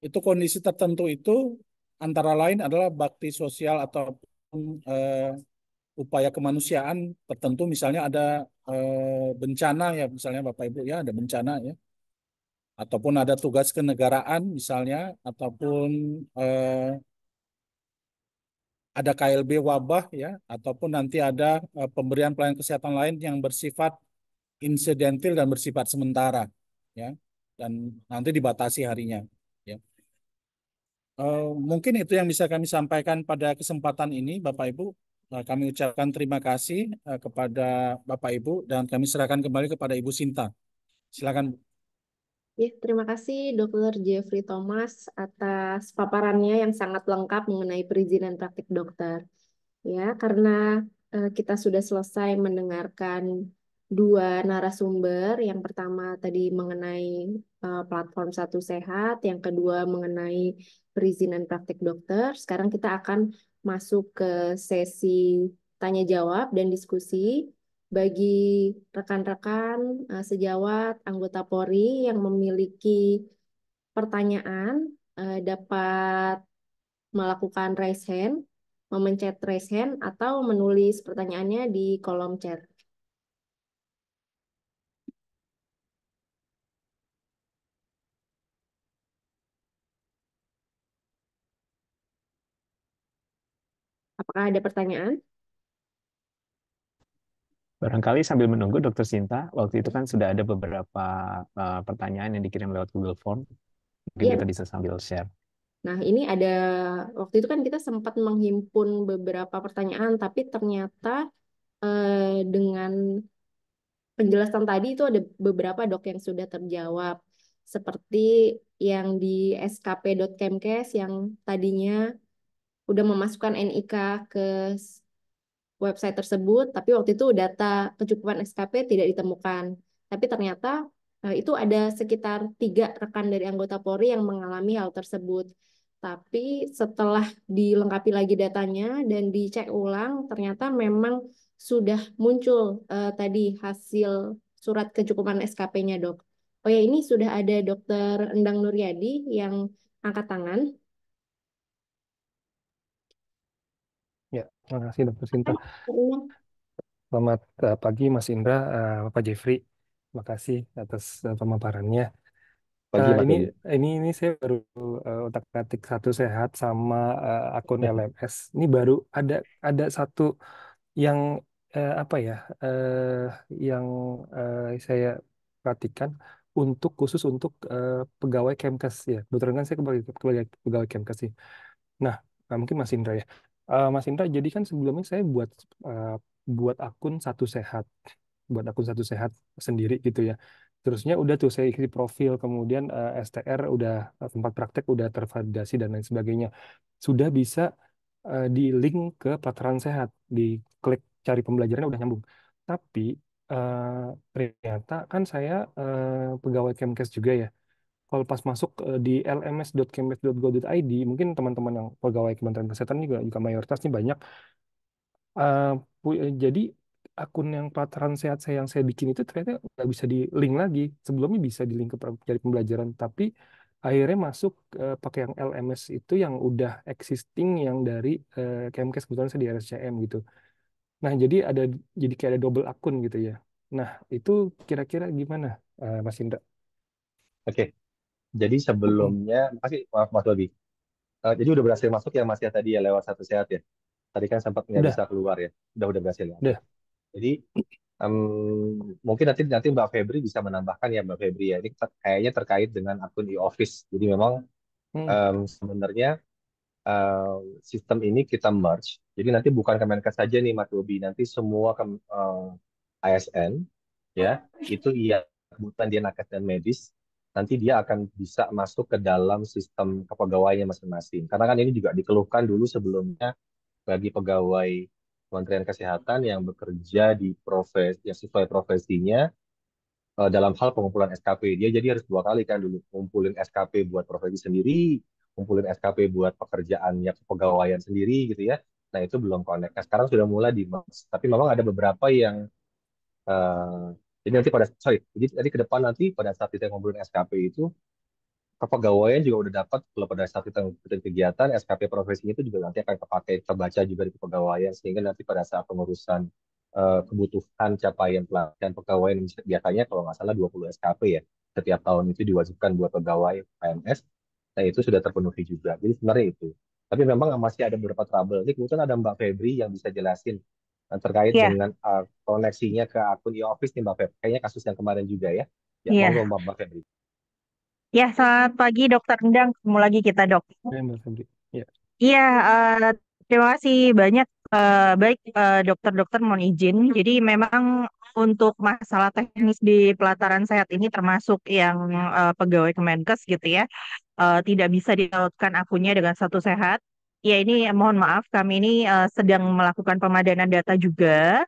itu kondisi tertentu itu antara lain adalah bakti sosial atau eh, upaya kemanusiaan tertentu, misalnya ada eh, bencana ya, misalnya Bapak Ibu ya ada bencana ya, ataupun ada tugas kenegaraan misalnya, ataupun eh, ada KLB wabah ya, ataupun nanti ada eh, pemberian pelayanan kesehatan lain yang bersifat insidental dan bersifat sementara ya dan nanti dibatasi harinya ya uh, mungkin itu yang bisa kami sampaikan pada kesempatan ini Bapak Ibu eh, kami ucapkan terima kasih eh, kepada Bapak Ibu dan kami serahkan kembali kepada Ibu Sinta silakan Ya, terima kasih Dokter Jeffrey Thomas atas paparannya yang sangat lengkap mengenai perizinan praktik dokter. Ya, karena kita sudah selesai mendengarkan dua narasumber. Yang pertama tadi mengenai uh, platform satu sehat, yang kedua mengenai perizinan praktik dokter. Sekarang kita akan masuk ke sesi tanya jawab dan diskusi bagi rekan-rekan uh, sejawat anggota Polri yang memiliki pertanyaan uh, dapat melakukan raise hand, memencet raise hand atau menulis pertanyaannya di kolom chat. Apakah ada pertanyaan? Barangkali sambil menunggu Dokter Sinta, waktu itu kan sudah ada beberapa uh, pertanyaan yang dikirim lewat Google Form. Mungkin yeah. kita bisa sambil share. Nah, ini ada waktu itu kan kita sempat menghimpun beberapa pertanyaan, tapi ternyata uh, dengan penjelasan tadi itu ada beberapa dok yang sudah terjawab, seperti yang di skp.kemkes yang tadinya udah memasukkan NIK ke website tersebut, tapi waktu itu data kecukupan SKP tidak ditemukan. Tapi ternyata eh, itu ada sekitar tiga rekan dari anggota Polri yang mengalami hal tersebut. Tapi setelah dilengkapi lagi datanya dan dicek ulang, ternyata memang sudah muncul uh, tadi hasil surat kecukupan SKP-nya, dok. Oh ya, ini sudah ada dokter Endang Nuryadi yang angkat tangan. Terima kasih Dr. Sinta. Selamat pagi eh, Mas Indra, uh, Bapak Jeffrey. Terima kasih atas uh, pemaparannya. Pagi, uh, ini ini ini saya baru uh, otak-atik satu sehat sama uh, akun iya. LMS. Ini baru ada ada satu yang uh, apa ya? Uh, yang uh, saya perhatikan untuk khusus untuk uh, pegawai Kemkes ya. Kebetulan kan saya ke pegawai Kemkes sih. Nah, mungkin Mas Indra ya. Uh, Mas Indra, jadi kan sebelumnya saya buat uh, buat akun satu sehat, buat akun satu sehat sendiri gitu ya. Terusnya udah tuh saya isi profil, kemudian uh, eh, STR udah tempat praktek udah tervalidasi dan lain sebagainya. Sudah bisa uh, di link ke pelatihan sehat, di klik cari pembelajarannya udah nyambung. Tapi uh, ternyata kan saya uh, pegawai Kemkes juga ya kalau pas masuk eh, di lms.kms.go.id, mungkin teman-teman yang pegawai Kementerian Kesehatan juga juga mayoritas nih banyak uh, jadi akun yang pelataran sehat saya yang saya bikin itu ternyata nggak bisa di link lagi sebelumnya bisa di link ke dari pembelajaran tapi akhirnya masuk uh, pakai yang LMS itu yang udah existing yang dari uh, Kemkes kebetulan saya di RSCM gitu. Nah, jadi ada jadi kayak ada double akun gitu ya. Nah, itu kira-kira gimana uh, Mas Indra? Oke, okay. Jadi sebelumnya, makasih maaf Mas Bobi. Uh, eh, jadi udah berhasil masuk ya Mas ya tadi ya lewat satu sehat ya. Tadi kan sempat nggak bisa keluar ya. Udah udah berhasil ya. udah. Jadi um, mungkin nanti nanti Mbak Febri bisa menambahkan ya Mbak Febri ya. Ini ter- kayaknya terkait dengan akun e-office. Jadi memang Hmm. um, sebenarnya uh, sistem ini kita merge. Jadi nanti bukan Kemenkes saja nih Mas Bobi, nanti semua ke, uh, ASN ya oh. itu iya kebutuhan dia nakes dan medis nanti dia akan bisa masuk ke dalam sistem kepegawaiannya masing-masing. Karena kan ini juga dikeluhkan dulu sebelumnya bagi pegawai Kementerian Kesehatan yang bekerja di profes yang sesuai profesinya eh, dalam hal pengumpulan SKP. Dia jadi harus dua kali kan dulu ngumpulin SKP buat profesi sendiri, ngumpulin SKP buat pekerjaannya kepegawaian sendiri gitu ya. Nah, itu belum connect. Nah, sekarang sudah mulai di Tapi memang ada beberapa yang eh, jadi nanti pada sorry, jadi nanti ke depan nanti pada saat kita ngobrolin SKP itu kepegawaian juga udah dapat kalau pada saat kita ngobrolin kegiatan SKP profesinya itu juga nanti akan kepakai terbaca juga di kepegawaian sehingga nanti pada saat pengurusan uh, kebutuhan capaian pelatihan pegawaian biasanya kalau nggak salah 20 SKP ya setiap tahun itu diwajibkan buat pegawai PNS nah itu sudah terpenuhi juga jadi sebenarnya itu tapi memang masih ada beberapa trouble ini kemudian ada Mbak Febri yang bisa jelasin Nah, terkait yeah. dengan uh, koneksinya ke akun e-office nih Mbak Feb. Kayaknya kasus yang kemarin juga ya. Ya, yeah. monggo Mbak Febri. Ya, selamat pagi Dokter Endang. Ketemu lagi kita, Dok. Iya, Mbak Febri. Iya, uh, terima kasih banyak. Uh, baik, dokter eh, dokter-dokter mohon izin. Jadi memang untuk masalah teknis di pelataran sehat ini termasuk yang uh, pegawai Kemenkes gitu ya, uh, tidak bisa dilautkan akunnya dengan satu sehat Ya ini mohon maaf kami ini, uh, sedang melakukan pemadanan data juga.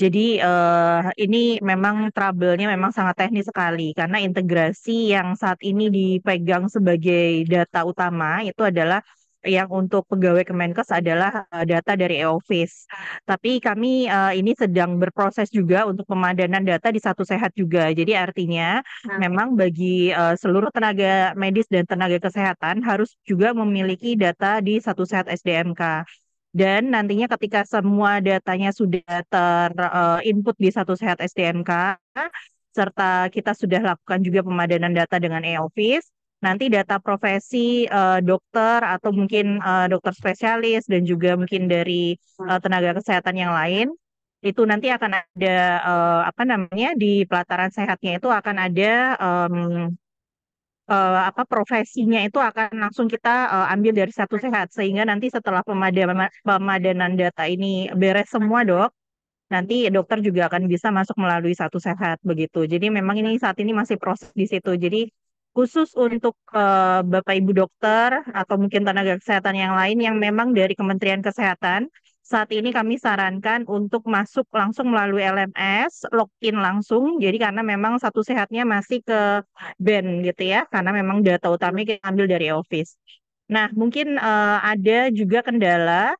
Jadi, uh, ini memang trouble-nya memang sangat teknis sekali karena integrasi yang saat ini dipegang sebagai data utama itu adalah yang untuk pegawai Kemenkes adalah uh, data dari e-office. Tapi kami uh, ini sedang berproses juga untuk pemadanan data di Satu Sehat juga. Jadi artinya hmm. memang bagi uh, seluruh tenaga medis dan tenaga kesehatan harus juga memiliki data di Satu Sehat SDMK dan nantinya ketika semua datanya sudah terinput uh, di satu sehat SDMK serta kita sudah lakukan juga pemadanan data dengan e-office nanti data profesi uh, dokter atau mungkin uh, dokter spesialis dan juga mungkin dari uh, tenaga kesehatan yang lain itu nanti akan ada uh, apa namanya di pelataran sehatnya itu akan ada um, uh, apa profesinya itu akan langsung kita uh, ambil dari satu sehat sehingga nanti setelah pemadaman pemadanan data ini beres semua dok nanti dokter juga akan bisa masuk melalui satu sehat begitu jadi memang ini saat ini masih proses di situ jadi khusus untuk uh, Bapak Ibu dokter atau mungkin tenaga kesehatan yang lain yang memang dari Kementerian Kesehatan saat ini kami sarankan untuk masuk langsung melalui LMS, login langsung. Jadi karena memang satu sehatnya masih ke band gitu ya, karena memang data utama kita ambil dari office. Nah, mungkin uh, ada juga kendala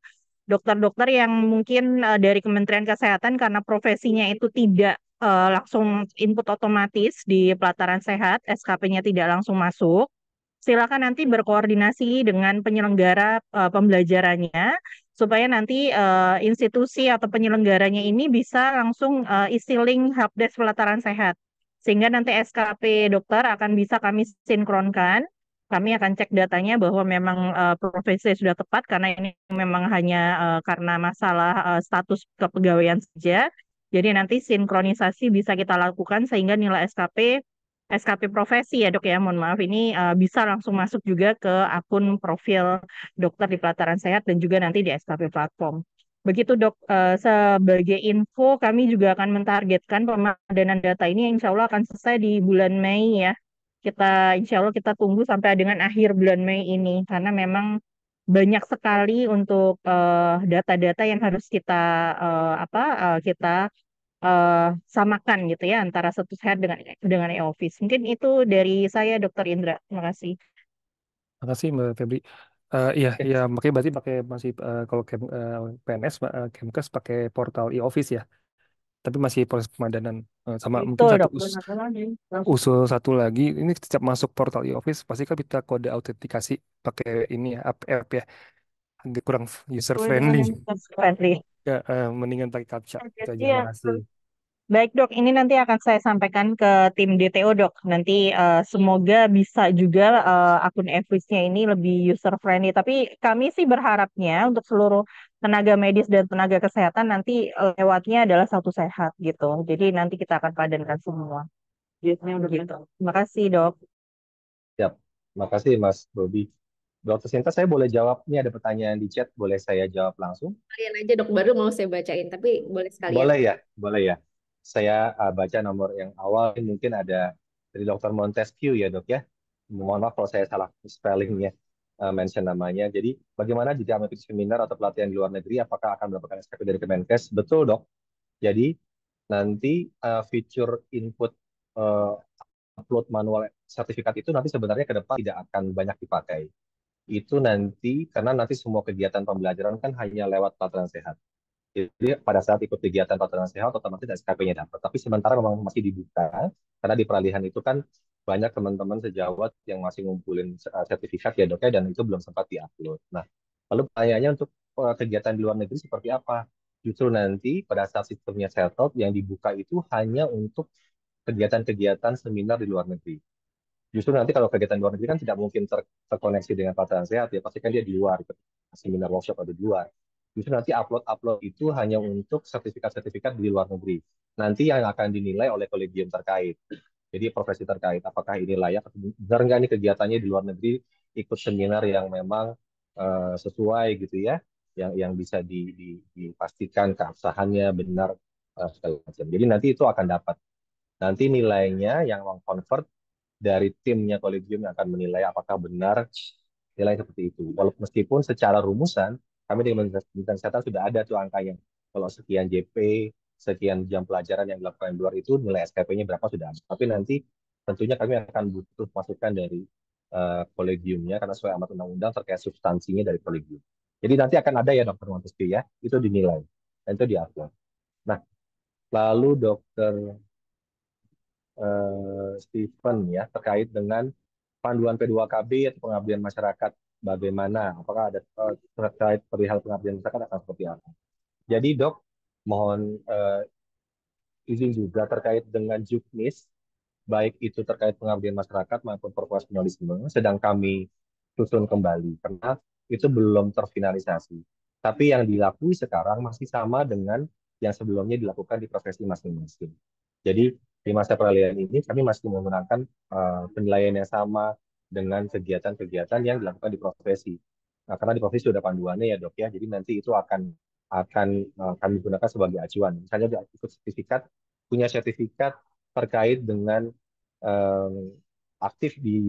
dokter-dokter yang mungkin uh, dari Kementerian Kesehatan karena profesinya itu tidak uh, langsung input otomatis di pelataran sehat, SKP-nya tidak langsung masuk. Silakan nanti berkoordinasi dengan penyelenggara uh, pembelajarannya supaya nanti uh, institusi atau penyelenggaranya ini bisa langsung uh, isi link helpdesk pelataran sehat sehingga nanti SKP dokter akan bisa kami sinkronkan kami akan cek datanya bahwa memang uh, profesi sudah tepat karena ini memang hanya uh, karena masalah uh, status kepegawaian saja. Jadi nanti sinkronisasi bisa kita lakukan sehingga nilai SKP SKP profesi ya dok ya, mohon maaf ini uh, bisa langsung masuk juga ke akun profil dokter di pelataran sehat dan juga nanti di SKP platform. Begitu dok, uh, sebagai info kami juga akan mentargetkan pemadanan data ini insya Allah akan selesai di bulan Mei ya. Kita insya Allah kita tunggu sampai dengan akhir bulan Mei ini karena memang banyak sekali untuk eh, data-data uh, yang harus kita uh, apa uh, kita uh, samakan gitu ya antara satu sehat dengan dengan e-office. Mungkin itu dari saya dokter Indra. Terima kasih. Terima kasih Mbak Febri. Uh, iya, iya, makanya berarti pakai masih uh, kalau Kem, uh, PNS uh, Kemkes pakai portal e-office ya tapi masih proses pemadanan eh, sama Itu mungkin satu us- lagi. usul satu lagi ini setiap masuk portal e-office pasti kan kita kode autentikasi pakai ini ya app, app ya agak kurang user User friendly uh, mendingan pakai CAPTCHA itu Jadi Baik dok, ini nanti akan saya sampaikan ke tim DTO dok. Nanti uh, semoga bisa juga uh, akun Evisnya ini lebih user friendly. Tapi kami sih berharapnya untuk seluruh tenaga medis dan tenaga kesehatan nanti lewatnya adalah satu sehat gitu. Jadi nanti kita akan padankan semua. Jadi, udah gitu. Terima kasih dok. Yap, Terima kasih Mas Bobi. Dokter Sinta, saya boleh jawab. Ini ada pertanyaan di chat, boleh saya jawab langsung? Kalian aja dok, baru mau saya bacain, tapi boleh sekalian. Boleh ya, boleh ya saya uh, baca nomor yang awal mungkin ada dari Dr. Montesquieu ya dok ya. Mohon maaf kalau saya salah spellingnya uh, mention namanya. Jadi bagaimana jika mengikuti seminar atau pelatihan di luar negeri, apakah akan mendapatkan SKP dari Kemenkes? Betul dok. Jadi nanti uh, eh, fitur input uh, upload manual sertifikat itu nanti sebenarnya ke depan tidak akan banyak dipakai. Itu nanti karena nanti semua kegiatan pembelajaran kan hanya lewat pelatihan sehat. Jadi pada saat ikut kegiatan tata nasional otomatis SKP-nya dapat. Tapi sementara memang masih dibuka karena di peralihan itu kan banyak teman-teman sejawat yang masih ngumpulin eh, sertifikat ya dok ya dan itu belum sempat diupload. Nah lalu pertanyaannya untuk eh, kegiatan di luar negeri seperti apa? Justru nanti pada saat sistemnya settled yang dibuka itu hanya untuk kegiatan-kegiatan seminar di luar negeri. Justru nanti kalau kegiatan di luar negeri kan tidak mungkin ter terkoneksi dengan pelatihan sehat ya pasti kan dia di luar gitu. seminar workshop ada di luar justru nanti upload-upload itu hanya untuk sertifikat-sertifikat di luar negeri. Nanti yang akan dinilai oleh kolegium terkait. Jadi profesi terkait, apakah ini layak atau benar nggak nih kegiatannya di luar negeri ikut seminar yang memang uh, sesuai gitu ya, yang yang bisa di, di, dipastikan keabsahannya benar uh, segala macam. Jadi nanti itu akan dapat. Nanti nilainya yang convert dari timnya kolegium yang akan menilai apakah benar nilai seperti itu. Walaupun meskipun secara rumusan kami di Kementerian Kesehatan sudah ada tuh angka yang Kalau sekian JP, sekian jam pelajaran yang dilakukan di luar itu nilai SKP-nya berapa sudah ada. Tapi nanti tentunya kami akan butuh masukan dari uh, kolegiumnya karena sesuai amat undang-undang terkait substansinya dari kolegium. Jadi nanti akan ada ya dokter Montesquieu ya, itu dinilai dan itu diatur. Nah, lalu dokter uh, Stephen ya terkait dengan panduan P2KB atau pengabdian masyarakat bagaimana? Apakah ada eh, terkait perihal pengabdian masyarakat akan seperti apa? Jadi dok, mohon uh, izin juga terkait dengan juknis, baik itu terkait pengabdian masyarakat maupun profesionalisme, sedang kami susun kembali karena itu belum terfinalisasi. Tapi yang dilakui sekarang masih sama dengan yang sebelumnya dilakukan di profesi masing-masing. Jadi di masa peralihan ini kami masih menggunakan uh, penilaian yang sama dengan kegiatan-kegiatan yang dilakukan di profesi. Nah, karena di profesi sudah panduannya ya dok ya, jadi nanti itu akan akan uh, kami gunakan sebagai acuan. Misalnya ikut sertifikat, punya sertifikat terkait dengan um, aktif di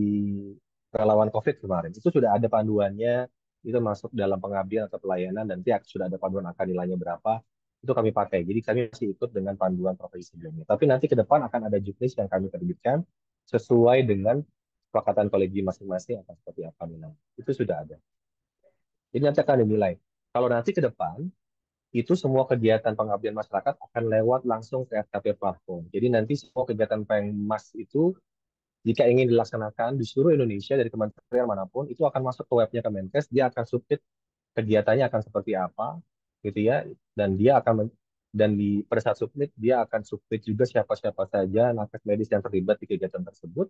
relawan COVID kemarin. Itu sudah ada panduannya, itu masuk dalam pengabdian atau pelayanan, dan nanti sudah ada panduan akan nilainya berapa, itu kami pakai. Jadi kami masih ikut dengan panduan profesi sebelumnya. Tapi nanti ke depan akan ada juknis yang kami terbitkan sesuai dengan kesepakatan kolegi masing-masing akan seperti apa minum. Itu sudah ada. Jadi nanti akan dinilai. Kalau nanti ke depan itu semua kegiatan pengabdian masyarakat akan lewat langsung ke SKP platform. Jadi nanti semua kegiatan Pengmas itu jika ingin dilaksanakan di seluruh Indonesia dari kementerian manapun, itu akan masuk ke webnya Kemenkes, dia akan submit kegiatannya akan seperti apa, gitu ya dan dia akan dan di pada saat submit dia akan submit juga siapa-siapa saja nakes medis yang terlibat di kegiatan tersebut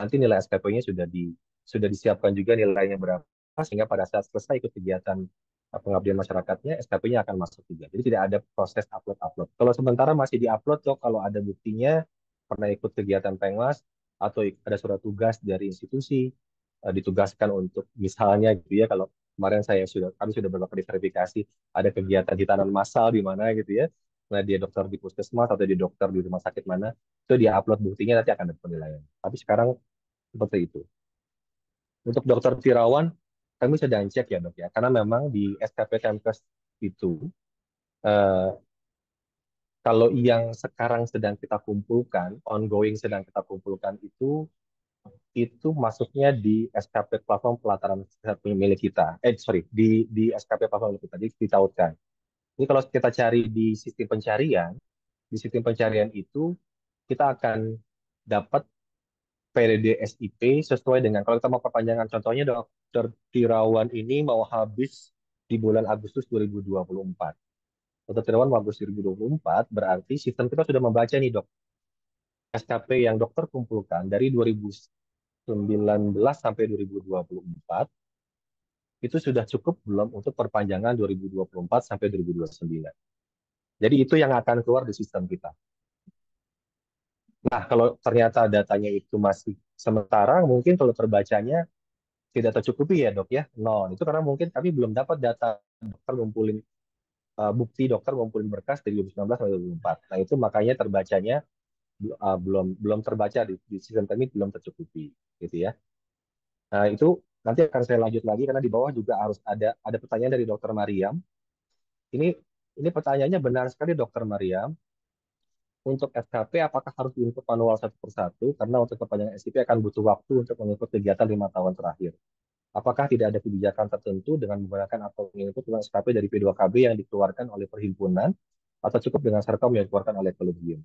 nanti nilai SKP-nya sudah di sudah disiapkan juga nilainya berapa sehingga pada saat selesai ikut kegiatan eh, pengabdian masyarakatnya SKP-nya akan masuk juga jadi tidak ada proses upload upload kalau sementara masih di upload kok kalau ada buktinya pernah ikut kegiatan pengwas atau ada surat tugas dari institusi eh, ditugaskan untuk misalnya gitu ya kalau kemarin saya sudah kami sudah beberapa kali verifikasi ada kegiatan di hitanan massal di mana gitu ya nah dia dokter di puskesmas atau dia dokter di rumah sakit mana itu dia upload buktinya nanti akan ada penilaian tapi sekarang seperti itu untuk dokter Tirawan kami sedang cek ya dok ya karena memang di SKP Kemkes itu eh, kalau yang sekarang sedang kita kumpulkan ongoing sedang kita kumpulkan itu itu masuknya di SKP platform pelataran milik kita. Eh sorry, di di SKP platform milik kita, jadi ditautkan. Ini kalau kita cari di sistem pencarian, di sistem pencarian itu kita akan dapat periode SIP sesuai dengan kalau kita mau perpanjangan contohnya dokter Tirawan ini mau habis di bulan Agustus 2024. Dokter Tirawan mau Agustus 2024 berarti sistem kita sudah membaca nih dok SKP yang dokter kumpulkan dari 2000 19 sampai 2024 itu sudah cukup belum untuk perpanjangan 2024 sampai 2029. Jadi itu yang akan keluar di sistem kita. Nah, kalau ternyata datanya itu masih sementara, mungkin kalau terbacanya tidak tercukupi ya dok ya, non Itu karena mungkin kami belum dapat data dokter ngumpulin, uh, bukti dokter ngumpulin berkas dari 2019 sampai 2024. Nah, itu makanya terbacanya uh, belum belum terbaca di, di sistem kami belum tercukupi gitu ya. Nah, itu nanti akan saya lanjut lagi karena di bawah juga harus ada ada pertanyaan dari Dokter Mariam. Ini ini pertanyaannya benar sekali Dokter Mariam. Untuk SKP apakah harus diinput manual satu persatu karena untuk perpanjangan SKP akan butuh waktu untuk menginput kegiatan lima tahun terakhir. Apakah tidak ada kebijakan tertentu dengan menggunakan atau menginput dengan SKP dari P2KB yang dikeluarkan oleh perhimpunan atau cukup dengan serkom yang dikeluarkan oleh kolegium?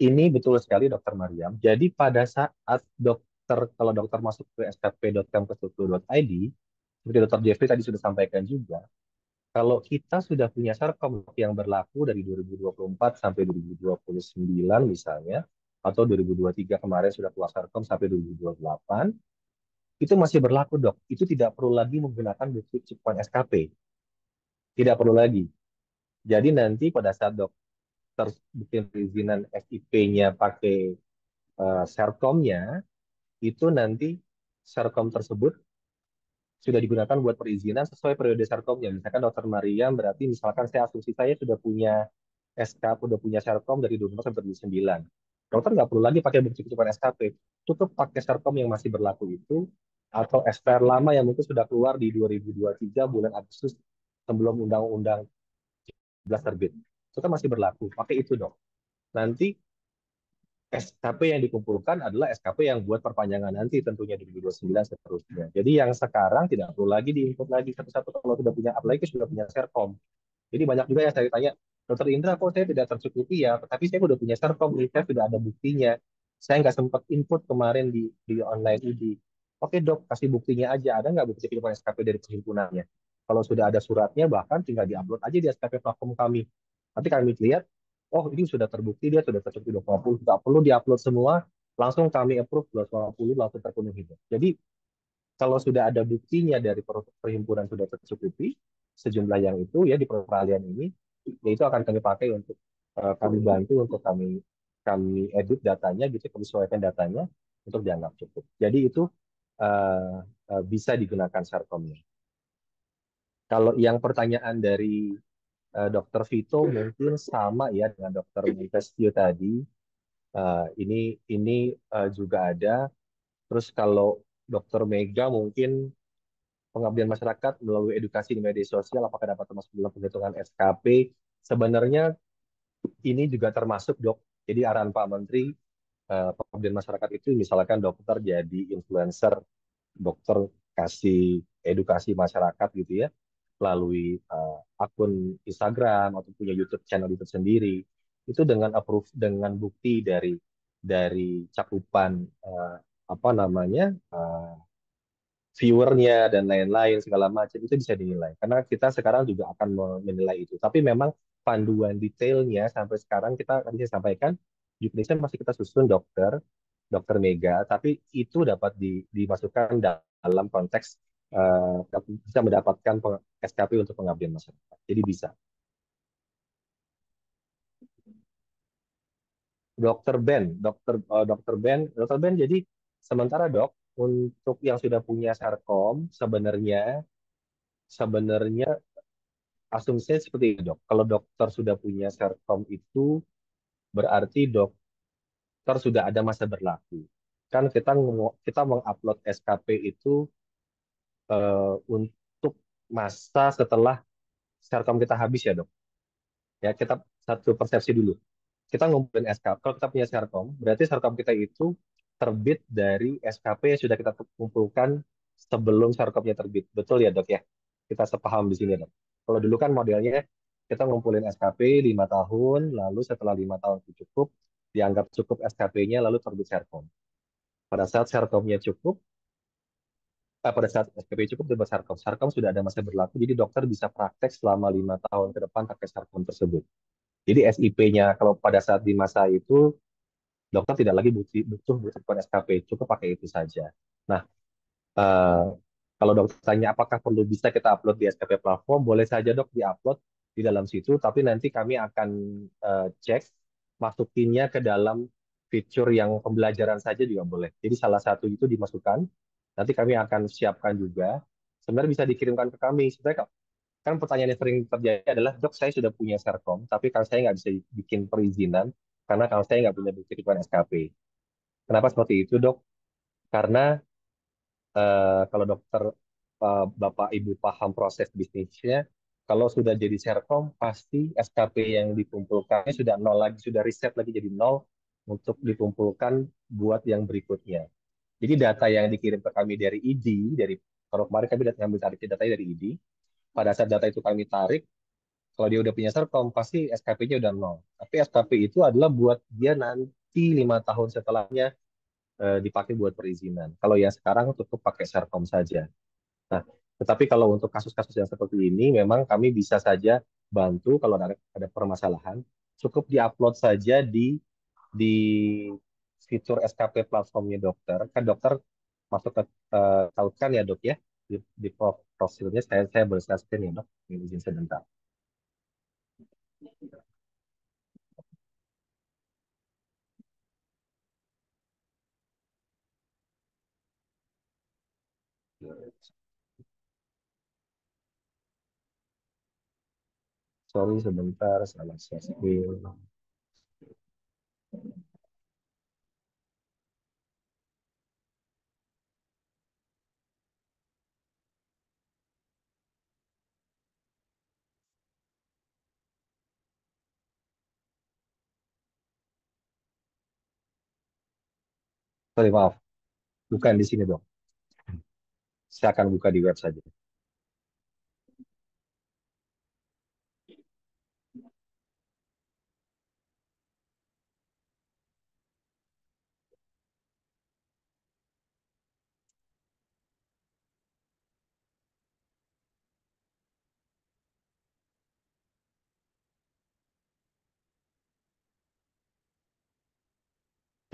Ini betul sekali Dokter Mariam. Jadi pada saat dokter kalau dokter masuk ke spp.kemkes.go.id seperti Dokter Jeffrey tadi sudah sampaikan juga, kalau kita sudah punya sarkom yang berlaku dari 2024 sampai 2029 misalnya, atau 2023 kemarin sudah keluar sarkom sampai 2028, itu masih berlaku dok. Itu tidak perlu lagi menggunakan bukti checkpoint SKP. Tidak perlu lagi. Jadi nanti pada saat dok terbukti perizinan FIP-nya pakai uh, eh, Serkom-nya, itu nanti Serkom tersebut sudah digunakan buat perizinan sesuai periode Serkomnya. Misalkan Dokter Maria berarti misalkan saya asumsi saya sudah punya SK, sudah punya Serkom dari 20 sampai 2009. Dokter nggak perlu lagi pakai bukti kecukupan SKP, cukup pakai Serkom yang masih berlaku itu, atau SPR lama yang mungkin sudah keluar di 2023 bulan Agustus sebelum Undang-Undang 11 terbit itu kan masih berlaku pakai itu dong nanti SKP yang dikumpulkan adalah SKP yang buat perpanjangan nanti tentunya 2029 seterusnya. Jadi yang sekarang tidak perlu lagi diinput lagi satu-satu kalau sudah punya apalagi sudah punya Serkom. Jadi banyak juga yang saya tanya, Dokter Indra kok saya tidak tercukupi ya, tapi saya sudah punya Serkom, ini saya sudah ada buktinya. Saya nggak sempat input kemarin di di online ID. Oke dok, kasih buktinya aja. Ada nggak bukti kehidupan SKP dari perhimpunannya? Kalau sudah ada suratnya, bahkan tinggal diupload aja di SKP platform kami Nanti kami lihat, oh ini sudah terbukti dia sudah tercukupi 20 nggak perlu diupload semua, langsung kami approve 250 langsung terpenuhi. Gitu. Jadi kalau sudah ada buktinya dari perhimpunan sudah tercukupi sejumlah yang itu ya di peralihan ini, ya itu akan kami pakai untuk uh, kami bantu untuk kami kami edit datanya gitu, kami datanya untuk dianggap cukup. Jadi itu uh, uh, bisa digunakan sarkomnya. Kalau yang pertanyaan dari Eh, dokter Vito mungkin sama ya dengan Dokter Manifestio tadi. Uh, ini ini uh, juga ada. Terus kalau Dokter Mega mungkin pengabdian masyarakat melalui edukasi di media sosial apakah dapat termasuk dalam penghitungan SKP? Sebenarnya ini juga termasuk dok. Jadi arahan Pak Menteri uh, pengabdian masyarakat itu misalkan dokter jadi influencer, dokter kasih edukasi masyarakat gitu ya melalui uh, akun Instagram atau punya YouTube channel itu sendiri itu dengan approve dengan bukti dari dari cakupan uh, apa namanya uh, viewernya dan lain-lain segala macam itu bisa dinilai karena kita sekarang juga akan menilai itu tapi memang panduan detailnya sampai sekarang kita tadi saya sampaikan definition masih kita susun dokter dokter mega tapi itu dapat di, dimasukkan dalam konteks uh, bisa mendapatkan SKP untuk pengabdian masyarakat. Jadi bisa. Dokter Ben, dokter uh, dokter Ben, dokter Ben. Jadi sementara dok untuk yang sudah punya sarkom sebenarnya sebenarnya asumsinya seperti itu dok. Kalau dokter sudah punya sarkom itu berarti dokter sudah ada masa berlaku. Kan kita kita mengupload SKP itu uh, untuk masa setelah sarkom kita habis ya dok. Ya kita satu persepsi dulu. Kita ngumpulin SKP. Kalau kita punya sarkom berarti sarkom kita itu terbit dari SKP yang sudah kita kumpulkan sebelum sarkomnya terbit. Betul ya dok ya? Kita sepaham di sini dok. Kalau dulu kan modelnya kita ngumpulin SKP 5 tahun, lalu setelah lima tahun itu cukup, dianggap cukup SKP-nya, lalu terbit sarkom. Pada saat Serkomnya cukup, uh, pada saat SKP cukup bebas sarkom. Sarkom sudah ada masa berlaku, jadi dokter bisa praktek selama lima tahun ke depan pakai sarkom tersebut. Jadi SIP-nya kalau pada saat di masa itu dokter tidak lagi butuh butuh butuh SKP, cukup pakai itu saja. Nah, uh, kalau dokter tanya apakah perlu bisa kita upload di SKP platform, boleh saja dok diupload di dalam situ, tapi nanti kami akan uh, cek masukinnya ke dalam fitur yang pembelajaran saja juga boleh. Jadi salah satu itu dimasukkan, Nanti kami akan siapkan juga. Sebenarnya bisa dikirimkan ke kami. Sebenarnya kan pertanyaan yang sering terjadi adalah, dok saya sudah punya serkom, tapi kalau saya nggak bisa bikin perizinan karena kalau saya nggak punya bukti dokumen SKP. Kenapa seperti itu dok? Karena uh, kalau dokter uh, bapak ibu paham proses bisnisnya, kalau sudah jadi serkom pasti SKP yang dikumpulkan sudah nol lagi, sudah riset lagi jadi nol untuk dikumpulkan buat yang berikutnya. Jadi data yang dikirim ke kami dari ID, dari kalau kemarin kami mengambil tarik data dari ID, pada saat data itu kami tarik, kalau dia udah punya Serkom, pasti SKP-nya udah nol. Tapi SKP itu adalah buat dia nanti lima tahun setelahnya eh, dipakai buat perizinan. Kalau yang sekarang tutup pakai Serkom saja. Nah, tetapi kalau untuk kasus-kasus yang seperti ini, memang kami bisa saja bantu kalau ada, ada permasalahan, cukup diupload saja di di fitur SKP platformnya dokter, kan dokter masuk ke uh, ya dok ya di, di profilnya saya saya boleh saya screen ya dok ini izin sebentar. Sorry sebentar, salah saya screen. sorry maaf, bukan di sini dong. Saya akan buka di web saja.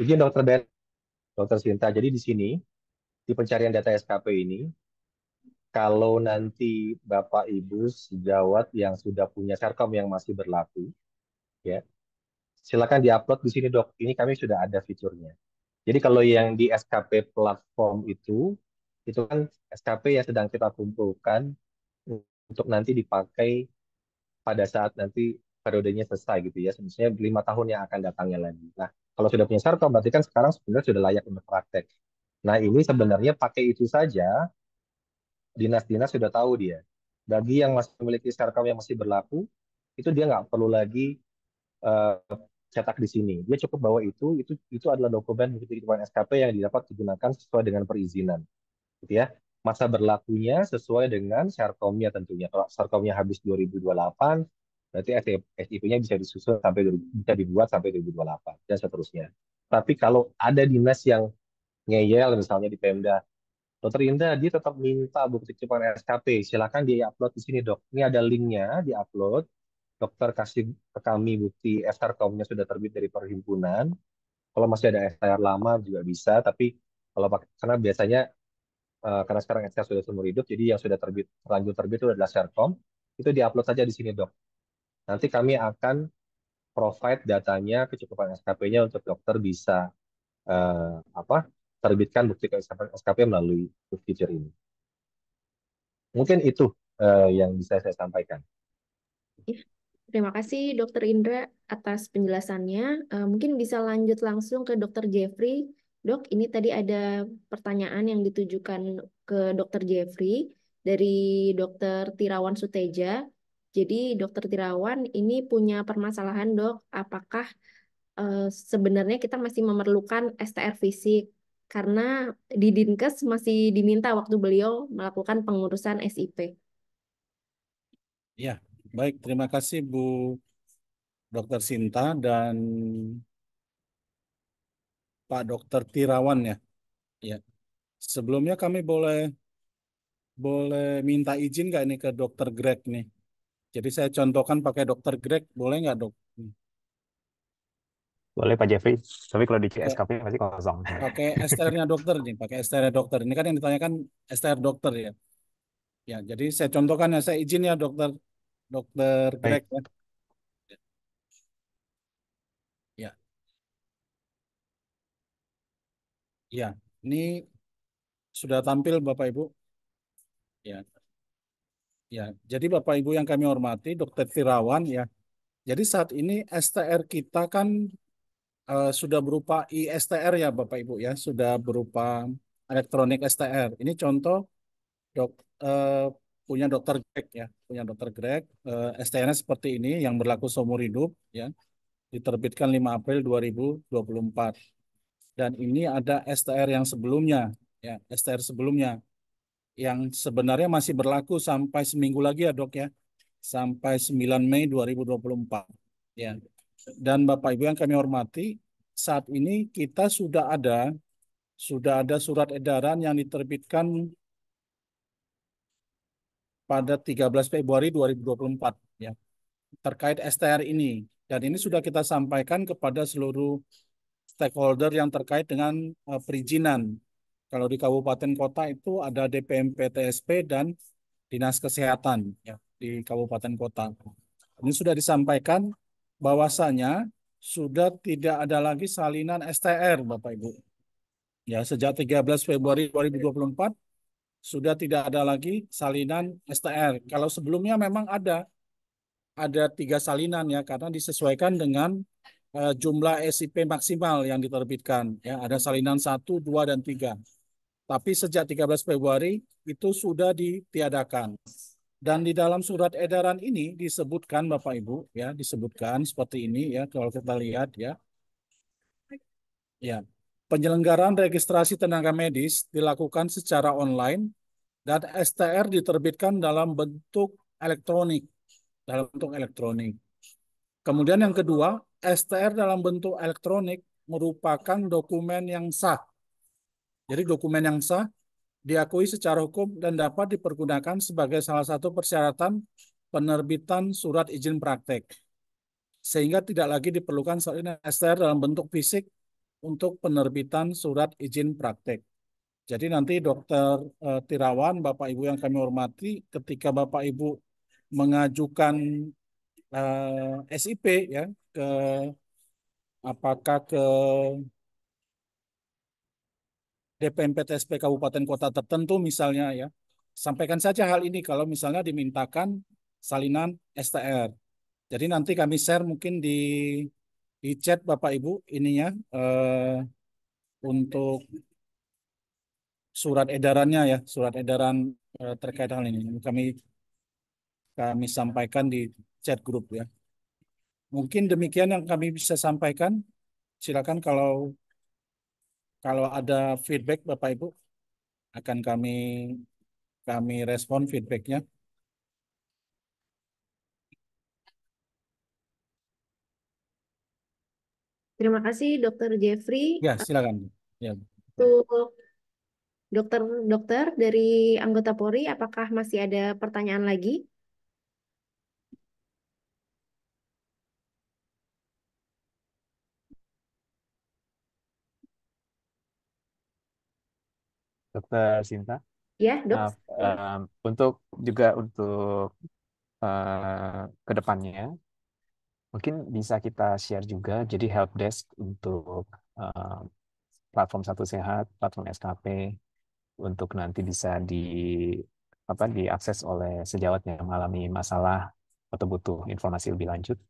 Izin dokter Ben. Dokter Sinta, jadi di sini, di pencarian data SKP ini, kalau nanti Bapak Ibu sejawat yang sudah punya Serkom yang masih berlaku, ya, silakan diupload di sini dok. Ini kami sudah ada fiturnya. Jadi kalau yang di SKP platform itu, itu kan SKP yang sedang kita kumpulkan untuk nanti dipakai pada saat nanti periodenya selesai gitu ya. Sebenarnya lima tahun yang akan datangnya lagi. Nah, kalau sudah punya sarkom, berarti kan sekarang sebenarnya sudah layak untuk praktek. Nah, ini sebenarnya pakai itu saja, dinas-dinas sudah tahu dia. Bagi yang masih memiliki sarkom yang masih berlaku, itu dia nggak perlu lagi uh, cetak di sini. Dia cukup bawa itu, itu itu adalah dokumen ketentuan SKP yang didapat digunakan sesuai dengan perizinan. Gitu ya. Masa berlakunya sesuai dengan sarkomnya tentunya. Kalau sarkomnya habis 2028, Berarti SIP-nya bisa disusun sampai bisa dibuat sampai 2028 dan seterusnya. Tapi kalau ada dinas yang ngeyel misalnya di Pemda, Dokter Indah dia tetap minta bukti cepat SKP. Silakan dia upload di sini dok. Ini ada linknya di upload. Dokter kasih ke kami bukti SRKOM-nya sudah terbit dari perhimpunan. Kalau masih ada STR lama juga bisa, tapi kalau karena biasanya eh, karena sekarang SK sudah seumur hidup, jadi yang sudah terbit lanjut terbit itu adalah SRKOM, itu diupload saja di sini dok. Nanti kami akan provide datanya kecukupan SKP-nya untuk dokter bisa eh, apa terbitkan bukti kecukupan SKP melalui fitur ini. Mungkin itu eh, yang bisa saya sampaikan. Iya. terima kasih Dokter Indra atas penjelasannya. Eh, mungkin bisa lanjut langsung ke Dokter Jeffrey. Dok, ini tadi ada pertanyaan yang ditujukan ke Dokter Jeffrey dari Dokter Tirawan Suteja jadi dokter Tirawan ini punya permasalahan dok, apakah e, sebenarnya kita masih memerlukan STR fisik? Karena di Dinkes masih diminta waktu beliau melakukan pengurusan SIP. Ya, baik. Terima kasih Bu Dokter Sinta dan Pak Dokter Tirawan ya. Ya. Sebelumnya kami boleh boleh minta izin nggak ini ke Dokter Greg nih? Jadi saya contohkan pakai dokter Greg, boleh nggak dok? Boleh Pak Jeffrey, tapi kalau di CSKP ya. masih kosong. Pakai STR-nya dokter nih, pakai STR dokter. Ini kan yang ditanyakan STR dokter ya. Ya, jadi saya contohkan ya, saya izin ya dokter dokter Greg ya. Ya. Ya, ini sudah tampil Bapak Ibu. Ya, Ya, jadi Bapak Ibu yang kami hormati, Dokter Tirawan ya. Jadi saat ini STR kita kan uh, sudah berupa ISTR ya Bapak Ibu ya, sudah berupa elektronik STR. Ini contoh dok, uh, punya Dokter Greg ya, punya Dokter Greg, uh, eh, STR-nya seperti ini yang berlaku seumur hidup ya. Diterbitkan 5 April 2024. Dan ini ada STR yang sebelumnya ya, STR sebelumnya yang sebenarnya masih berlaku sampai seminggu lagi ya dok ya, sampai 9 Mei 2024. Ya. Dan Bapak Ibu yang kami hormati, saat ini kita sudah ada sudah ada surat edaran yang diterbitkan pada 13 Februari 2024 ya terkait STR ini dan ini sudah kita sampaikan kepada seluruh stakeholder yang terkait dengan eh, perizinan kalau di kabupaten kota itu ada TSP dan Dinas Kesehatan ya di kabupaten kota. Ini sudah disampaikan bahwasanya sudah tidak ada lagi salinan STR Bapak Ibu. Ya, sejak 13 Februari 2024 sudah tidak ada lagi salinan STR. Kalau sebelumnya memang ada ada tiga salinan ya karena disesuaikan dengan eh, jumlah SIP maksimal yang diterbitkan ya ada salinan 1, 2 dan 3. Tapi sejak 13 Februari itu sudah ditiadakan. Dan di dalam surat edaran ini disebutkan Bapak Ibu ya, disebutkan seperti ini ya kalau kita lihat ya. Ya. Penyelenggaraan registrasi tenaga medis dilakukan secara online dan STR diterbitkan dalam bentuk elektronik, dalam bentuk elektronik. Kemudian yang kedua, STR dalam bentuk elektronik merupakan dokumen yang sah jadi dokumen yang sah diakui secara hukum dan dapat dipergunakan sebagai salah satu persyaratan penerbitan surat izin praktek. Sehingga tidak lagi diperlukan surat STR dalam bentuk fisik untuk penerbitan surat izin praktek. Jadi nanti dokter eh, Tirawan, Bapak Ibu yang kami hormati, ketika Bapak Ibu mengajukan eh, SIP ya ke apakah ke DPNPTSP kabupaten kota tertentu misalnya ya. Sampaikan saja hal ini kalau misalnya dimintakan salinan STR. Jadi nanti kami share mungkin di di chat Bapak Ibu ininya eh, untuk surat edarannya ya, surat edaran eh, terkait hal ini. Kami kami sampaikan di chat grup ya. Mungkin demikian yang kami bisa sampaikan. Silakan kalau kalau ada feedback Bapak Ibu akan kami kami respon feedbacknya. Terima kasih Dokter Jeffrey. Ya silakan. Ya. Untuk dokter-dokter dari anggota Polri, apakah masih ada pertanyaan lagi? Dokter Sinta. Ya, dok. Maaf, nah, um, untuk juga untuk uh, eh, kedepannya, mungkin bisa kita share juga. Jadi help desk untuk uh, platform satu sehat, platform SKP untuk nanti bisa di apa diakses oleh sejawat yang mengalami masalah atau butuh informasi lebih lanjut.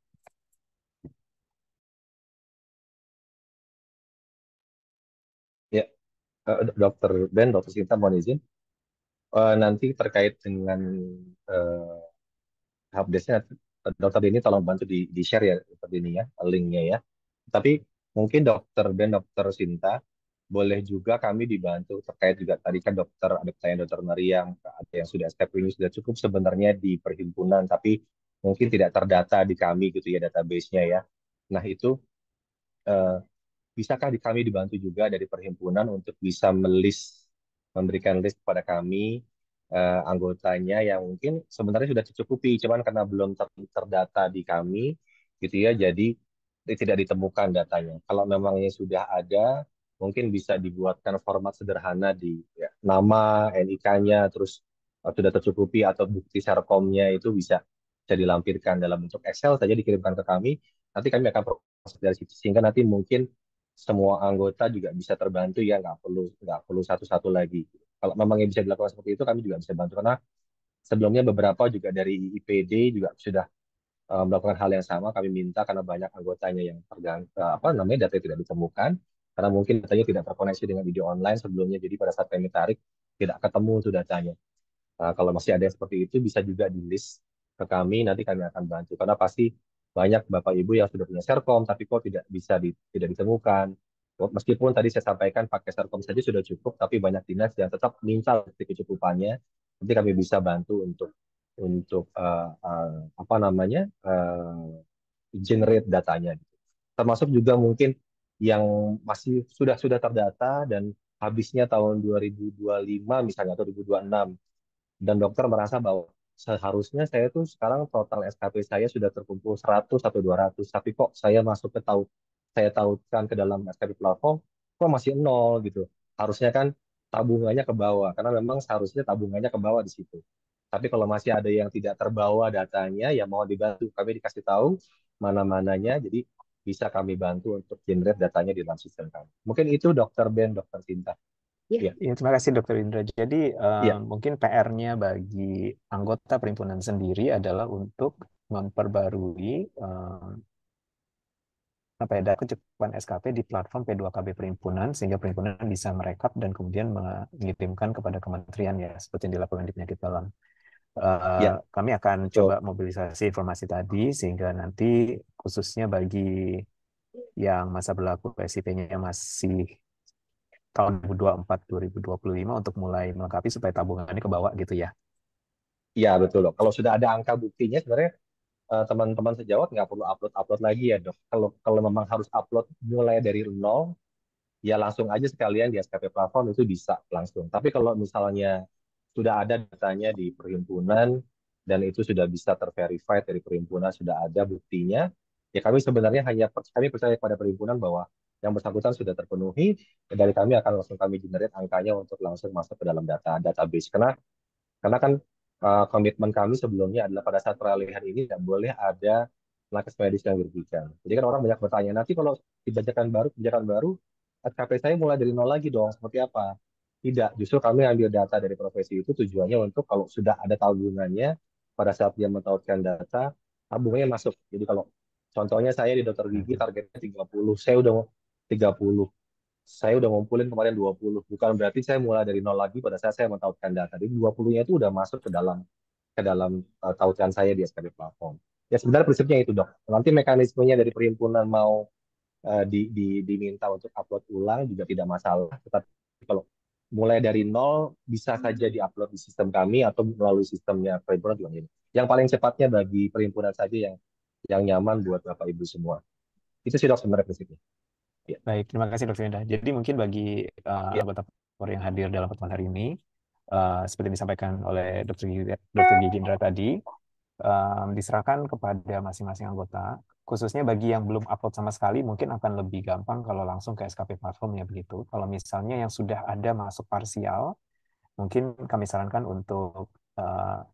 Eh, dokter Ben, Dokter Sinta mohon izin. Uh, nanti terkait dengan uh, update-nya, Dokter ini tolong bantu di, di share ya Dokter ini ya, linknya ya. Tapi mungkin Dokter Ben, Dokter Sinta boleh juga kami dibantu terkait juga tadi kan dokter ada pertanyaan dokter Maria yang ada yang sudah step ini sudah cukup sebenarnya di perhimpunan tapi mungkin tidak terdata di kami gitu ya database-nya ya. Nah itu eh, bisakah di, kami dibantu juga dari perhimpunan untuk bisa melis memberikan list kepada kami uh, anggotanya yang mungkin sebenarnya sudah tercukupi cuman karena belum ter terdata di kami gitu ya jadi tidak ditemukan datanya kalau memangnya sudah ada mungkin bisa dibuatkan format sederhana di ya, nama NIK-nya terus eh, sudah tercukupi atau bukti serkomnya itu bisa bisa dilampirkan dalam bentuk Excel saja dikirimkan ke kami nanti kami akan proses dari situ sehingga nanti mungkin semua anggota juga bisa terbantu ya nggak perlu nggak perlu satu-satu lagi kalau memang yang bisa dilakukan seperti itu kami juga bisa bantu karena sebelumnya beberapa juga dari IPD juga sudah uh, melakukan hal yang sama kami minta karena banyak anggotanya yang terganggu uh, eh, apa namanya data tidak ditemukan karena mungkin datanya tidak terkoneksi dengan video online sebelumnya jadi pada saat kami tarik tidak ketemu sudah datanya uh, kalau masih ada yang seperti itu bisa juga di list ke kami nanti kami akan bantu karena pasti banyak bapak ibu yang sudah punya serkom tapi kok tidak bisa di, tidak ditemukan meskipun tadi saya sampaikan pakai serkom saja sudah cukup tapi banyak dinas yang tetap minta kecukupannya nanti kami bisa bantu untuk untuk uh, uh, apa namanya uh, generate datanya gitu. termasuk juga mungkin yang masih sudah sudah terdata dan habisnya tahun 2025 misalnya atau 2026 dan dokter merasa bahwa seharusnya saya tuh sekarang total SKP saya sudah terkumpul 100 atau 200 tapi kok saya masuk ke tahu saya tautkan ke dalam SKP platform kok masih nol gitu harusnya kan tabungannya ke bawah karena memang seharusnya tabungannya ke bawah di situ tapi kalau masih ada yang tidak terbawa datanya ya mau dibantu kami dikasih tahu mana-mananya jadi bisa kami bantu untuk generate datanya di dalam sistem kami mungkin itu dokter Ben dokter Sinta Ya. ya, terima kasih Dokter Indra. Jadi um, ya. mungkin PR-nya bagi anggota perhimpunan sendiri adalah untuk memperbarui um, apa ya, data SKP di platform P2KB perhimpunan sehingga perhimpunan bisa merekap dan kemudian mengirimkan kepada kementerian ya seperti yang dilakukan di penyakit dalam. Uh, ya. Kami akan so. coba mobilisasi informasi tadi sehingga nanti khususnya bagi yang masa berlaku PSIP-nya masih tahun 2024 2025 untuk mulai melengkapi supaya tabungannya ke bawah gitu ya. Iya betul dok. Kalau sudah ada angka buktinya sebenarnya eh, teman-teman sejawat nggak perlu upload upload lagi ya dok. Kalau kalau memang harus upload mulai dari nol, ya langsung aja sekalian di SKP platform itu bisa langsung. Tapi kalau misalnya sudah ada datanya di perhimpunan dan itu sudah bisa terverified dari perhimpunan sudah ada buktinya, ya kami sebenarnya hanya kami percaya kepada perhimpunan bahwa yang bersangkutan sudah terpenuhi dari kami akan langsung kami generate angkanya untuk langsung masuk ke dalam data database karena karena kan uh, komitmen kami sebelumnya adalah pada saat peralihan ini tidak boleh ada nakes medis yang dirugikan. Jadi kan orang banyak bertanya, nanti kalau kebijakan baru, kebijakan baru, SKP saya mulai dari nol lagi dong, seperti apa? Tidak, justru kami ambil data dari profesi itu tujuannya untuk kalau sudah ada tabungannya, pada saat dia mentautkan data, tabungannya masuk. Jadi kalau contohnya saya di dokter gigi hmm. targetnya 30, saya udah 30. Saya udah ngumpulin kemarin 20. Bukan berarti saya mulai dari nol lagi pada saat saya mentautkan data. Jadi 20-nya itu udah masuk ke dalam ke dalam uh, eh, tautan saya di SKB platform. Ya sebenarnya prinsipnya itu dok. Nanti mekanismenya dari perhimpunan mau uh, di, di, diminta untuk upload ulang juga tidak masalah. Tetapi kalau mulai dari nol bisa saja diupload di sistem kami atau melalui sistemnya perhimpunan juga ini. Yang paling cepatnya bagi perhimpunan saja yang yang nyaman buat bapak ibu semua. Itu sih dok sebenarnya prinsipnya. Ya. Baik, terima kasih Dr. Indah. Jadi mungkin bagi uh, ya. anggota pelapor yang hadir dalam pertemuan hari ini, uh, seperti disampaikan oleh Dr. Gigi, Dr. Gigi Indra tadi, um, diserahkan kepada masing-masing anggota, khususnya bagi yang belum upload sama sekali, mungkin akan lebih gampang kalau langsung ke SKP platformnya begitu. Kalau misalnya yang sudah ada masuk parsial, mungkin kami sarankan untuk uh,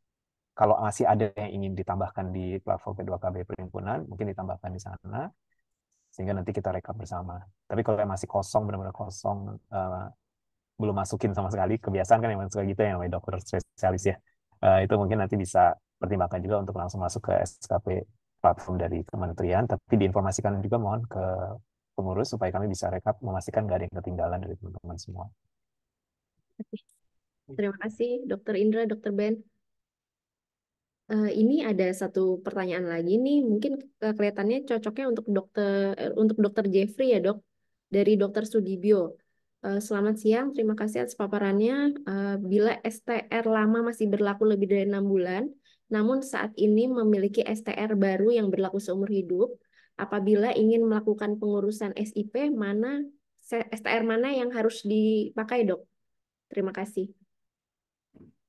kalau masih ada yang ingin ditambahkan di platform P2KB Perhimpunan, mungkin ditambahkan di sana sehingga nanti kita rekap bersama. Tapi kalau yang masih kosong, benar-benar kosong, uh, belum masukin sama sekali, kebiasaan kan yang suka gitu ya, yang namanya dokter spesialis ya, uh, itu mungkin nanti bisa pertimbangkan juga untuk langsung masuk ke SKP platform dari kementerian, tapi diinformasikan juga mohon ke pengurus supaya kami bisa rekap memastikan nggak ada yang ketinggalan dari teman-teman semua. Terima kasih Dokter Indra, Dokter Ben. Eh, ini ada satu pertanyaan lagi nih, mungkin eh, kelihatannya cocoknya untuk dokter eh, untuk dokter Jeffrey ya dok, dari dokter Sudibyo. selamat siang, terima kasih atas paparannya. bila STR lama masih berlaku lebih dari enam bulan, namun saat ini memiliki STR baru yang berlaku seumur hidup, apabila ingin melakukan pengurusan SIP, mana STR mana yang harus dipakai dok? Terima kasih.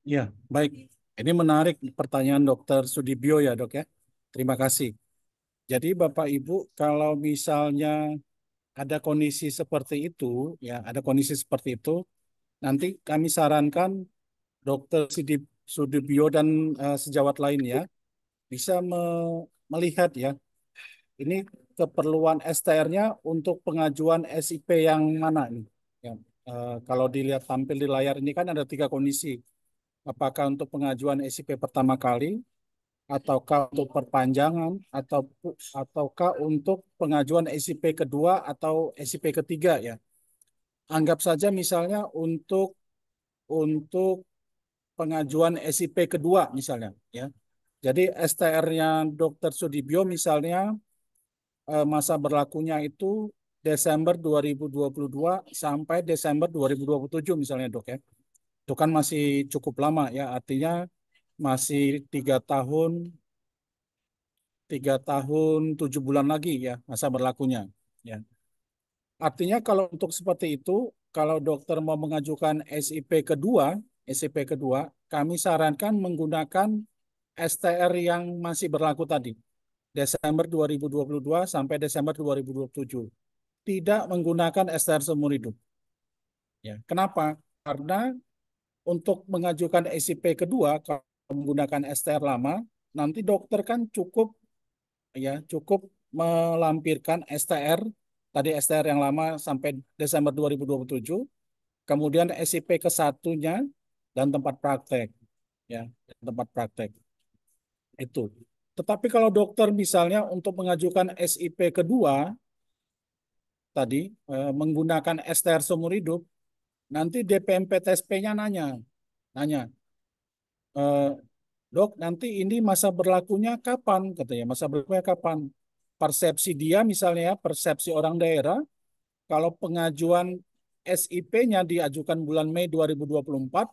Ya, baik. Ini menarik pertanyaan dokter Sudibyo ya dok ya. Terima kasih. Jadi Bapak Ibu kalau misalnya ada kondisi seperti itu, ya ada kondisi seperti itu, nanti kami sarankan dokter Sudibyo dan uh, sejawat lainnya bisa me melihat ya ini keperluan STR-nya untuk pengajuan SIP yang mana nih? Ya, uh, kalau dilihat tampil di layar ini kan ada tiga kondisi apakah untuk pengajuan SIP pertama kali, ataukah untuk perpanjangan, atau ataukah untuk pengajuan SIP kedua atau SIP ketiga ya. Anggap saja misalnya untuk untuk pengajuan SIP kedua misalnya ya. Jadi STR-nya Dr. Sudibyo misalnya eh, masa berlakunya itu Desember 2022 sampai Desember 2027 misalnya dok ya itu kan masih cukup lama ya artinya masih tiga tahun tiga tahun tujuh bulan lagi ya masa berlakunya ya artinya kalau untuk seperti itu kalau dokter mau mengajukan SIP kedua SIP kedua kami sarankan menggunakan STR yang masih berlaku tadi Desember 2022 sampai Desember 2027 tidak menggunakan STR seumur hidup ya kenapa karena untuk mengajukan SIP kedua kalau menggunakan STR lama, nanti dokter kan cukup ya cukup melampirkan STR tadi STR yang lama sampai Desember 2027, kemudian SIP ke satunya dan tempat praktek ya tempat praktek itu. Tetapi kalau dokter misalnya untuk mengajukan SIP kedua tadi eh, menggunakan STR seumur hidup Nanti DPMPTSP-nya nanya, nanya, e, dok nanti ini masa berlakunya kapan katanya, masa berlakunya kapan? Persepsi dia misalnya, ya, persepsi orang daerah, kalau pengajuan SIP-nya diajukan bulan Mei 2024,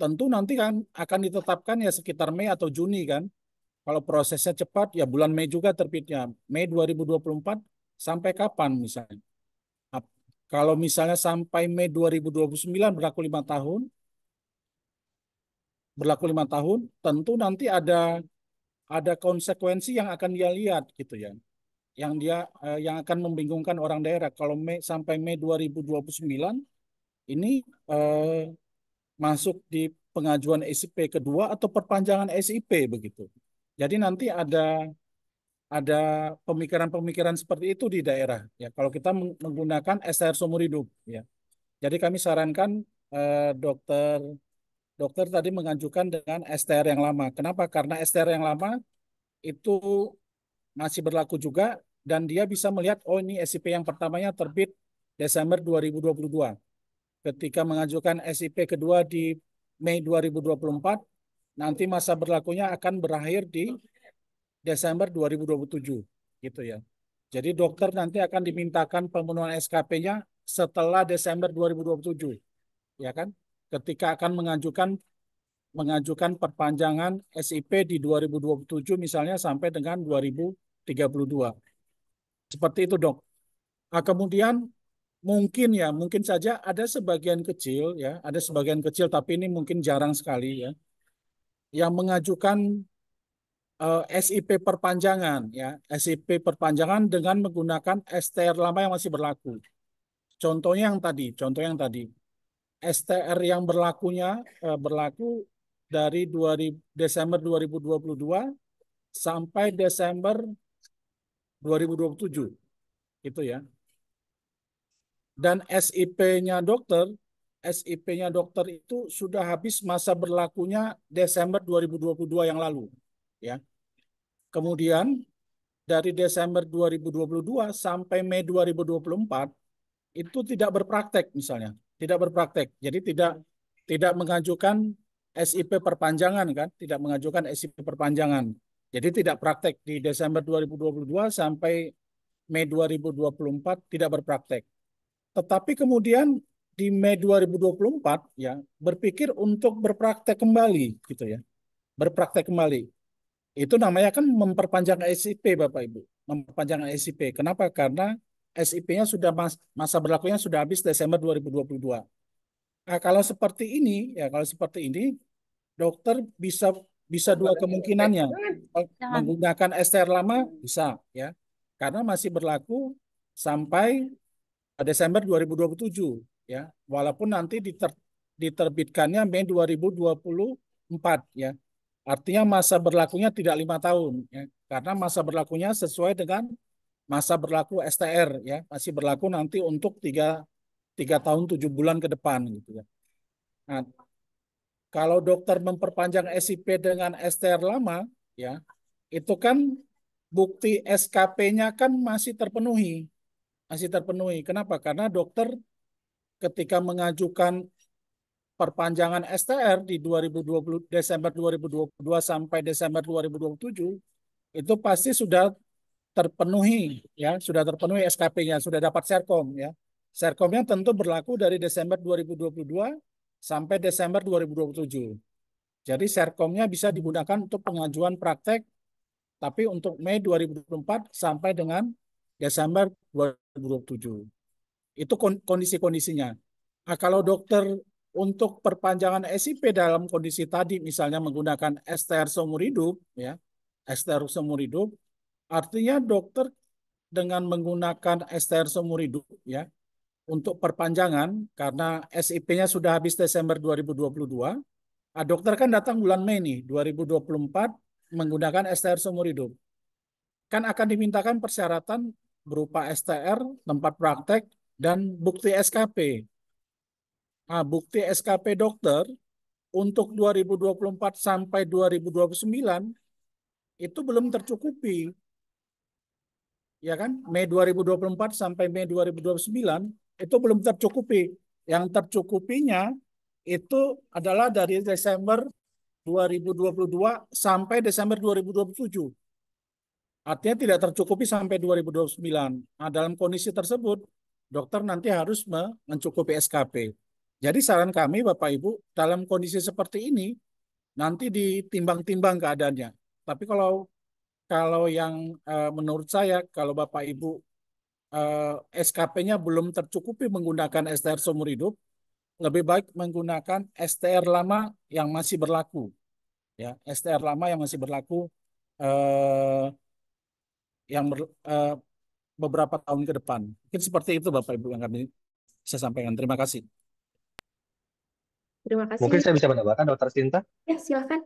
tentu nanti kan akan ditetapkan ya sekitar Mei atau Juni kan. Kalau prosesnya cepat ya bulan Mei juga terbitnya. Mei 2024 sampai kapan misalnya. Kalau misalnya sampai Mei 2029 berlaku lima tahun, berlaku lima tahun, tentu nanti ada ada konsekuensi yang akan dia lihat gitu ya, yang dia eh, yang akan membingungkan orang daerah. Kalau Mei sampai Mei 2029 ini eh, masuk di pengajuan SIP kedua atau perpanjangan SIP begitu. Jadi nanti ada ada pemikiran-pemikiran seperti itu di daerah ya kalau kita menggunakan SR sumur hidup ya jadi kami sarankan eh, dokter dokter tadi mengajukan dengan STR yang lama kenapa karena STR yang lama itu masih berlaku juga dan dia bisa melihat oh ini SIP yang pertamanya terbit Desember 2022 ketika mengajukan SIP kedua di Mei 2024 nanti masa berlakunya akan berakhir di Desember 2027 gitu ya. Jadi dokter nanti akan dimintakan pemenuhan SKP-nya setelah Desember 2027 ya kan ketika akan mengajukan mengajukan perpanjangan SIP di 2027 misalnya sampai dengan 2032. Seperti itu, Dok. Nah, kemudian mungkin ya, mungkin saja ada sebagian kecil ya, ada sebagian kecil tapi ini mungkin jarang sekali ya yang mengajukan uh, eh, SIP perpanjangan ya SIP perpanjangan dengan menggunakan STR lama yang masih berlaku contohnya yang tadi contoh yang tadi STR yang berlakunya uh, berlaku dari 2000, Desember 2022 sampai Desember 2027 itu ya dan SIP-nya dokter SIP-nya dokter itu sudah habis masa berlakunya Desember 2022 yang lalu ya. Kemudian dari Desember 2022 sampai Mei 2024 itu tidak berpraktek misalnya, tidak berpraktek. Jadi tidak tidak mengajukan SIP perpanjangan kan, tidak mengajukan SIP perpanjangan. Jadi tidak praktek di Desember 2022 sampai Mei 2024 tidak berpraktek. Tetapi kemudian di Mei 2024 ya berpikir untuk berpraktek kembali gitu ya. Berpraktek kembali. Itu namanya kan memperpanjang SIP Bapak Ibu. Memperpanjang SIP. Kenapa? Karena SIP-nya sudah mas masa berlakunya sudah habis Desember 2022. Nah, kalau seperti ini ya kalau seperti ini dokter bisa bisa dua kemungkinannya menggunakan STR lama bisa ya karena masih berlaku sampai Desember 2027 ya walaupun nanti diter, diterbitkannya Mei 2024 ya Artinya masa berlakunya tidak lima tahun, ya. karena masa berlakunya sesuai dengan masa berlaku STR, ya masih berlaku nanti untuk tiga, tiga tahun tujuh bulan ke depan, gitu ya. Nah, kalau dokter memperpanjang SIP dengan STR lama, ya itu kan bukti SKP-nya kan masih terpenuhi, masih terpenuhi. Kenapa? Karena dokter ketika mengajukan perpanjangan STR di 2020 Desember 2022 sampai Desember 2027 itu pasti sudah terpenuhi ya, sudah terpenuhi SKP-nya, sudah dapat Serkom ya. serkom yang tentu berlaku dari Desember 2022 sampai Desember 2027. Jadi Serkomnya bisa digunakan untuk pengajuan praktek tapi untuk Mei 2024 sampai dengan Desember 2027. Itu kondisi-kondisinya. Nah, kalau dokter untuk perpanjangan SIP dalam kondisi tadi misalnya menggunakan STR seumur hidup ya STR seumur hidup artinya dokter dengan menggunakan STR seumur hidup ya untuk perpanjangan karena SIP-nya sudah habis Desember 2022 ah, dokter kan datang bulan Mei nih 2024 menggunakan STR seumur hidup kan akan dimintakan persyaratan berupa STR tempat praktek dan bukti SKP Nah, bukti SKP dokter untuk 2024 sampai 2029 itu belum tercukupi. Ya kan? Mei 2024 sampai Mei 2029 itu belum tercukupi. Yang tercukupinya itu adalah dari Desember 2022 sampai Desember 2027. Artinya tidak tercukupi sampai 2029. Nah, dalam kondisi tersebut, dokter nanti harus mencukupi SKP. Jadi saran kami Bapak Ibu dalam kondisi seperti ini nanti ditimbang-timbang keadaannya. Tapi kalau kalau yang uh, menurut saya kalau Bapak Ibu uh, eh, SKP-nya belum tercukupi menggunakan STR seumur hidup, lebih baik menggunakan STR lama yang masih berlaku. Ya, STR lama yang masih berlaku uh, yang ber, uh, beberapa tahun ke depan. Mungkin seperti itu Bapak Ibu yang kami saya sampaikan. Terima kasih. Terima Mungkin saya bisa menambahkan, Dokter Sinta? Ya, silakan.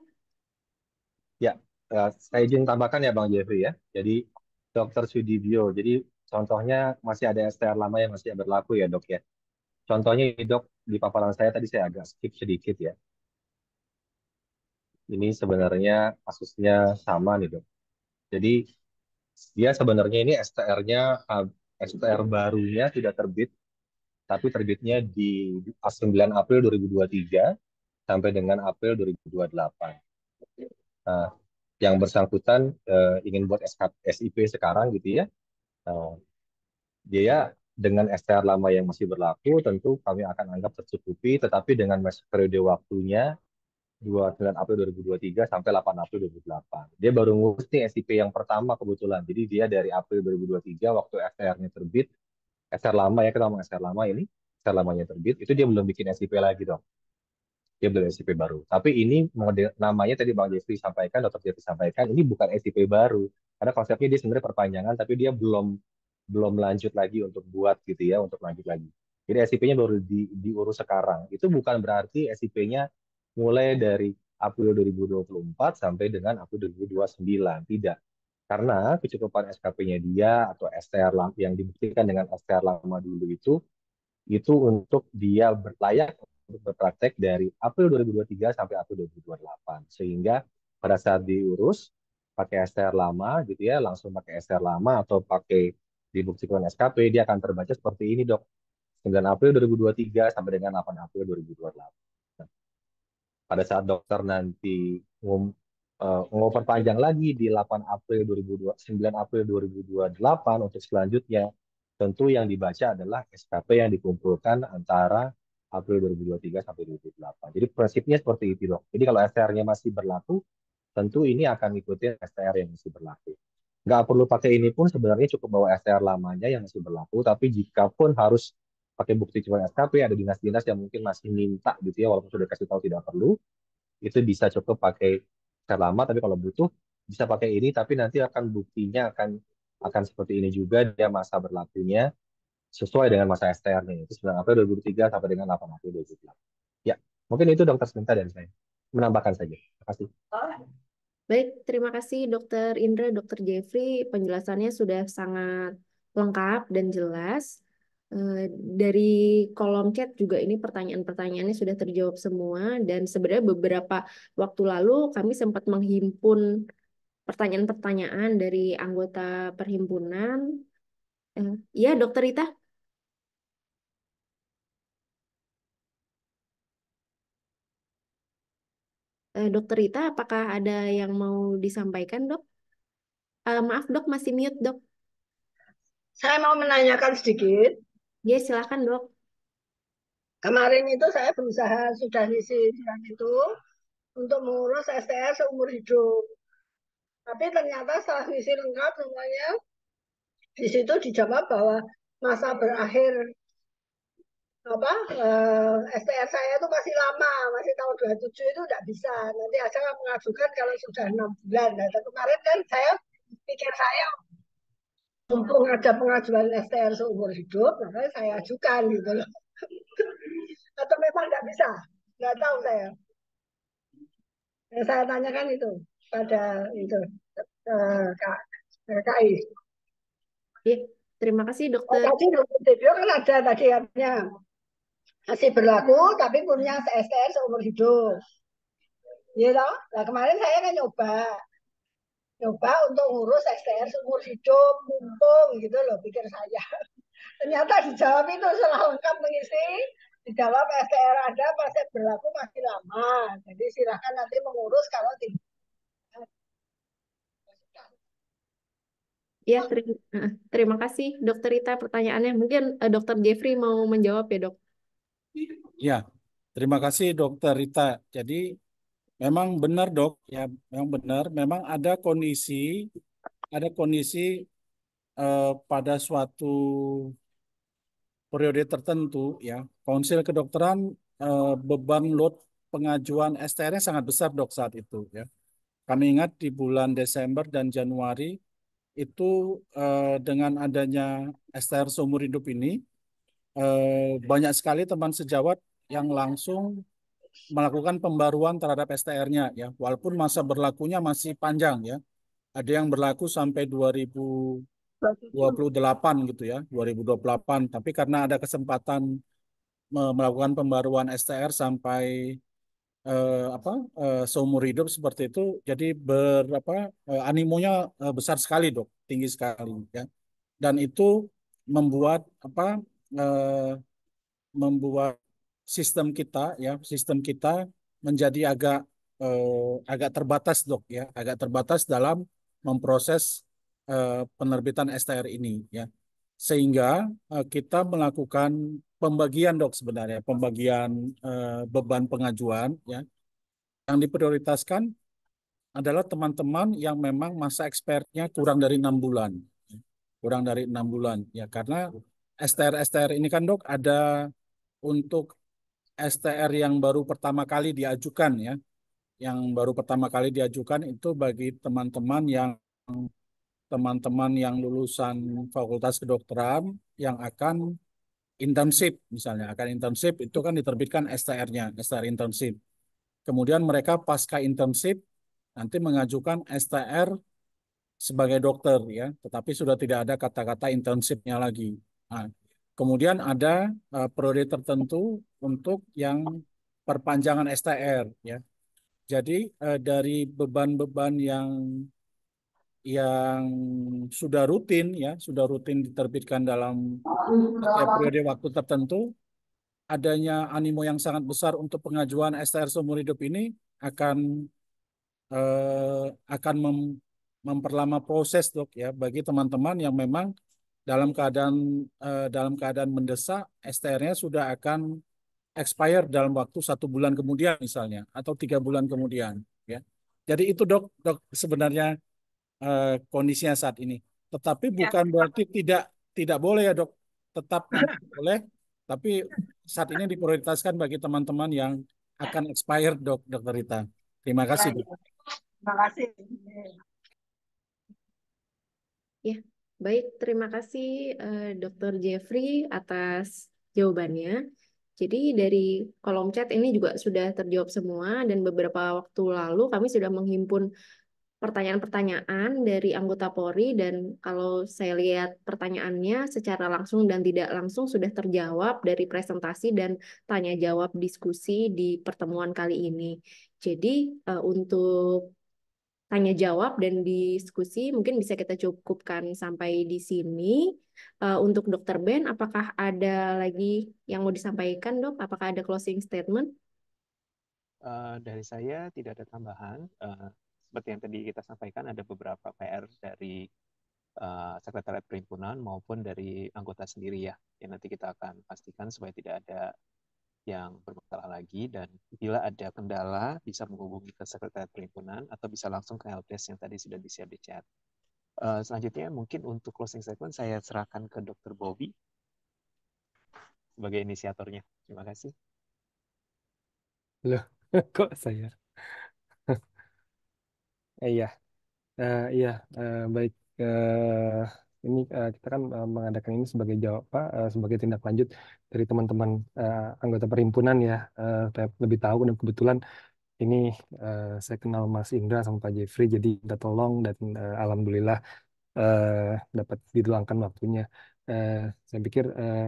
Ya, eh, saya izin tambahkan ya Bang Jeffrey ya. Jadi Dokter Sudibyo, jadi contohnya masih ada STR lama yang masih berlaku ya dok ya. Contohnya dok di paparan saya tadi saya agak skip sedikit ya. Ini sebenarnya kasusnya sama nih dok. Jadi dia sebenarnya ini STR-nya eh, STR barunya tidak terbit tapi terbitnya di 9 April 2023 sampai dengan April 2028. Nah, yang bersangkutan eh, ingin buat SK, SIP sekarang gitu ya. Nah, dia dengan STR lama yang masih berlaku tentu kami akan anggap tercukupi tetapi dengan periode waktunya 29 April 2023 sampai 8 April 2028. Dia baru ngurus nih SIP yang pertama kebetulan. Jadi dia dari April 2023 waktu STR-nya terbit SR lama ya kita ngomong SR lama ini SR lamanya terbit itu dia belum bikin SIP lagi dong dia belum SIP baru tapi ini model namanya tadi Bang Jeffrey sampaikan Dr. Jeffrey sampaikan ini bukan SIP baru karena konsepnya dia sebenarnya perpanjangan tapi dia belum belum lanjut lagi untuk buat gitu ya untuk lanjut lagi jadi SIP-nya baru di, diurus sekarang itu bukan berarti SIP-nya mulai dari April 2024 sampai dengan April 2029 tidak karena kecukupan SKP-nya dia atau STR yang dibuktikan dengan STR lama dulu itu itu untuk dia berlayak untuk berpraktek dari April 2023 sampai April 2028. Sehingga pada saat diurus pakai STR lama gitu ya, langsung pakai STR lama atau pakai dibuktikan SKP, dia akan terbaca seperti ini dok. 9 April 2023 sampai dengan 8 April 2028. Nah, pada saat dokter nanti uh, eh, perpanjang lagi di 8 April 2022, 9 April 2028 untuk selanjutnya tentu yang dibaca adalah SKP yang dikumpulkan antara April 2023 sampai 2028. Jadi prinsipnya seperti itu dok. Jadi kalau STR-nya masih berlaku, tentu ini akan mengikuti STR yang masih berlaku. Nggak perlu pakai ini pun sebenarnya cukup bawa STR lamanya yang masih berlaku, tapi jika pun harus pakai bukti cuma SKP, ada dinas-dinas yang mungkin masih minta gitu ya, walaupun sudah kasih tahu tidak perlu, itu bisa cukup pakai set lama tapi kalau butuh bisa pakai ini tapi nanti akan buktinya akan akan seperti ini juga dia masa berlakunya sesuai dengan masa STR-nya itu 9 April 2003 sampai dengan 8 April 2008. Ya, mungkin itu dokter sebentar dan saya. Menambahkan saja. Terima kasih. Baik, terima kasih dokter Indra, dokter Jeffrey. Penjelasannya sudah sangat lengkap dan jelas. Eh, dari kolom chat juga ini pertanyaan-pertanyaannya sudah terjawab semua dan sebenarnya beberapa waktu lalu kami sempat menghimpun pertanyaan-pertanyaan dari anggota perhimpunan. Eh, iya, Dokter Rita. Eh, dokter Rita, apakah ada yang mau disampaikan, Dok? Uh, maaf, Dok, masih mute, Dok. Saya mau menanyakan sedikit. Ya, silakan, Dok. Kemarin itu saya berusaha sudah ngisi surat itu untuk mengurus STS seumur hidup. Tapi ternyata setelah ngisi lengkap semuanya, di situ dijawab bahwa masa berakhir apa eh, STR saya itu masih lama, masih tahun 27 itu tidak bisa. Nanti aja mengajukan kalau sudah enam bulan. Nah, kemarin kan saya pikir saya mumpung ada pengajuan STR seumur hidup, nah, makanya saya ajukan gitu loh. Atau memang nggak bisa, nggak tahu saya. Yang saya tanyakan itu pada itu uh, Kak eh, KI. Ya, terima kasih dokter. Oh, tadi dokter Tibio kan ada tadi artinya masih berlaku tapi punya STR seumur hidup. Ya you know? Nah kemarin saya kan nyoba coba untuk ngurus STR seumur hidup, mumpung gitu loh pikir saya. Ternyata dijawab itu setelah lengkap mengisi, dijawab STR Anda pasti berlaku masih lama. Jadi silahkan nanti mengurus kalau tidak. Ya, terima, eh, terima kasih Dokter Rita pertanyaannya. Mungkin uh, Dokter Jeffrey mau menjawab ya dok. Ya, terima kasih Dokter Rita. Jadi Memang benar dok, ya, memang benar. Memang ada kondisi, ada kondisi eh, pada suatu periode tertentu, ya. Konsil kedokteran eh, beban load pengajuan STR-nya sangat besar dok saat itu, ya. Kami ingat di bulan Desember dan Januari itu eh, dengan adanya STR seumur hidup ini eh, banyak sekali teman sejawat yang langsung melakukan pembaruan terhadap STR-nya ya, walaupun masa berlakunya masih panjang ya. Ada yang berlaku sampai 2028 gitu ya, 2028. Tapi karena ada kesempatan melakukan pembaruan STR sampai eh, apa eh, seumur hidup seperti itu, jadi berapa eh, animonya eh, besar sekali dok, tinggi sekali ya. Dan itu membuat apa eh, membuat sistem kita ya sistem kita menjadi agak eh, agak terbatas dok ya agak terbatas dalam memproses eh, penerbitan STR ini ya sehingga eh, kita melakukan pembagian dok sebenarnya pembagian eh, beban pengajuan ya yang diprioritaskan adalah teman-teman yang memang masa expertnya kurang dari enam bulan ya. kurang dari enam bulan ya karena STR STR ini kan dok ada untuk STR yang baru pertama kali diajukan ya, yang baru pertama kali diajukan itu bagi teman-teman yang teman-teman yang lulusan Fakultas Kedokteran yang akan intensif misalnya akan intensif itu kan diterbitkan STR-nya, STR intensif, Kemudian mereka pasca intensif nanti mengajukan STR sebagai dokter ya, tetapi sudah tidak ada kata-kata internshipnya lagi. Nah, Kemudian ada uh, periode tertentu untuk yang perpanjangan STR ya. Jadi uh, dari beban-beban yang yang sudah rutin ya, sudah rutin diterbitkan dalam setiap periode waktu tertentu, adanya animo yang sangat besar untuk pengajuan STR seumur hidup ini akan uh, akan mem, memperlama proses dok ya bagi teman-teman yang memang dalam keadaan uh, dalam keadaan mendesak STR-nya sudah akan expire dalam waktu satu bulan kemudian misalnya atau tiga bulan kemudian ya jadi itu dok dok sebenarnya uh, kondisinya saat ini tetapi ya. bukan ya. berarti tidak tidak boleh ya dok tetap boleh tapi saat ini diprioritaskan bagi teman-teman yang akan expired dok dokter Rita terima kasih dok. terima kasih ya Baik, terima kasih uh, eh, Dr. Jeffrey atas jawabannya. Jadi dari kolom chat ini juga sudah terjawab semua dan beberapa waktu lalu kami sudah menghimpun pertanyaan-pertanyaan dari anggota Polri dan kalau saya lihat pertanyaannya secara langsung dan tidak langsung sudah terjawab dari presentasi dan tanya jawab diskusi di pertemuan kali ini. Jadi eh, untuk tanya jawab dan diskusi mungkin bisa kita cukupkan sampai di sini. Uh, untuk Dokter Ben, apakah ada lagi yang mau disampaikan, Dok? Apakah ada closing statement? Uh, dari saya tidak ada tambahan. Uh, seperti yang tadi kita sampaikan, ada beberapa PR dari uh, sekretariat perhimpunan maupun dari anggota sendiri ya, yang nanti kita akan pastikan supaya tidak ada yang bermasalah lagi dan bila ada kendala bisa menghubungi ke Sekretariat Perhimpunan atau bisa langsung ke LPS yang tadi sudah disiapkan di chat. Uh, selanjutnya mungkin untuk closing statement saya serahkan ke Dr. Bobby sebagai inisiatornya. Terima kasih. Loh, kok saya? Eh, iya, uh, iya, uh, baik. Uh, ini uh, kita kan uh, mengadakan ini sebagai jawab Pak, uh, eh, sebagai tindak lanjut dari teman-teman uh, anggota perhimpunan ya, uh, lebih tahu dan kebetulan ini uh, saya kenal Mas Indra sama Pak Jeffrey, jadi kita tolong dan uh, alhamdulillah uh, dapat diluangkan waktunya. Uh, saya pikir uh,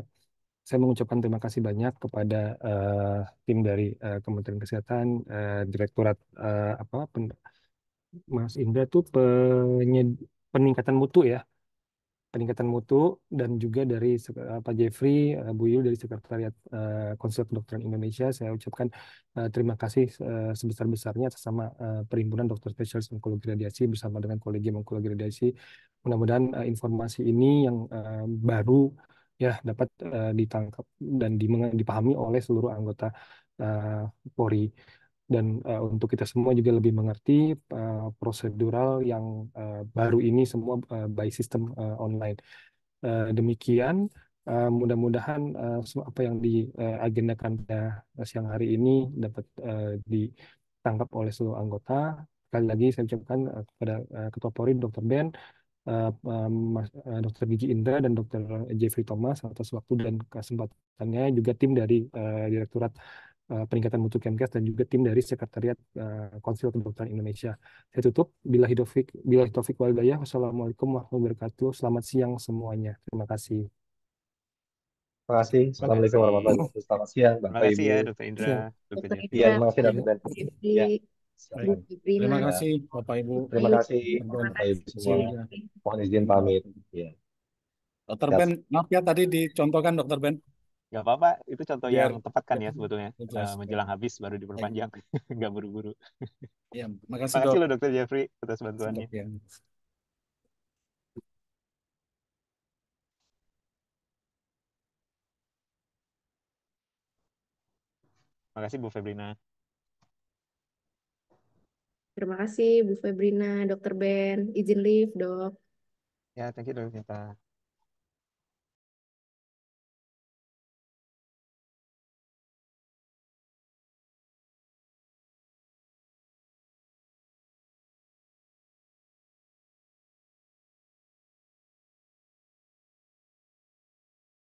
saya mengucapkan terima kasih banyak kepada uh, tim dari uh, Kementerian Kesehatan, uh, Direktorat uh, apa Mas Indra tuh peningkatan mutu ya peningkatan mutu dan juga dari Pak Jeffrey eh, Bu Buyul dari Sekretariat eh, Konsul Kedokteran Indonesia saya ucapkan eh, terima kasih sebesar-besarnya sesama Perhimpunan Dokter Spesialis Onkologi Radiasi bersama dengan Kolegium Onkologi Radiasi. Mudah-mudahan informasi ini yang baru ya dapat ditangkap dan dipahami oleh seluruh anggota uh, Polri dan uh, untuk kita semua juga lebih mengerti uh, prosedural yang uh, baru ini semua uh, by sistem uh, online. Uh, demikian, uh, mudah-mudahan uh, apa yang diagendakan uh, pada siang hari ini dapat uh, ditangkap oleh seluruh anggota. Sekali lagi saya ucapkan kepada Ketua Polri Dr. Ben, uh, Dr. Gigi Indra dan Dr. Jeffrey Thomas atas waktu dan kesempatannya juga tim dari Direktorat Eh, peningkatan mutu Kemkes dan juga tim dari Sekretariat uh, Konsil Kedokteran Indonesia. Saya tutup. Bila hidofik, bila hidofik walidayah. Wassalamualaikum warahmatullahi wabarakatuh. Selamat siang semuanya. Terima kasih. Terima kasih. Assalamualaikum warahmatullahi wabarakatuh. Selamat siang, Terima kasih ya, Dokter Indra. Dokter Indra. Iya, terima kasih, Dokter Indra. Terima kasih, Bapak Ibu. Terima kasih, Bapak Ibu semua. Mohon izin pamit. Ya. Dokter Ben, maaf ya tadi dicontohkan Dokter Ben nggak apa-apa itu contoh Biar. yang tepat kan ya sebetulnya ya, Uh, menjelang habis baru diperpanjang iya. nggak buru-buru ya makasih, makasih dokter Jeffrey atas bantuannya ya. Makasih Bu Febrina. Terima kasih Bu Febrina, Dokter Ben, izin leave dok. Ya, thank you dokter kita